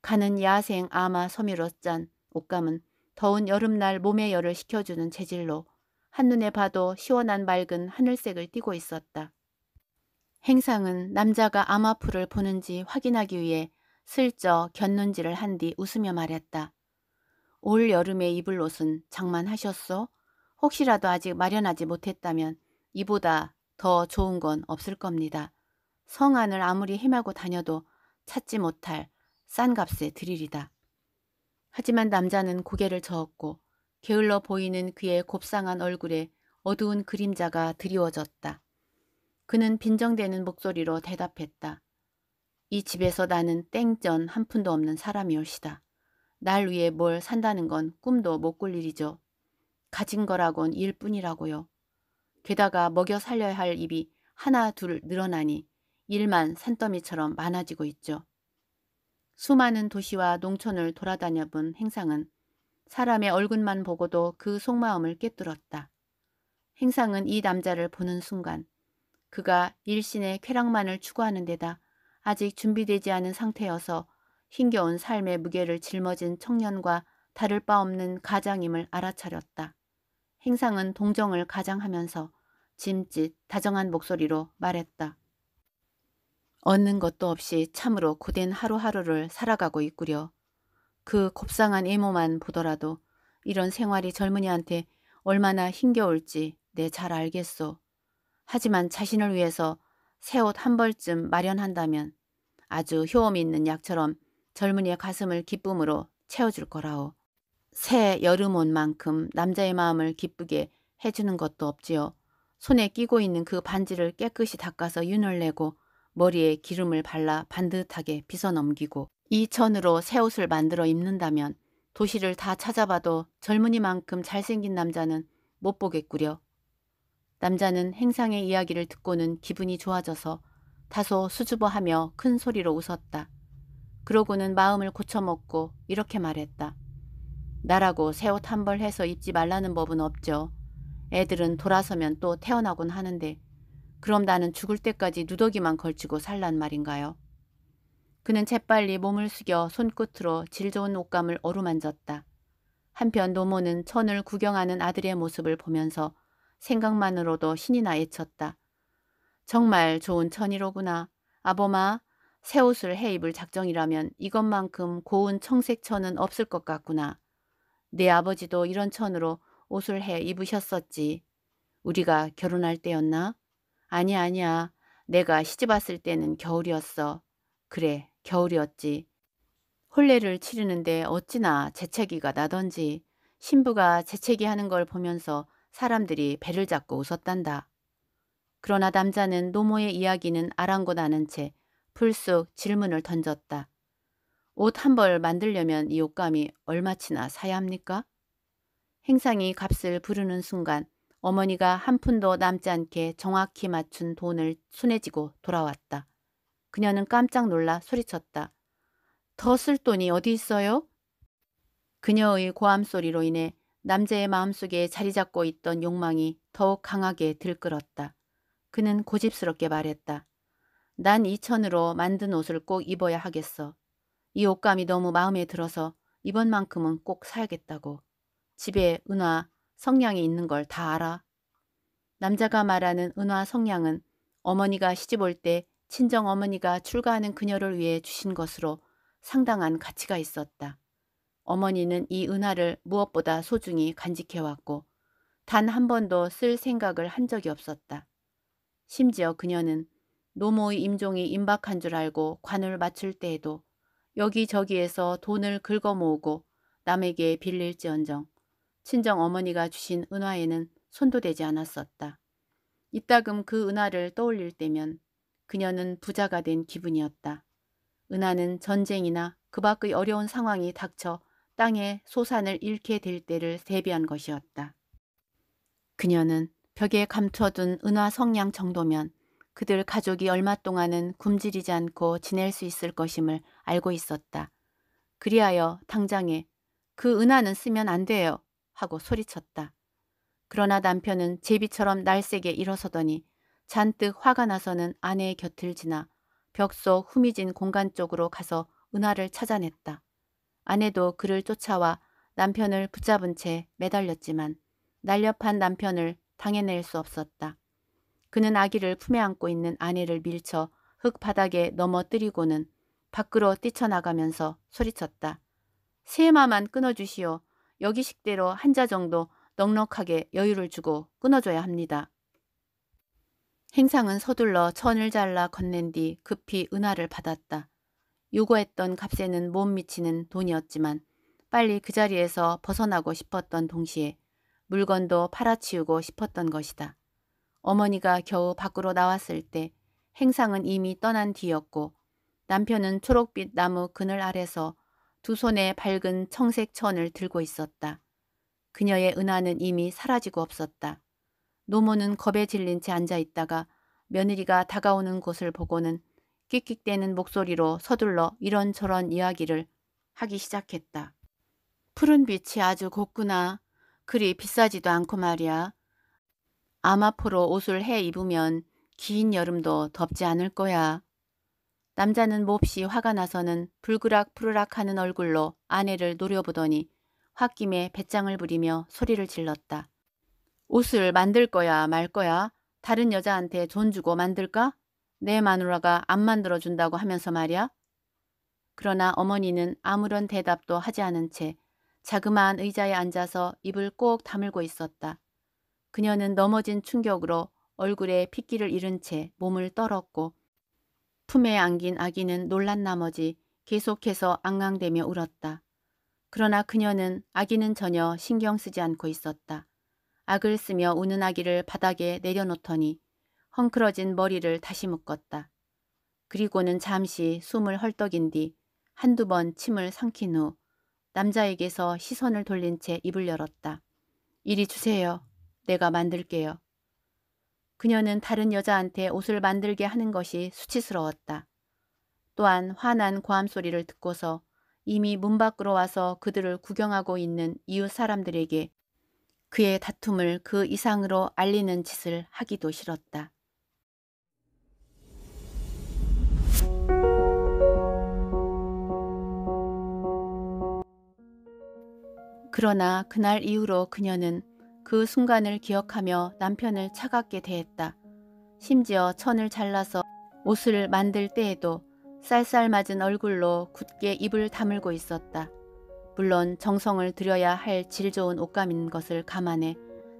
가는 야생 아마 섬유로 짠 옷감은 더운 여름날 몸에 열을 식혀주는 재질로 한눈에 봐도 시원한 맑은 하늘색을 띠고 있었다. 행상은 남자가 암아풀을 보는지 확인하기 위해 슬쩍 곁눈질을 한 뒤 웃으며 말했다. 올 여름에 입을 옷은 장만하셨소? 혹시라도 아직 마련하지 못했다면 이보다 더 좋은 건 없을 겁니다. 성안을 아무리 헤매고 다녀도 찾지 못할 싼 값에 드리리다. 하지만 남자는 고개를 저었고 게을러 보이는 그의 곱상한 얼굴에 어두운 그림자가 드리워졌다. 그는 빈정대는 목소리로 대답했다. 이 집에서 나는 땡전 한 푼도 없는 사람이올시다. 날 위해 뭘 산다는 건 꿈도 못 꿀 일이죠. 가진 거라곤 일뿐이라고요. 게다가 먹여 살려야 할 입이 하나 둘 늘어나니 일만 산더미처럼 많아지고 있죠. 수많은 도시와 농촌을 돌아다녀 본 행상은 사람의 얼굴만 보고도 그 속마음을 깨뜨렸다. 행상은 이 남자를 보는 순간 그가 일신의 쾌락만을 추구하는 데다 아직 준비되지 않은 상태여서 힘겨운 삶의 무게를 짊어진 청년과 다를 바 없는 가장임을 알아차렸다. 행상은 동정을 가장하면서 짐짓 다정한 목소리로 말했다. 얻는 것도 없이 참으로 고된 하루하루를 살아가고 있구려. 그 곱상한 외모만 보더라도 이런 생활이 젊은이한테 얼마나 힘겨울지 내 잘 알겠소. 하지만 자신을 위해서 새 옷 한 벌쯤 마련한다면 아주 효험 이 있는 약처럼 젊은이의 가슴을 기쁨으로 채워줄 거라오. 새 여름 옷만큼 남자의 마음을 기쁘게 해주는 것도 없지요. 손에 끼고 있는 그 반지를 깨끗이 닦아서 윤을 내고 머리에 기름을 발라 반듯하게 빗어 넘기고 이 천으로 새 옷을 만들어 입는다면 도시를 다 찾아봐도 젊은이만큼 잘생긴 남자는 못 보겠구려. 남자는 행상의 이야기를 듣고는 기분이 좋아져서 다소 수줍어하며 큰 소리로 웃었다. 그러고는 마음을 고쳐먹고 이렇게 말했다. 나라고 새 옷 한 벌 해서 입지 말라는 법은 없죠. 애들은 돌아서면 또 태어나곤 하는데 그럼 나는 죽을 때까지 누더기만 걸치고 살란 말인가요? 그는 재빨리 몸을 숙여 손끝으로 질 좋은 옷감을 어루만졌다. 한편 노모는 천을 구경하는 아들의 모습을 보면서 생각만으로도 신이 나애쳤다 정말 좋은 천이로구나. 아범아, 새 옷을 해 입을 작정이라면 이것만큼 고운 청색 천은 없을 것 같구나. 네 아버지도 이런 천으로 옷을 해 입으셨었지. 우리가 결혼할 때였나? 아니 아니야. 내가 시집 왔을 때는 겨울이었어. 그래, 겨울이었지. 혼례를 치르는데 어찌나 재채기가 나던지 신부가 재채기 하는 걸 보면서 사람들이 배를 잡고 웃었단다. 그러나 남자는 노모의 이야기는 아랑곳 아는 채 불쑥 질문을 던졌다. 옷 한 벌 만들려면 이 옷감이 얼마치나 사야 합니까? 행상이 값을 부르는 순간 어머니가 한 푼도 남지 않게 정확히 맞춘 돈을 손에 쥐고 돌아왔다. 그녀는 깜짝 놀라 소리쳤다. 더 쓸 돈이 어디 있어요? 그녀의 고함 소리로 인해 남자의 마음속에 자리 잡고 있던 욕망이 더욱 강하게 들끓었다. 그는 고집스럽게 말했다. 난 이천으로 만든 옷을 꼭 입어야 하겠어. 이 옷감이 너무 마음에 들어서 이번만큼은 꼭 사야겠다고. 집에 은화, 성냥이 있는 걸 다 알아. 남자가 말하는 은화 성냥은 어머니가 시집 올 때 친정 어머니가 출가하는 그녀를 위해 주신 것으로 상당한 가치가 있었다. 어머니는 이 은화를 무엇보다 소중히 간직해왔고 단 한 번도 쓸 생각을 한 적이 없었다. 심지어 그녀는 노모의 임종이 임박한 줄 알고 관을 맞출 때에도 여기저기에서 돈을 긁어모으고 남에게 빌릴지언정 친정 어머니가 주신 은화에는 손도 대지 않았었다. 이따금 그 은화를 떠올릴 때면 그녀는 부자가 된 기분이었다. 은하는 전쟁이나 그 밖의 어려운 상황이 닥쳐 땅에 소산을 잃게 될 때를 대비한 것이었다. 그녀는 벽에 감춰둔 은화 성냥 정도면 그들 가족이 얼마 동안은 굶주리지 않고 지낼 수 있을 것임을 알고 있었다. 그리하여 당장에 그 은화는 쓰면 안 돼요 하고 소리쳤다. 그러나 남편은 제비처럼 날쌔게 일어서더니 잔뜩 화가 나서는 아내의 곁을 지나 벽 속 후미진 공간 쪽으로 가서 은화를 찾아냈다. 아내도 그를 쫓아와 남편을 붙잡은 채 매달렸지만 날렵한 남편을 당해낼 수 없었다. 그는 아기를 품에 안고 있는 아내를 밀쳐 흙바닥에 넘어뜨리고는 밖으로 뛰쳐나가면서 소리쳤다. 세마만 끊어주시오. 여기 식대로 한 자 정도 넉넉하게 여유를 주고 끊어줘야 합니다. 행상은 서둘러 천을 잘라 건넨 뒤 급히 은하를 받았다. 요구했던 값에는 못 미치는 돈이었지만 빨리 그 자리에서 벗어나고 싶었던 동시에 물건도 팔아치우고 싶었던 것이다. 어머니가 겨우 밖으로 나왔을 때 행상은 이미 떠난 뒤였고 남편은 초록빛 나무 그늘 아래서 두 손에 밝은 청색 천을 들고 있었다. 그녀의 은하는 이미 사라지고 없었다. 노모는 겁에 질린 채 앉아 있다가 며느리가 다가오는 곳을 보고는 끽끽대는 목소리로 서둘러 이런저런 이야기를 하기 시작했다. 푸른 빛이 아주 곱구나. 그리 비싸지도 않고 말이야. 아마포로 옷을 해 입으면 긴 여름도 덥지 않을 거야. 남자는 몹시 화가 나서는 불그락 푸르락 하는 얼굴로 아내를 노려보더니 홧김에 배짱을 부리며 소리를 질렀다. 옷을 만들 거야 말 거야? 다른 여자한테 돈 주고 만들까? 내 마누라가 안 만들어준다고 하면서 말이야. 그러나 어머니는 아무런 대답도 하지 않은 채 자그마한 의자에 앉아서 입을 꼭 다물고 있었다. 그녀는 넘어진 충격으로 얼굴에 핏기를 잃은 채 몸을 떨었고 품에 안긴 아기는 놀란 나머지 계속해서 앙앙대며 울었다. 그러나 그녀는 아기는 전혀 신경 쓰지 않고 있었다. 악을 쓰며 우는 아기를 바닥에 내려놓더니 헝클어진 머리를 다시 묶었다. 그리고는 잠시 숨을 헐떡인 뒤 한두 번 침을 삼킨 후 남자에게서 시선을 돌린 채 입을 열었다. 이리 주세요. 내가 만들게요. 그녀는 다른 여자한테 옷을 만들게 하는 것이 수치스러웠다. 또한 화난 고함 소리를 듣고서 이미 문 밖으로 와서 그들을 구경하고 있는 이웃 사람들에게 그의 다툼을 그 이상으로 알리는 짓을 하기도 싫었다. 그러나 그날 이후로 그녀는 그 순간을 기억하며 남편을 차갑게 대했다. 심지어 천을 잘라서 옷을 만들 때에도 쌀쌀 맞은 얼굴로 굳게 입을 다물고 있었다. 물론 정성을 들여야 할 질 좋은 옷감인 것을 감안해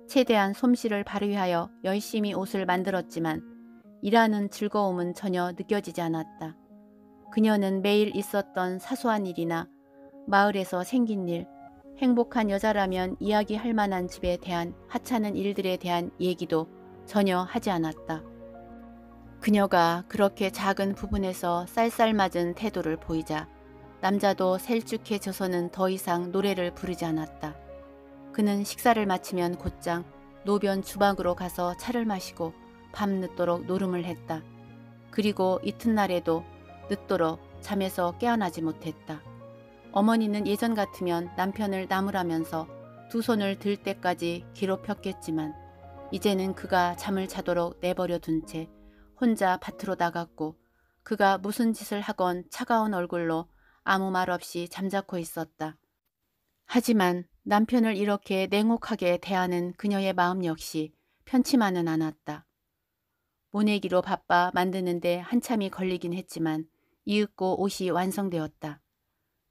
최대한 솜씨를 발휘하여 열심히 옷을 만들었지만 일하는 즐거움은 전혀 느껴지지 않았다. 그녀는 매일 있었던 사소한 일이나 마을에서 생긴 일, 행복한 여자라면 이야기할 만한 집에 대한 하찮은 일들에 대한 얘기도 전혀 하지 않았다. 그녀가 그렇게 작은 부분에서 쌀쌀맞은 태도를 보이자 남자도 셀쭉해져서는 더 이상 노래를 부르지 않았다. 그는 식사를 마치면 곧장 노변 주방으로 가서 차를 마시고 밤늦도록 노름을 했다. 그리고 이튿날에도 늦도록 잠에서 깨어나지 못했다. 어머니는 예전 같으면 남편을 나무라면서 두 손을 들 때까지 괴롭혔겠지만 이제는 그가 잠을 자도록 내버려 둔 채 혼자 밭으로 나갔고 그가 무슨 짓을 하건 차가운 얼굴로 아무 말 없이 잠자코 있었다. 하지만 남편을 이렇게 냉혹하게 대하는 그녀의 마음 역시 편치만은 않았다. 모내기로 바빠 만드는데 한참이 걸리긴 했지만 이윽고 옷이 완성되었다.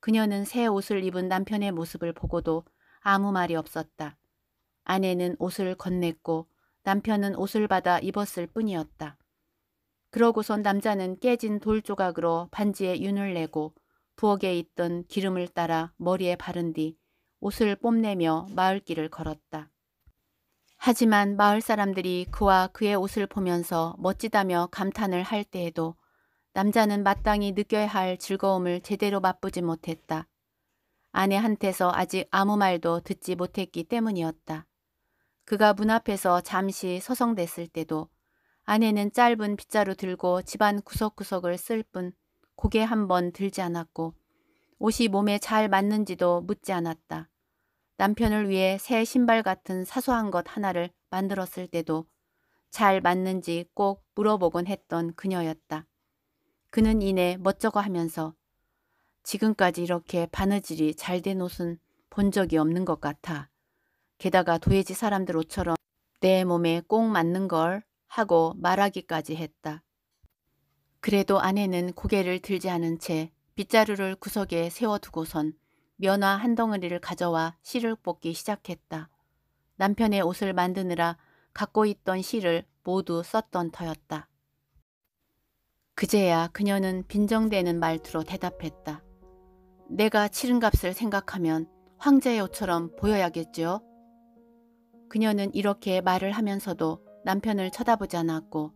그녀는 새 옷을 입은 남편의 모습을 보고도 아무 말이 없었다. 아내는 옷을 건넸고 남편은 옷을 받아 입었을 뿐이었다. 그러고선 남자는 깨진 돌 조각으로 반지에 윤을 내고 부엌에 있던 기름을 따라 머리에 바른 뒤 옷을 뽐내며 마을길을 걸었다. 하지만 마을 사람들이 그와 그의 옷을 보면서 멋지다며 감탄을 할 때에도 남자는 마땅히 느껴야 할 즐거움을 제대로 맛보지 못했다. 아내한테서 아직 아무 말도 듣지 못했기 때문이었다. 그가 문 앞에서 잠시 서성댔을 때도 아내는 짧은 빗자루 들고 집안 구석구석을 쓸 뿐 고개 한 번 들지 않았고 옷이 몸에 잘 맞는지도 묻지 않았다. 남편을 위해 새 신발 같은 사소한 것 하나를 만들었을 때도 잘 맞는지 꼭 물어보곤 했던 그녀였다. 그는 이내 멋쩍어 하면서 지금까지 이렇게 바느질이 잘 된 옷은 본 적이 없는 것 같아. 게다가 도예지 사람들 옷처럼 내 몸에 꼭 맞는 걸 하고 말하기까지 했다. 그래도 아내는 고개를 들지 않은 채 빗자루를 구석에 세워두고선 면화 한 덩어리를 가져와 실을 뽑기 시작했다. 남편의 옷을 만드느라 갖고 있던 실을 모두 썼던 터였다. 그제야 그녀는 빈정대는 말투로 대답했다. 내가 치른 값을 생각하면 황제의 옷처럼 보여야겠지 그녀는 이렇게 말을 하면서도 남편을 쳐다보지 않았고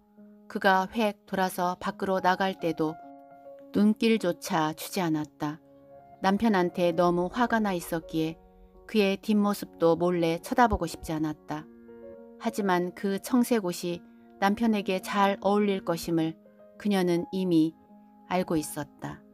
그가 획 돌아서 밖으로 나갈 때도 눈길조차 주지 않았다. 남편한테 너무 화가 나 있었기에 그의 뒷모습도 몰래 쳐다보고 싶지 않았다. 하지만 그 청색 옷이 남편에게 잘 어울릴 것임을 그녀는 이미 알고 있었다.